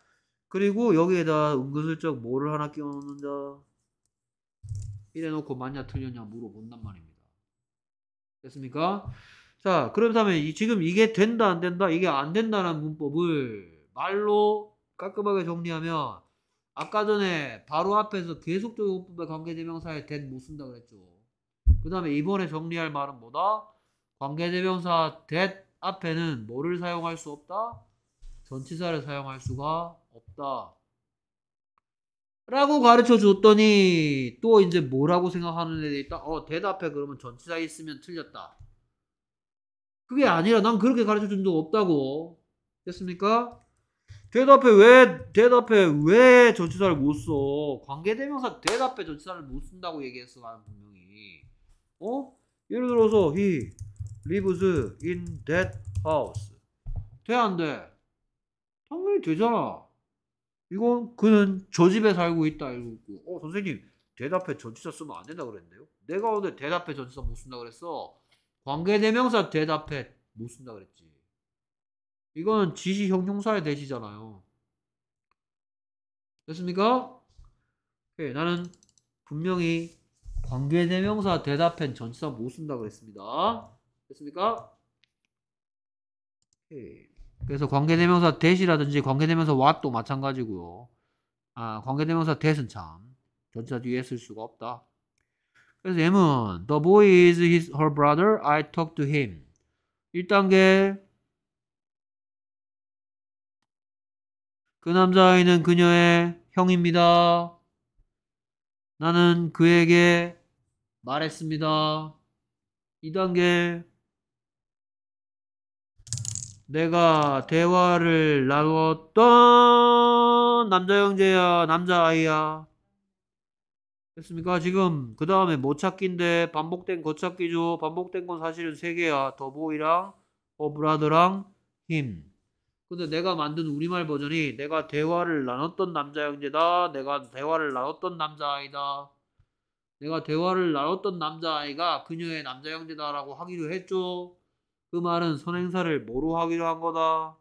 그리고 여기에다 은근슬쩍 뭐를 하나 끼워 놓는다 이래 놓고 맞냐 틀렸냐 물어본단 말입니다. 됐습니까? 자, 그렇다면 이, 지금 이게 된다 안 된다 이게 안 된다는 문법을 말로 깔끔하게 정리하면 아까 전에 바로 앞에서 계속적인 문법의 관계대명사에 된못 쓴다 그랬죠. 그 다음에 이번에 정리할 말은 뭐다? 관계대명사 that 앞에는 뭐를 사용할 수 없다? 전치사를 사용할 수가 없다. 라고 가르쳐 줬더니 또 이제 뭐라고 생각하는 애들이 있다. 어, 대답해. 그러면 전치사 있으면 틀렸다. 그게 아니라 난 그렇게 가르쳐 준 적 없다고. 됐습니까? 대답해 왜 대답해 왜 전치사를 못 써? 관계대명사 대답해 전치사를 못 쓴다고 얘기했어 나는 분명히. 어? 예를 들어서 he lives in that house. 돼 안 돼? 당연히 되잖아. 이건 그는 저 집에 살고 있다 알고 있고 어 선생님 대답해 전치사 쓰면 안 된다 그랬네요 내가 오늘 대답해 전치사 못 쓴다 그랬어 관계대명사 대답해 못 쓴다 그랬지 이거는 지시 형용사의 대시잖아요 됐습니까? 오 예, 나는 분명히 관계대명사 대답해 전치사 못 쓴다 그랬습니다 됐습니까? 오케 예. 그래서 관계대명사 대시라든지 관계대명사 what도 마찬가지고요. 아, 관계대명사 대은 참 전치사 뒤에 쓸 수가 없다. 그래서 M은 The boy is his, her brother. I talk to him. 1단계 그 남자아이는 그녀의 형입니다. 나는 그에게 말했습니다. 2단계 내가 대화를 나눴던 남자 형제야 남자아이야 됐습니까? 지금 그 다음에 못 찾기인데 반복된 거 찾기죠 반복된 건 사실은 세 개야 더 보이랑 어 브라더랑 힘 근데 내가 만든 우리말 버전이 내가 대화를 나눴던 남자 형제다 내가 대화를 나눴던 남자아이다 내가 대화를 나눴던 남자아이가 그녀의 남자 형제다라고 하기로 했죠 그 말은 선행사를 뭐로 하기로 한 거다?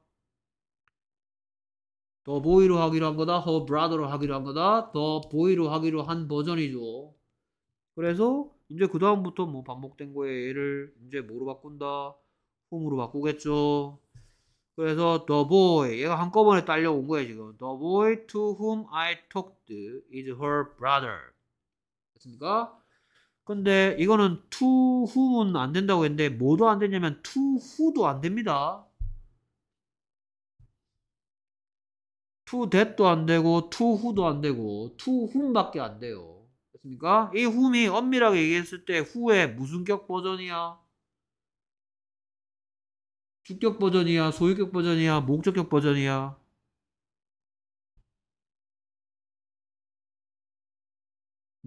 더 보이로 하기로 한 거다. 허 브라더로 하기로 한 거다. 더 보이로 하기로 한 버전이죠. 그래서 이제 그 다음부터 뭐 반복된 거에 얘를 이제 뭐로 바꾼다? 홈으로 바꾸겠죠. 그래서 the boy 얘가 한꺼번에 딸려온 거예 지금. the boy to whom I talked is her brother. 됐습니까? 근데 이거는 to whom은 안 된다고 했는데 뭐도 안 되냐면 to who도 안 됩니다. to that도 안 되고 to who도 안 되고 to whom밖에 안 돼요. 됐습니까? 이 whom이 엄밀하게 얘기했을 때 who의 무슨격 버전이야? 주격 버전이야? 소유격 버전이야? 목적격 버전이야?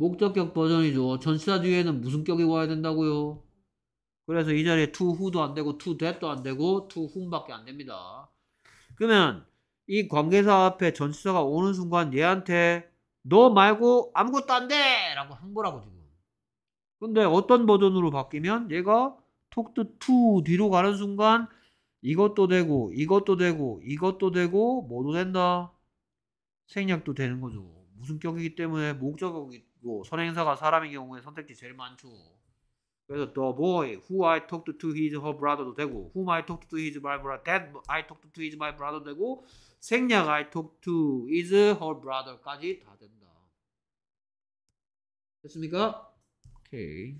목적격 버전이죠. 전치사 뒤에는 무슨 격이 와야 된다고요? 그래서 이 자리에 to who도 안 되고 to that도 안 되고 to whom밖에 안 됩니다. 그러면 이 관계사 앞에 전치사가 오는 순간 얘한테 너 말고 아무것도 안 돼! 라고 한 거라고 지금. 근데 어떤 버전으로 바뀌면 얘가 톡드 to 뒤로 가는 순간 이것도 되고 이것도 되고 이것도 되고 뭐도 된다. 생략도 되는 거죠. 무슨 격이기 때문에 목적격이 뭐 선행사가 사람의 경우에 선택지 제일 많죠. 그래서 the boy who I talked to his her brother도 되고 whom I talked to his my brother that I talked to his my brother 되고 생략 I talked to is her brother까지 다 된다. 됐습니까? 오케이.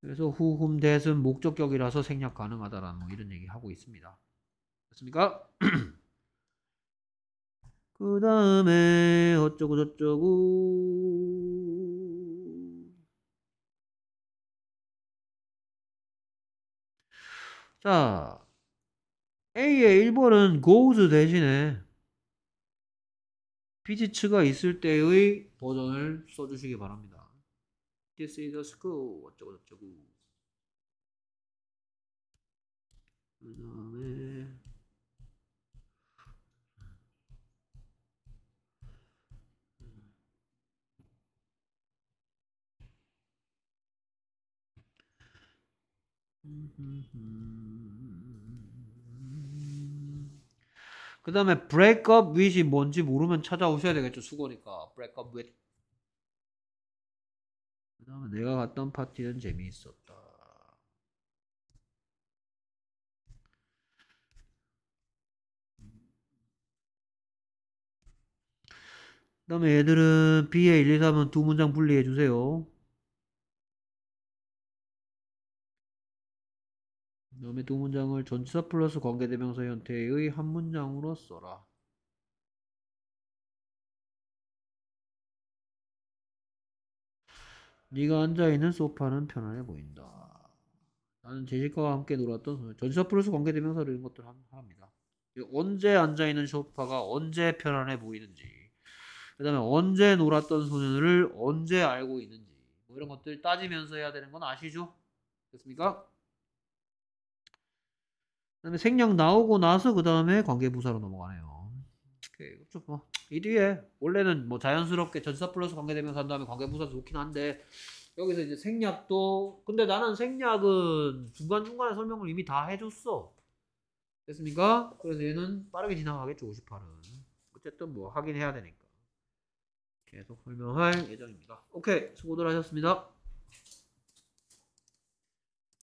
그래서 who, whom, that은 목적격이라서 생략 가능하다라는 뭐 이런 얘기 하고 있습니다. 됐습니까? 그 다음에 어쩌고 저쩌고 자 A의 1번은 goes 대신에 비지츠가 있을 때의 버전을 써주시기 바랍니다. This is a school 어쩌고 저쩌고 그 다음에 그 다음에 break up with이 뭔지 모르면 찾아오셔야 되겠죠 수고니까 break up with 그 다음에 내가 갔던 파티는 재미있었다 그 다음에 얘들은 b 에 1, 2, 3은 두 문장 분리해주세요 다음에 두 문장을 전치사 플러스 관계대명사 형태의 한 문장으로 써라. 네가 앉아있는 소파는 편안해 보인다. 나는 제시카와 함께 놀았던 소녀. 전치사 플러스 관계대명사를 이런 것들 합니다. 언제 앉아있는 소파가 언제 편안해 보이는지 그 다음에 언제 놀았던 소년을 언제 알고 있는지 뭐 이런 것들 따지면서 해야 되는 건 아시죠? 됐습니까? 그다음에 생략 나오고 나서 그 다음에 관계부사로 넘어가네요. 오케이, 그 좀 뭐, 이 뒤에 원래는 뭐 자연스럽게 전사 플러스 관계대명사 한 다음에 관계부사 좋긴 한데 여기서 이제 생략도 근데 나는 생략은 중간중간에 설명을 이미 다 해줬어. 됐습니까? 그래서 얘는 빠르게 지나가겠죠 58은 어쨌든 뭐확인 해야 되니까 계속 설명할 예정입니다 오케이 수고들 하셨습니다